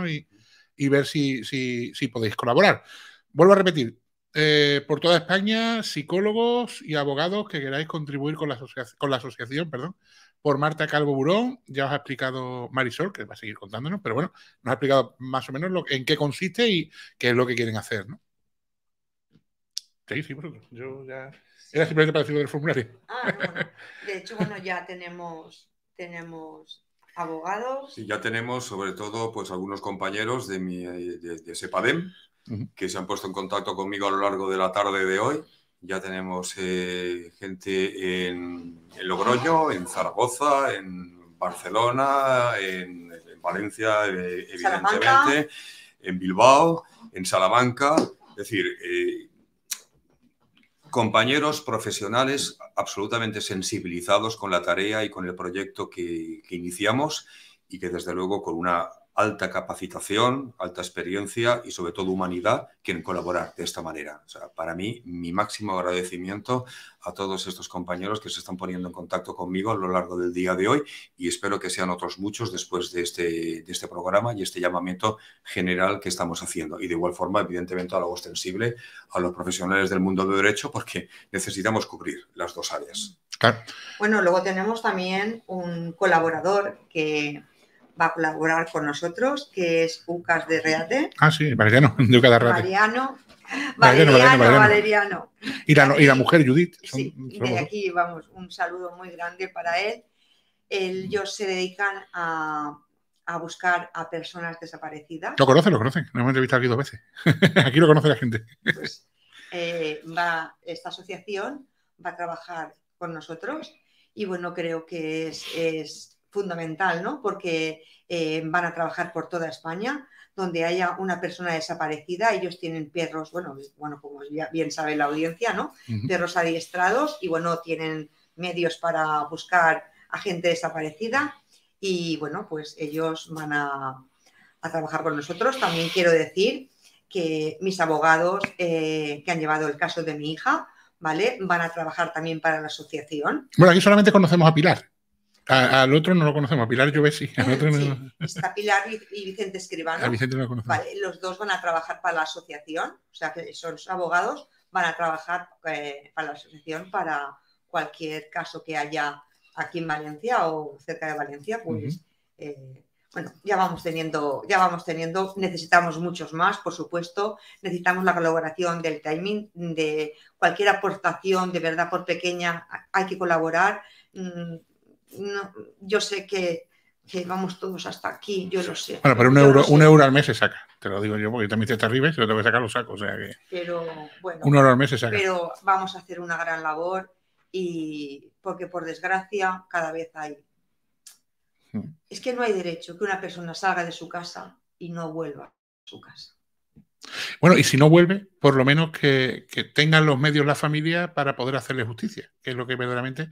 y, ver si, si, podéis colaborar. Vuelvo a repetir, eh, por toda España, psicólogos y abogados que queráis contribuir con la, con la asociación, perdón, por Marta Calvo Burón. Ya os ha explicado Marisol, que va a seguir contándonos, pero bueno, nos ha explicado más o menos en qué consiste y qué es lo que quieren hacer, ¿no? Sí, sí, bueno, Yo ya. Era simplemente para decirlo del formulario. Ah, De hecho, bueno, ya tenemos, tenemos abogados. Sí, ya tenemos, sobre todo, pues algunos compañeros de, mi, de, SEPADEM que se han puesto en contacto conmigo a lo largo de la tarde de hoy ya tenemos eh, gente en, Logroño, en Zaragoza, en Barcelona, en, Valencia, eh, evidentemente, en Bilbao, en Salamanca. Es decir, eh, compañeros profesionales absolutamente sensibilizados con la tarea y con el proyecto que iniciamos y que desde luego con una alta capacitación, alta experiencia y sobre todo humanidad quieren colaborar de esta manera. O sea, para mí, mi máximo agradecimiento a todos estos compañeros que se están poniendo en contacto conmigo a lo largo del día de hoy y espero que sean otros muchos después de este, de este programa y este llamamiento general que estamos haciendo. Y de igual forma, evidentemente, algo ostensible a los profesionales del mundo de derecho porque necesitamos cubrir las dos áreas. Bueno, luego tenemos también un colaborador que va a colaborar con nosotros, que es Lucas de Reate. Ah, sí, Valeriano, de Ucas Valeriano, Valeriano, Valeriano. Y, la, mujer Judith. sí, y de aquí vamos, un saludo muy grande para él. Ellos se dedican a, a buscar a personas desaparecidas. Lo conocen, lo conocen. Lo hemos entrevistado aquí dos veces. aquí lo conoce la gente. Pues, eh, va, esta asociación va a trabajar con nosotros y bueno, creo que es fundamental, ¿no? Porque eh, van a trabajar por toda España, donde haya una persona desaparecida, ellos tienen perros, bueno, bueno, como bien sabe la audiencia, ¿no? Perros adiestrados y bueno, tienen medios para buscar a gente desaparecida y bueno, pues ellos van a, a trabajar con nosotros. También quiero decir que mis abogados eh, que han llevado el caso de mi hija, ¿vale? Van a trabajar también para la asociación. Bueno, aquí solamente conocemos a Pilar al otro no lo conocemos, a Pilar yo Está Pilar y, Vicente Escribano. los dos van a trabajar para la asociación, o sea que son abogados, van a trabajar eh, para la asociación para cualquier caso que haya aquí en Valencia o cerca de Valencia, pues, eh, bueno, ya vamos teniendo, ya vamos teniendo, necesitamos muchos más, por supuesto, necesitamos la colaboración del timing, de cualquier aportación, de verdad, por pequeña, hay que colaborar. Mm, no, yo sé que, vamos todos hasta aquí, yo lo sé. Bueno, pero un, euro, un euro, al mes se saca, te lo digo yo, porque también te arribes, si lo tengo que sacar, lo saco. O sea que pero, bueno, un euro al mes se saca. Pero vamos a hacer una gran labor y porque por desgracia cada vez hay. Hmm. Es que no hay derecho que una persona salga de su casa y no vuelva a su casa. Bueno, y si no vuelve, por lo menos que, tengan los medios la familia para poder hacerle justicia, que es lo que verdaderamente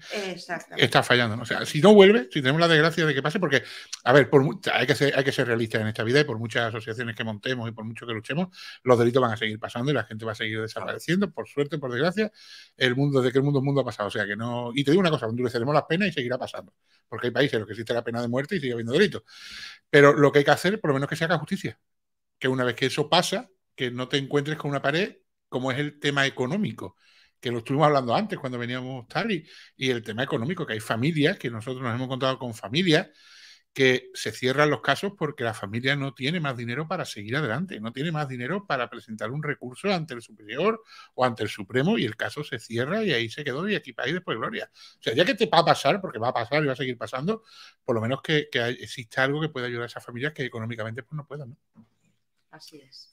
está fallando. O sea, si no vuelve, si tenemos la desgracia de que pase, porque, a ver, por, hay, que ser, realistas en esta vida y por muchas asociaciones que montemos y por mucho que luchemos, los delitos van a seguir pasando y la gente va a seguir desapareciendo. Por suerte, por desgracia, el mundo, de que el mundo mundo ha pasado. O sea, que no. Y te digo una cosa, endureceremos las penas y seguirá pasando, porque hay países en los que existe la pena de muerte y sigue habiendo delitos. Pero lo que hay que hacer, por lo menos, que se haga justicia. Que una vez que eso pasa, que no te encuentres con una pared, como es el tema económico, que lo estuvimos hablando antes cuando veníamos tal, y, y el tema económico, que hay familias, que nosotros nos hemos contado con familias que se cierran los casos porque la familia no tiene más dinero para seguir adelante, no tiene más dinero para presentar un recurso ante el superior o ante el Supremo y el caso se cierra y ahí se quedó y aquí país después gloria. O sea, ya que te va a pasar, porque va a pasar y va a seguir pasando, por lo menos que, exista algo que pueda ayudar a esas familias que económicamente pues no puedan. ¿no?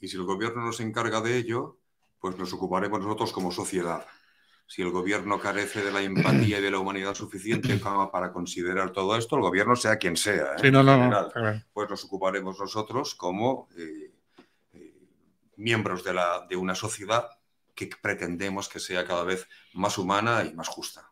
Y si el gobierno no se encarga de ello, pues nos ocuparemos nosotros como sociedad. Si el gobierno carece de la empatía y de la humanidad suficiente para considerar todo esto, el gobierno sea quien sea, ¿eh? pues nos ocuparemos nosotros como eh, eh, miembros de, la, de una sociedad que pretendemos que sea cada vez más humana y más justa.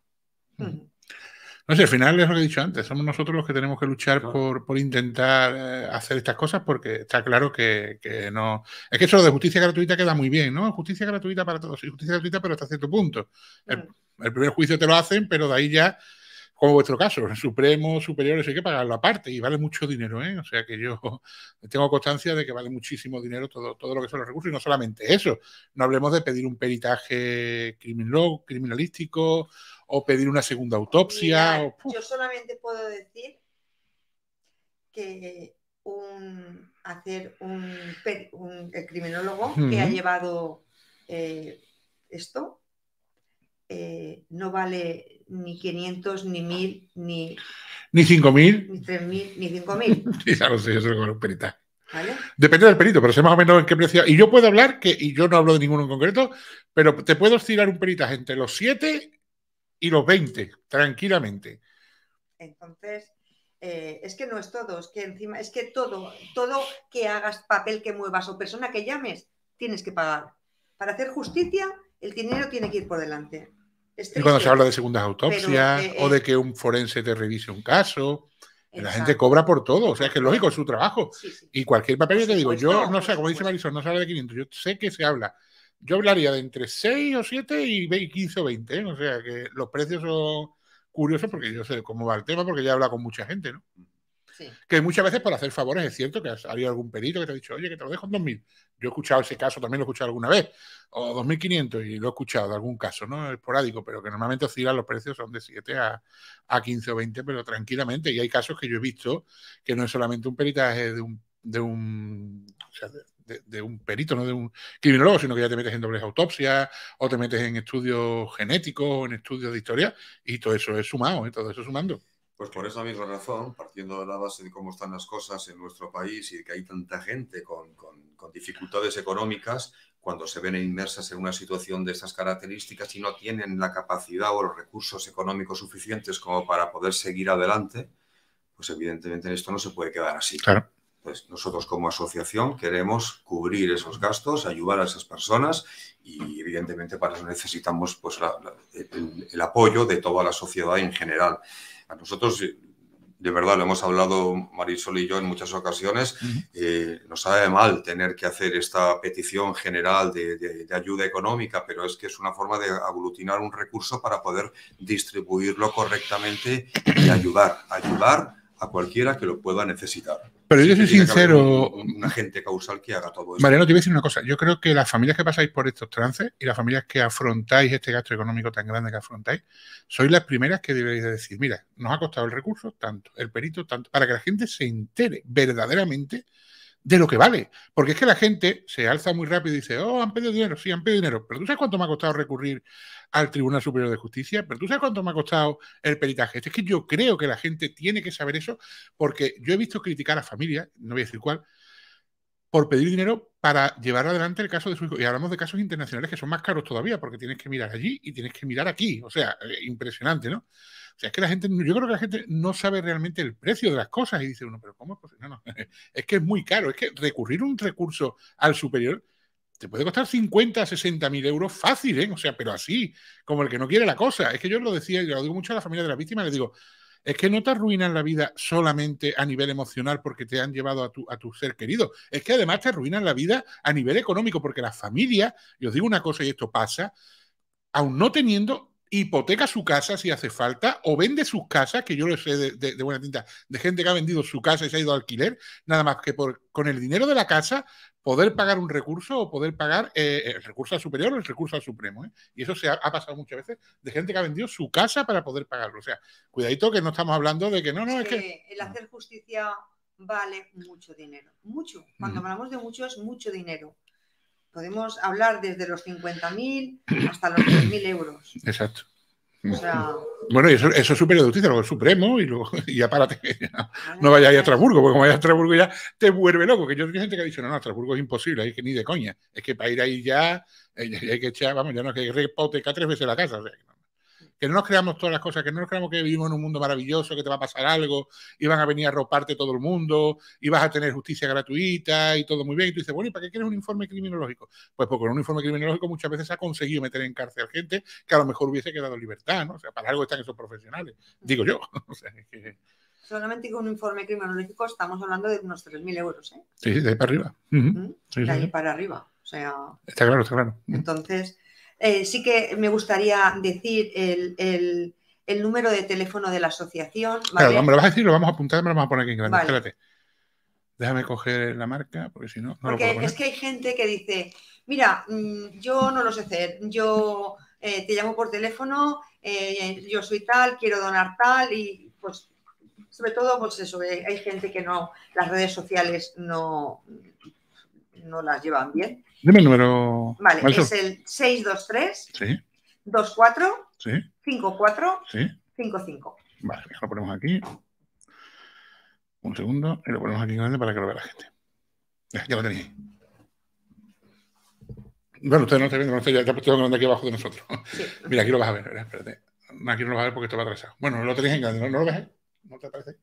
No sé, al final es lo que he dicho antes, somos nosotros los que tenemos que luchar por, intentar eh, hacer estas cosas porque está claro que, no... Es que eso de justicia gratuita queda muy bien, ¿no? Justicia gratuita para todos, justicia gratuita pero hasta cierto punto. el primer juicio te lo hacen, pero de ahí ya como vuestro caso, Supremo, superiores, hay que pagarlo aparte y vale mucho dinero, ¿eh? O sea que yo tengo constancia de que vale muchísimo dinero todo, todo lo que son los recursos y no solamente eso, no hablemos de pedir un peritaje criminalístico o pedir una segunda autopsia. yo solamente puedo decir que un, hacer un, criminólogo que ha llevado eh, esto eh, no vale ni 500, ni 1000, ni... Ni 5000. Ni 3000, ni 5000. sí, lo Depende del perito, pero sé más o menos en qué precio. Y yo puedo hablar, que, y yo no hablo de ninguno en concreto, pero te puedo estirar un peritaje entre los 7 y los 20, tranquilamente. Entonces, eh, es que no es todo, es que encima, es que todo, todo que hagas, papel que muevas o persona que llames, tienes que pagar. Para hacer justicia, el dinero tiene que ir por delante. Y cuando se habla de segundas autopsias eh, o de eh. que un forense te revise un caso, la gente cobra por todo. O sea, es que es lógico, es su trabajo. Y cualquier papel, yo te digo, yo no sé, como dice Marisol, no se habla de 500, yo sé que se habla. Yo hablaría de entre 6 o 7 y 15 o 20. ¿eh? O sea, que los precios son curiosos porque yo sé cómo va el tema, porque ya he hablado con mucha gente, ¿no? Que muchas veces por hacer favores es cierto que ha habido algún perito que te ha dicho, oye, que te lo dejo en 2.000. Yo he escuchado ese caso, también lo he escuchado alguna vez, o 2.500 y lo he escuchado algún caso, ¿no? Esporádico, pero que normalmente oscilan los precios, son de 7 a, a 15 o 20, pero tranquilamente. Y hay casos que yo he visto que no es solamente un peritaje de un... De un de, un perito, no de un criminólogo, sino que ya te metes en dobles autopsias o te metes en estudios genéticos o en estudios de historia y todo eso es sumado, ¿eh? todo eso es sumando. Pues por esa misma razón, partiendo de la base de cómo están las cosas en nuestro país y de que hay tanta gente con, con, dificultades económicas, cuando se ven inmersas en una situación de esas características y no tienen la capacidad o los recursos económicos suficientes como para poder seguir adelante, pues evidentemente en esto no se puede quedar así. Claro. Pues nosotros como asociación queremos cubrir esos gastos, ayudar a esas personas y evidentemente para eso necesitamos pues, el, apoyo de toda la sociedad en general. A nosotros, eh, de verdad, lo hemos hablado Marisol y yo en muchas ocasiones, eh, nos sabe mal tener que hacer esta petición general de, de, ayuda económica, pero es que es una forma de aglutinar un recurso para poder distribuirlo correctamente y ayudar, ayudar a cualquiera que lo pueda necesitar. Pero yo soy sincero. Un, una gente causal que haga todo eso. Mariano, te voy a decir una cosa. Yo creo que las familias que pasáis por estos trances y las familias que afrontáis este gasto económico tan grande que afrontáis, sois las primeras que debéis decir, mira, nos ha costado el recurso tanto, el perito tanto, para que la gente se entere verdaderamente de lo que vale. Porque es que la gente se alza muy rápido y dice, oh, han pedido dinero, sí, han pedido dinero. Pero tú sabes cuánto me ha costado recurrir al Tribunal Superior de Justicia, pero tú sabes cuánto me ha costado el peritaje. Es que yo creo que la gente tiene que saber eso porque yo he visto criticar a familias, no voy a decir cuál, por pedir dinero para llevar adelante el caso de su hijo. Y hablamos de casos internacionales que son más caros todavía, porque tienes que mirar allí y tienes que mirar aquí. O sea, eh, impresionante, ¿no? O sea, es que la gente, yo creo que la gente no sabe realmente el precio de las cosas y dice uno, pero ¿cómo es posible? No, no, es que es muy caro. Es que recurrir un recurso al superior te puede costar 50, 60 mil euros fácil, ¿eh? O sea, pero así, como el que no quiere la cosa. Es que yo lo decía, y lo digo mucho a la familia de las víctimas, les digo, es que no te arruinan la vida solamente a nivel emocional porque te han llevado a tu, a tu ser querido, es que además te arruinan la vida a nivel económico porque la familia, y os digo una cosa y esto pasa, aún no teniendo, hipoteca su casa si hace falta o vende sus casas, que yo lo sé de, buena tinta, de gente que ha vendido su casa y se ha ido a alquiler, nada más que por, con el dinero de la casa poder pagar un recurso o poder pagar eh, el recurso al superior o el recurso al supremo. ¿eh? Y eso se ha, pasado muchas veces de gente que ha vendido su casa para poder pagarlo. O sea, cuidadito que no estamos hablando de que no, no, es, que, El hacer justicia vale mucho dinero, mucho. Cuando hablamos de mucho es mucho dinero. Podemos hablar desde los 50.000 hasta los mil euros. Exacto. Mm. Bueno, y eso, eso, es superior de el Supremo, y luego y ya párate, no vayas a Estrasburgo, porque como vayas a Estrasburgo ya te vuelve loco. Que yo tengo gente que ha dicho, no, no, Estrasburgo es imposible, hay que ni de coña. Es que para ir ahí ya, eh, hay que echar, vamos, ya no hay que repotecar tres veces la casa. O sea, no que no nos creamos todas las cosas, que no nos creamos que vivimos en un mundo maravilloso, que te va a pasar algo, y a venir a roparte todo el mundo, y vas a tener justicia gratuita y todo muy bien. Y tú dices, bueno, ¿y para qué quieres un informe criminológico? Pues porque con un informe criminológico muchas veces se ha conseguido meter en cárcel gente que a lo mejor hubiese quedado en libertad, ¿no? O sea, para algo están esos profesionales, digo yo. Solamente con un informe criminológico estamos hablando de unos 3.000 euros, ¿eh? Sí, de ahí para arriba. de ahí para arriba. O sea, está claro, está claro. Entonces, eh, sí que me gustaría decir el, número de teléfono de la asociación. Claro, me lo vas a decir, lo vamos a apuntar, me lo vamos a poner aquí en grande. Espérate. Déjame coger la marca, porque si no, es que hay gente que dice, mira, mm, yo no lo sé hacer, yo eh, te llamo por teléfono, eh, yo soy tal, quiero donar tal, y pues sobre todo, pues hay gente que no, las redes sociales no, no las llevan bien. Dime el número. Vale, es el 623 sí. 24 sí. 54 sí. 55. Vale, lo ponemos aquí. Un segundo y lo ponemos aquí grande para que lo vea la gente. Ya, ya lo tenéis. Bueno, ustedes no están viendo, no sé, ya, está estoy grande aquí abajo de nosotros. Mira, aquí lo vas a ver, espérate. Aquí no lo vas a ver porque esto va a atrasado. Bueno, lo tenéis en grande, ¿no, lo ves? ¿No te aparece?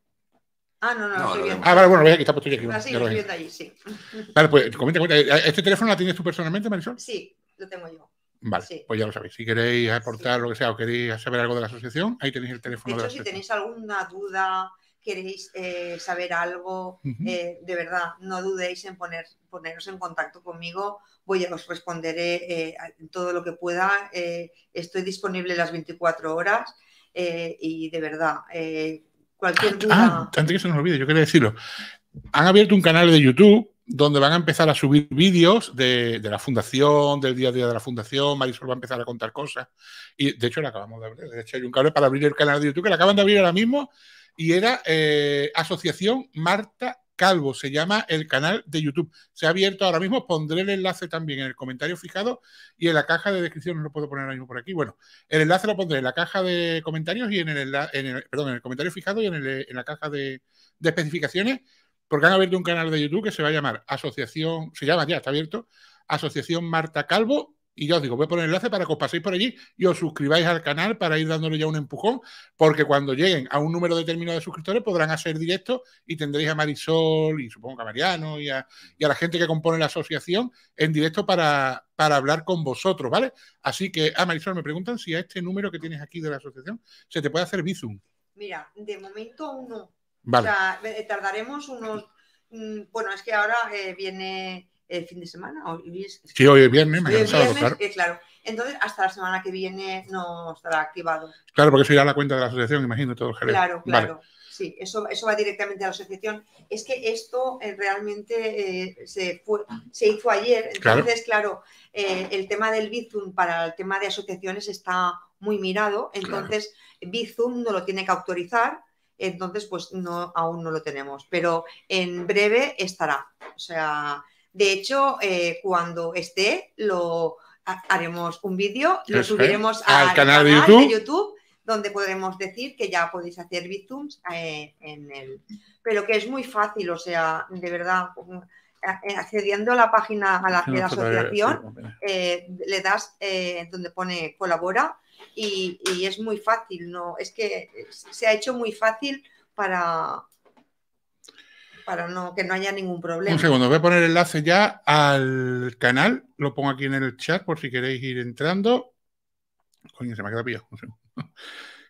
Ah, no, no, estoy viendo. Ah, vale, bueno, voy a quitar pues estoy aquí. Ah, sí, estoy viendo allí, sí. Vale, pues comenta, comenta. ¿Este teléfono la tienes tú personalmente, Marisol? Sí, lo tengo yo. Vale, pues ya lo sabéis. Si queréis aportar lo que sea o queréis saber algo de la asociación, ahí tenéis el teléfono. De hecho, si tenéis alguna duda, queréis eh, saber algo, eh, de verdad, no dudéis en poneros en contacto conmigo. Voy a os responderé eh, todo lo que pueda. estoy disponible las 24 horas y de verdad Ah, antes que se nos olvide, yo quería decirlo. Han abierto un canal de YouTube donde van a empezar a subir vídeos de, la fundación, del día a día de la fundación. Marisol va a empezar a contar cosas. Y de hecho, la acabamos de abrir. De hecho, hay un cable para abrir el canal de YouTube que la acaban de abrir ahora mismo. Y era eh, Asociación Marta Calvo, se llama el canal de YouTube. Se ha abierto ahora mismo, pondré el enlace también en el comentario fijado y en la caja de descripción, no lo puedo poner ahora mismo por aquí. Bueno, el enlace lo pondré en la caja de comentarios y en el, perdón, en el comentario fijado y en, la caja de, de especificaciones, porque han abierto un canal de YouTube que se va a llamar Asociación, se llama ya, está abierto, Asociación Marta Calvo y yo os digo, voy a poner el enlace para que os paséis por allí y os suscribáis al canal para ir dándole ya un empujón, porque cuando lleguen a un número determinado de suscriptores podrán hacer directo y tendréis a Marisol y supongo que a Mariano y a, la gente que compone la asociación en directo para, hablar con vosotros, ¿vale? Así que, a ah, Marisol, me preguntan si a este número que tienes aquí de la asociación se te puede hacer Bizum. Mira, de momento aún no. O sea, eh, tardaremos unos. Mm, bueno, es que ahora eh, viene el eh, fin de semana. o sí, hoy es viernes, claro. Entonces, hasta la semana que viene no estará activado. Claro, porque eso irá a la cuenta de la asociación, imagino, todo el Claro, claro. Sí, eso, va directamente a la asociación. Es que esto eh, realmente eh, se, se hizo ayer. Entonces, claro, el tema del Bizum para el tema de asociaciones está muy mirado. Entonces, Bizum no lo tiene que autorizar. Entonces, pues no, aún no lo tenemos. Pero en breve estará. O sea, de hecho, eh, cuando esté, lo haremos un vídeo, lo subiremos al, canal, de, YouTube. donde podremos decir que ya podéis hacer Bizums eh, en él. Pero que es muy fácil, o sea, de verdad, mm, eh, accediendo a la página a la, de la asociación, le das donde pone colabora y, es muy fácil, ¿no? Es que se ha hecho muy fácil para, para no, que no haya ningún problema. Un segundo, voy a poner el enlace ya al canal, lo pongo aquí en el chat por si queréis ir entrando. Coño, se me ha quedado pillado.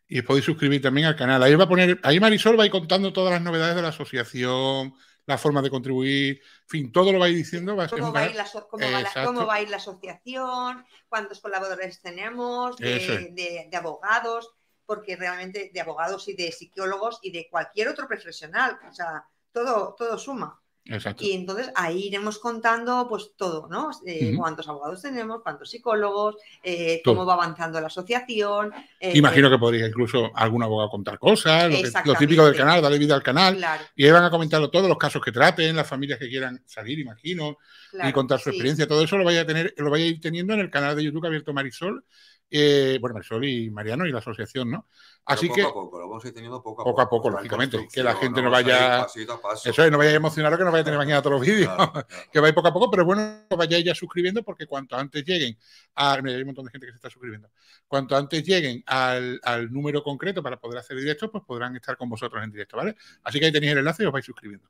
Y podéis suscribir también al canal. Ahí va a poner, ahí Marisol va contando todas las novedades de la asociación, la forma de contribuir, en fin, todo lo vais diciendo. Va a ¿Cómo, va a ir la, cómo, va a ir la asociación? ¿Cuántos colaboradores tenemos? De, abogados, porque realmente de abogados y de psicólogos y de cualquier otro profesional. O sea, todo, todo suma. Exacto. Y entonces ahí iremos contando pues todo, ¿no? Eh, cuántos abogados tenemos, cuántos psicólogos, eh, cómo va avanzando la asociación. Eh, imagino que podría incluso algún abogado contar cosas, lo, típico del canal, darle vida al canal. Y ahí van a comentarlo todos los casos que traten, las familias que quieran salir, imagino, y contar su experiencia. Todo eso lo vaya a tener, lo vaya a ir teniendo en el canal de YouTube abierto Marisol eh, bueno, Marisol y Mariano y la asociación, ¿no? Así que. poco, vamos a ir teniendo poco a poco. lógicamente. Que la gente no, vaya. Eso es, no vaya a emocionar que no vaya a tener mañana todos los vídeos. que vaya poco a poco, pero bueno, vayáis ya suscribiendo porque cuanto antes lleguen. A, hay un montón de gente que se está suscribiendo. Cuanto antes lleguen al, número concreto para poder hacer directos, pues podrán estar con vosotros en directo, ¿vale? Así que ahí tenéis el enlace y os vais suscribiendo.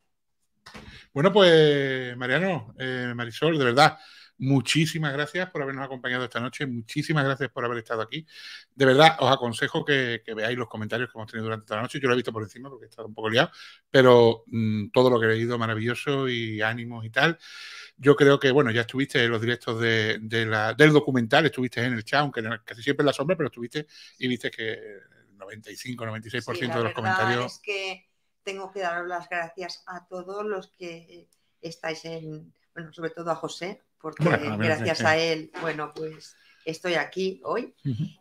Bueno, pues Mariano, eh, Marisol, de verdad. Muchísimas gracias por habernos acompañado esta noche. Muchísimas gracias por haber estado aquí. De verdad, os aconsejo que, veáis los comentarios que hemos tenido durante toda la noche. Yo lo he visto por encima porque he estado un poco liado, pero mm, todo lo que he leído maravilloso y ánimos y tal. Yo creo que, bueno, ya estuviste en los directos del documental, estuviste en el chat, aunque casi siempre en la sombra, pero estuviste y viste que el 95, 96% de los comentarios. Es que tengo que dar las gracias a todos los que estáis en bueno, sobre todo a José, porque gracias eh, a él, bueno, pues estoy aquí hoy.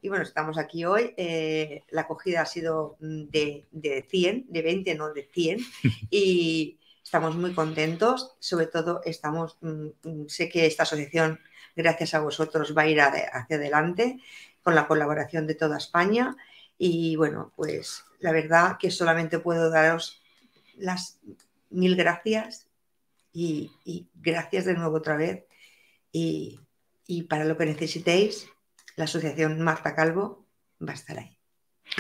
Y bueno, estamos aquí hoy. Eh, la acogida ha sido mm, de, 100, de 20, no de 100. Y estamos muy contentos. Sobre todo, estamos, mm, mm, sé que esta asociación, gracias a vosotros, va a ir hacia adelante con la colaboración de toda España. Y bueno, pues la verdad que solamente puedo daros las mil gracias y, gracias de nuevo otra vez. Y, para lo que necesitéis, la Asociación Marta Calvo va a estar ahí.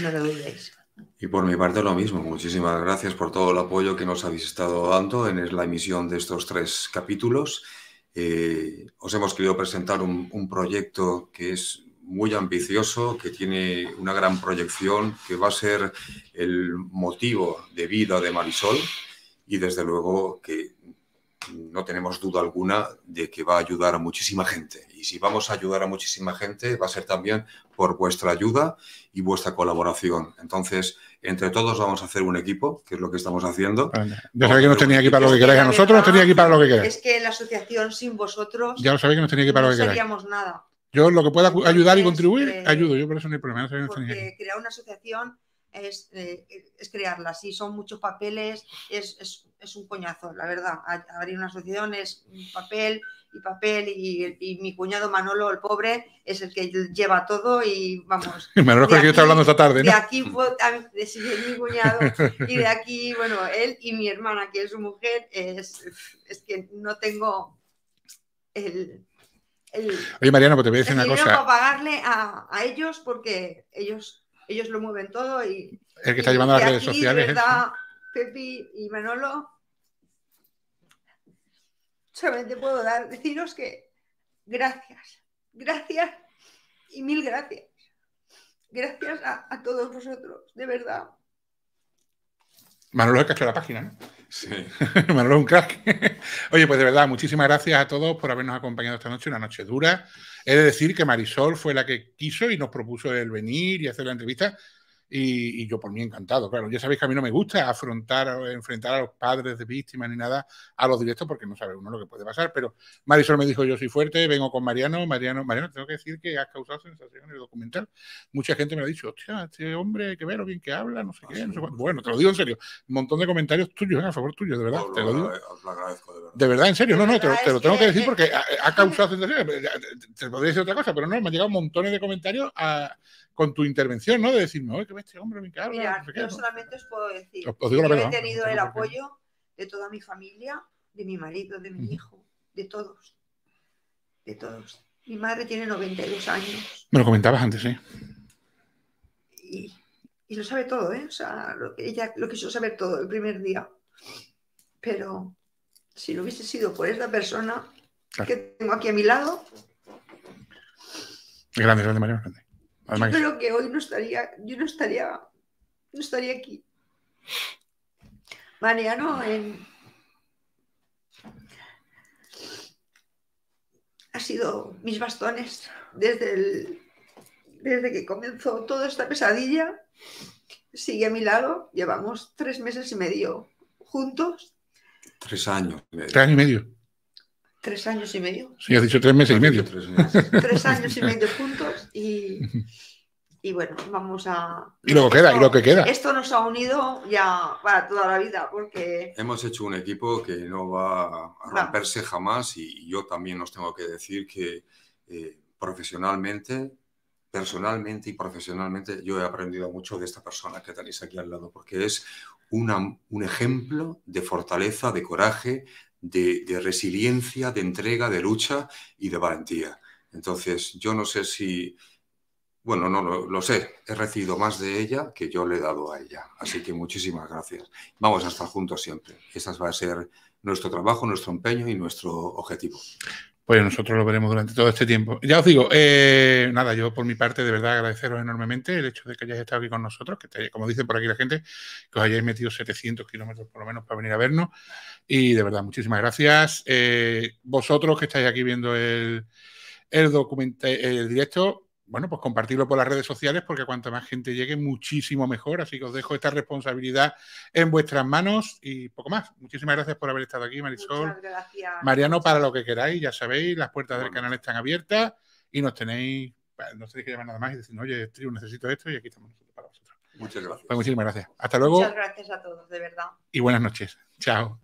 No lo dudéis. Y por mi parte lo mismo, muchísimas gracias por todo el apoyo que nos habéis estado dando en la emisión de estos tres capítulos. Eh, os hemos querido presentar un, un proyecto que es muy ambicioso, que tiene una gran proyección, que va a ser el motivo de vida de Marisol y desde luego que no tenemos duda alguna de que va a ayudar a muchísima gente. Y si vamos a ayudar a muchísima gente, va a ser también por vuestra ayuda y vuestra colaboración. Entonces, entre todos vamos a hacer un equipo, que es lo que estamos haciendo. ya sabéis que nos tenía aquí para lo que queráis. nosotros nos tenía aquí para lo que queráis. Es que la asociación sin vosotros. Ya lo sabéis que nos tenía aquí para no lo que queráis. No nada. Yo lo que pueda ayudar y contribuir, eh, ayudo. Yo por eso no hay problema. porque crear una asociación eh, es, crearla. Si son muchos papeles, es es un coñazo, la verdad. Abrir una asociación es papel y papel y, mi cuñado Manolo, el pobre, es el que lleva todo y vamos. Manolo es que yo hablando esta tarde, De aquí, de, mi cuñado y de aquí, bueno, él y mi hermana, que es su mujer, es, es que no tengo el... el Oye, Mariana, pues te voy a decir una cosa. que pagarle a, a ellos porque ellos, ellos lo mueven todo y... El que está llevando las redes sociales. Verdad, ¿eh? Pepi y Manolo solamente puedo dar, deciros que gracias, gracias y mil gracias. Gracias a, todos vosotros, de verdad. Manolo es que la página, ¿no? Sí. Manolo es un crack. Oye, pues de verdad, muchísimas gracias a todos por habernos acompañado esta noche, una noche dura. He de decir que Marisol fue la que quiso y nos propuso el venir y hacer la entrevista. Y, yo por mí encantado, claro. Ya sabéis que a mí no me gusta afrontar o enfrentar a los padres de víctimas ni nada a los directos porque no sabe uno lo que puede pasar. Pero Marisol me dijo, yo soy fuerte, vengo con Mariano. Mariano, Mariano, tengo que decir que has causado sensación en el documental. Mucha gente me ha dicho, hostia, este hombre, que lo bien que habla, no sé ah, qué. bueno, te lo digo en serio. Un montón de comentarios tuyos, ¿eh? a favor tuyo, de verdad. te lo digo. Lo agradezco, de verdad. De verdad, en serio. No, no, te, lo, tengo que decir porque ha, causado sensación. Te podría decir otra cosa, pero no, me han llegado montones de comentarios a con tu intervención, ¿no? De decirme, oye, que este hombre me yo solamente os puedo decir que he tenido el apoyo de toda mi familia, de mi marido, de mi hijo, de todos. De todos. Mi madre tiene 92 años. Me lo comentabas antes, sí. Y, lo sabe todo, ¿eh? O sea, ella lo quiso saber todo el primer día. Pero si lo hubiese sido por esta persona que tengo aquí a mi lado. Grande, grande, María, grande yo creo que hoy no estaría, yo no estaría, no estaría aquí. Mariano, ha sido mis bastones desde, el, desde que comenzó toda esta pesadilla. Sigue a mi lado, llevamos tres meses y medio juntos. Tres años. Y medio. Tres años y medio. Tres años y medio. Sí, has dicho tres meses y medio. tres años y medio juntos. Y, bueno, vamos a... Y lo que queda, y lo que queda. Esto nos ha unido ya para toda la vida, porque... Hemos hecho un equipo que no va a romperse jamás y yo también os tengo que decir que eh, profesionalmente personalmente y profesionalmente yo he aprendido mucho de esta persona que tenéis aquí al lado, porque es un ejemplo de fortaleza, de coraje, de, resiliencia, de entrega, de lucha y de valentía. Entonces, yo no sé si, bueno, no lo, sé, he recibido más de ella que yo le he dado a ella. Así que muchísimas gracias. Vamos a estar juntos siempre. Ese va a ser nuestro trabajo, nuestro empeño y nuestro objetivo. Pues nosotros lo veremos durante todo este tiempo. Ya os digo, eh, nada, yo por mi parte de verdad agradeceros enormemente el hecho de que hayáis estado aquí con nosotros, que como dicen por aquí la gente, que os hayáis metido 700 kilómetros por lo menos para venir a vernos. Y de verdad, muchísimas gracias. Eh, vosotros que estáis aquí viendo el, el, el directo, bueno, pues compartirlo por las redes sociales porque cuanto más gente llegue, muchísimo mejor. Así que os dejo esta responsabilidad en vuestras manos y poco más. Muchísimas gracias por haber estado aquí, Marisol. Mariano, para lo que queráis, ya sabéis, las puertas del canal están abiertas y nos tenéis, no tenéis que llamar nada más y decir, oye, necesito esto y aquí estamos nosotros para vosotros. Muchas gracias. Pues muchísimas gracias. Hasta luego. Muchas gracias a todos, de verdad. Y buenas noches. Chao.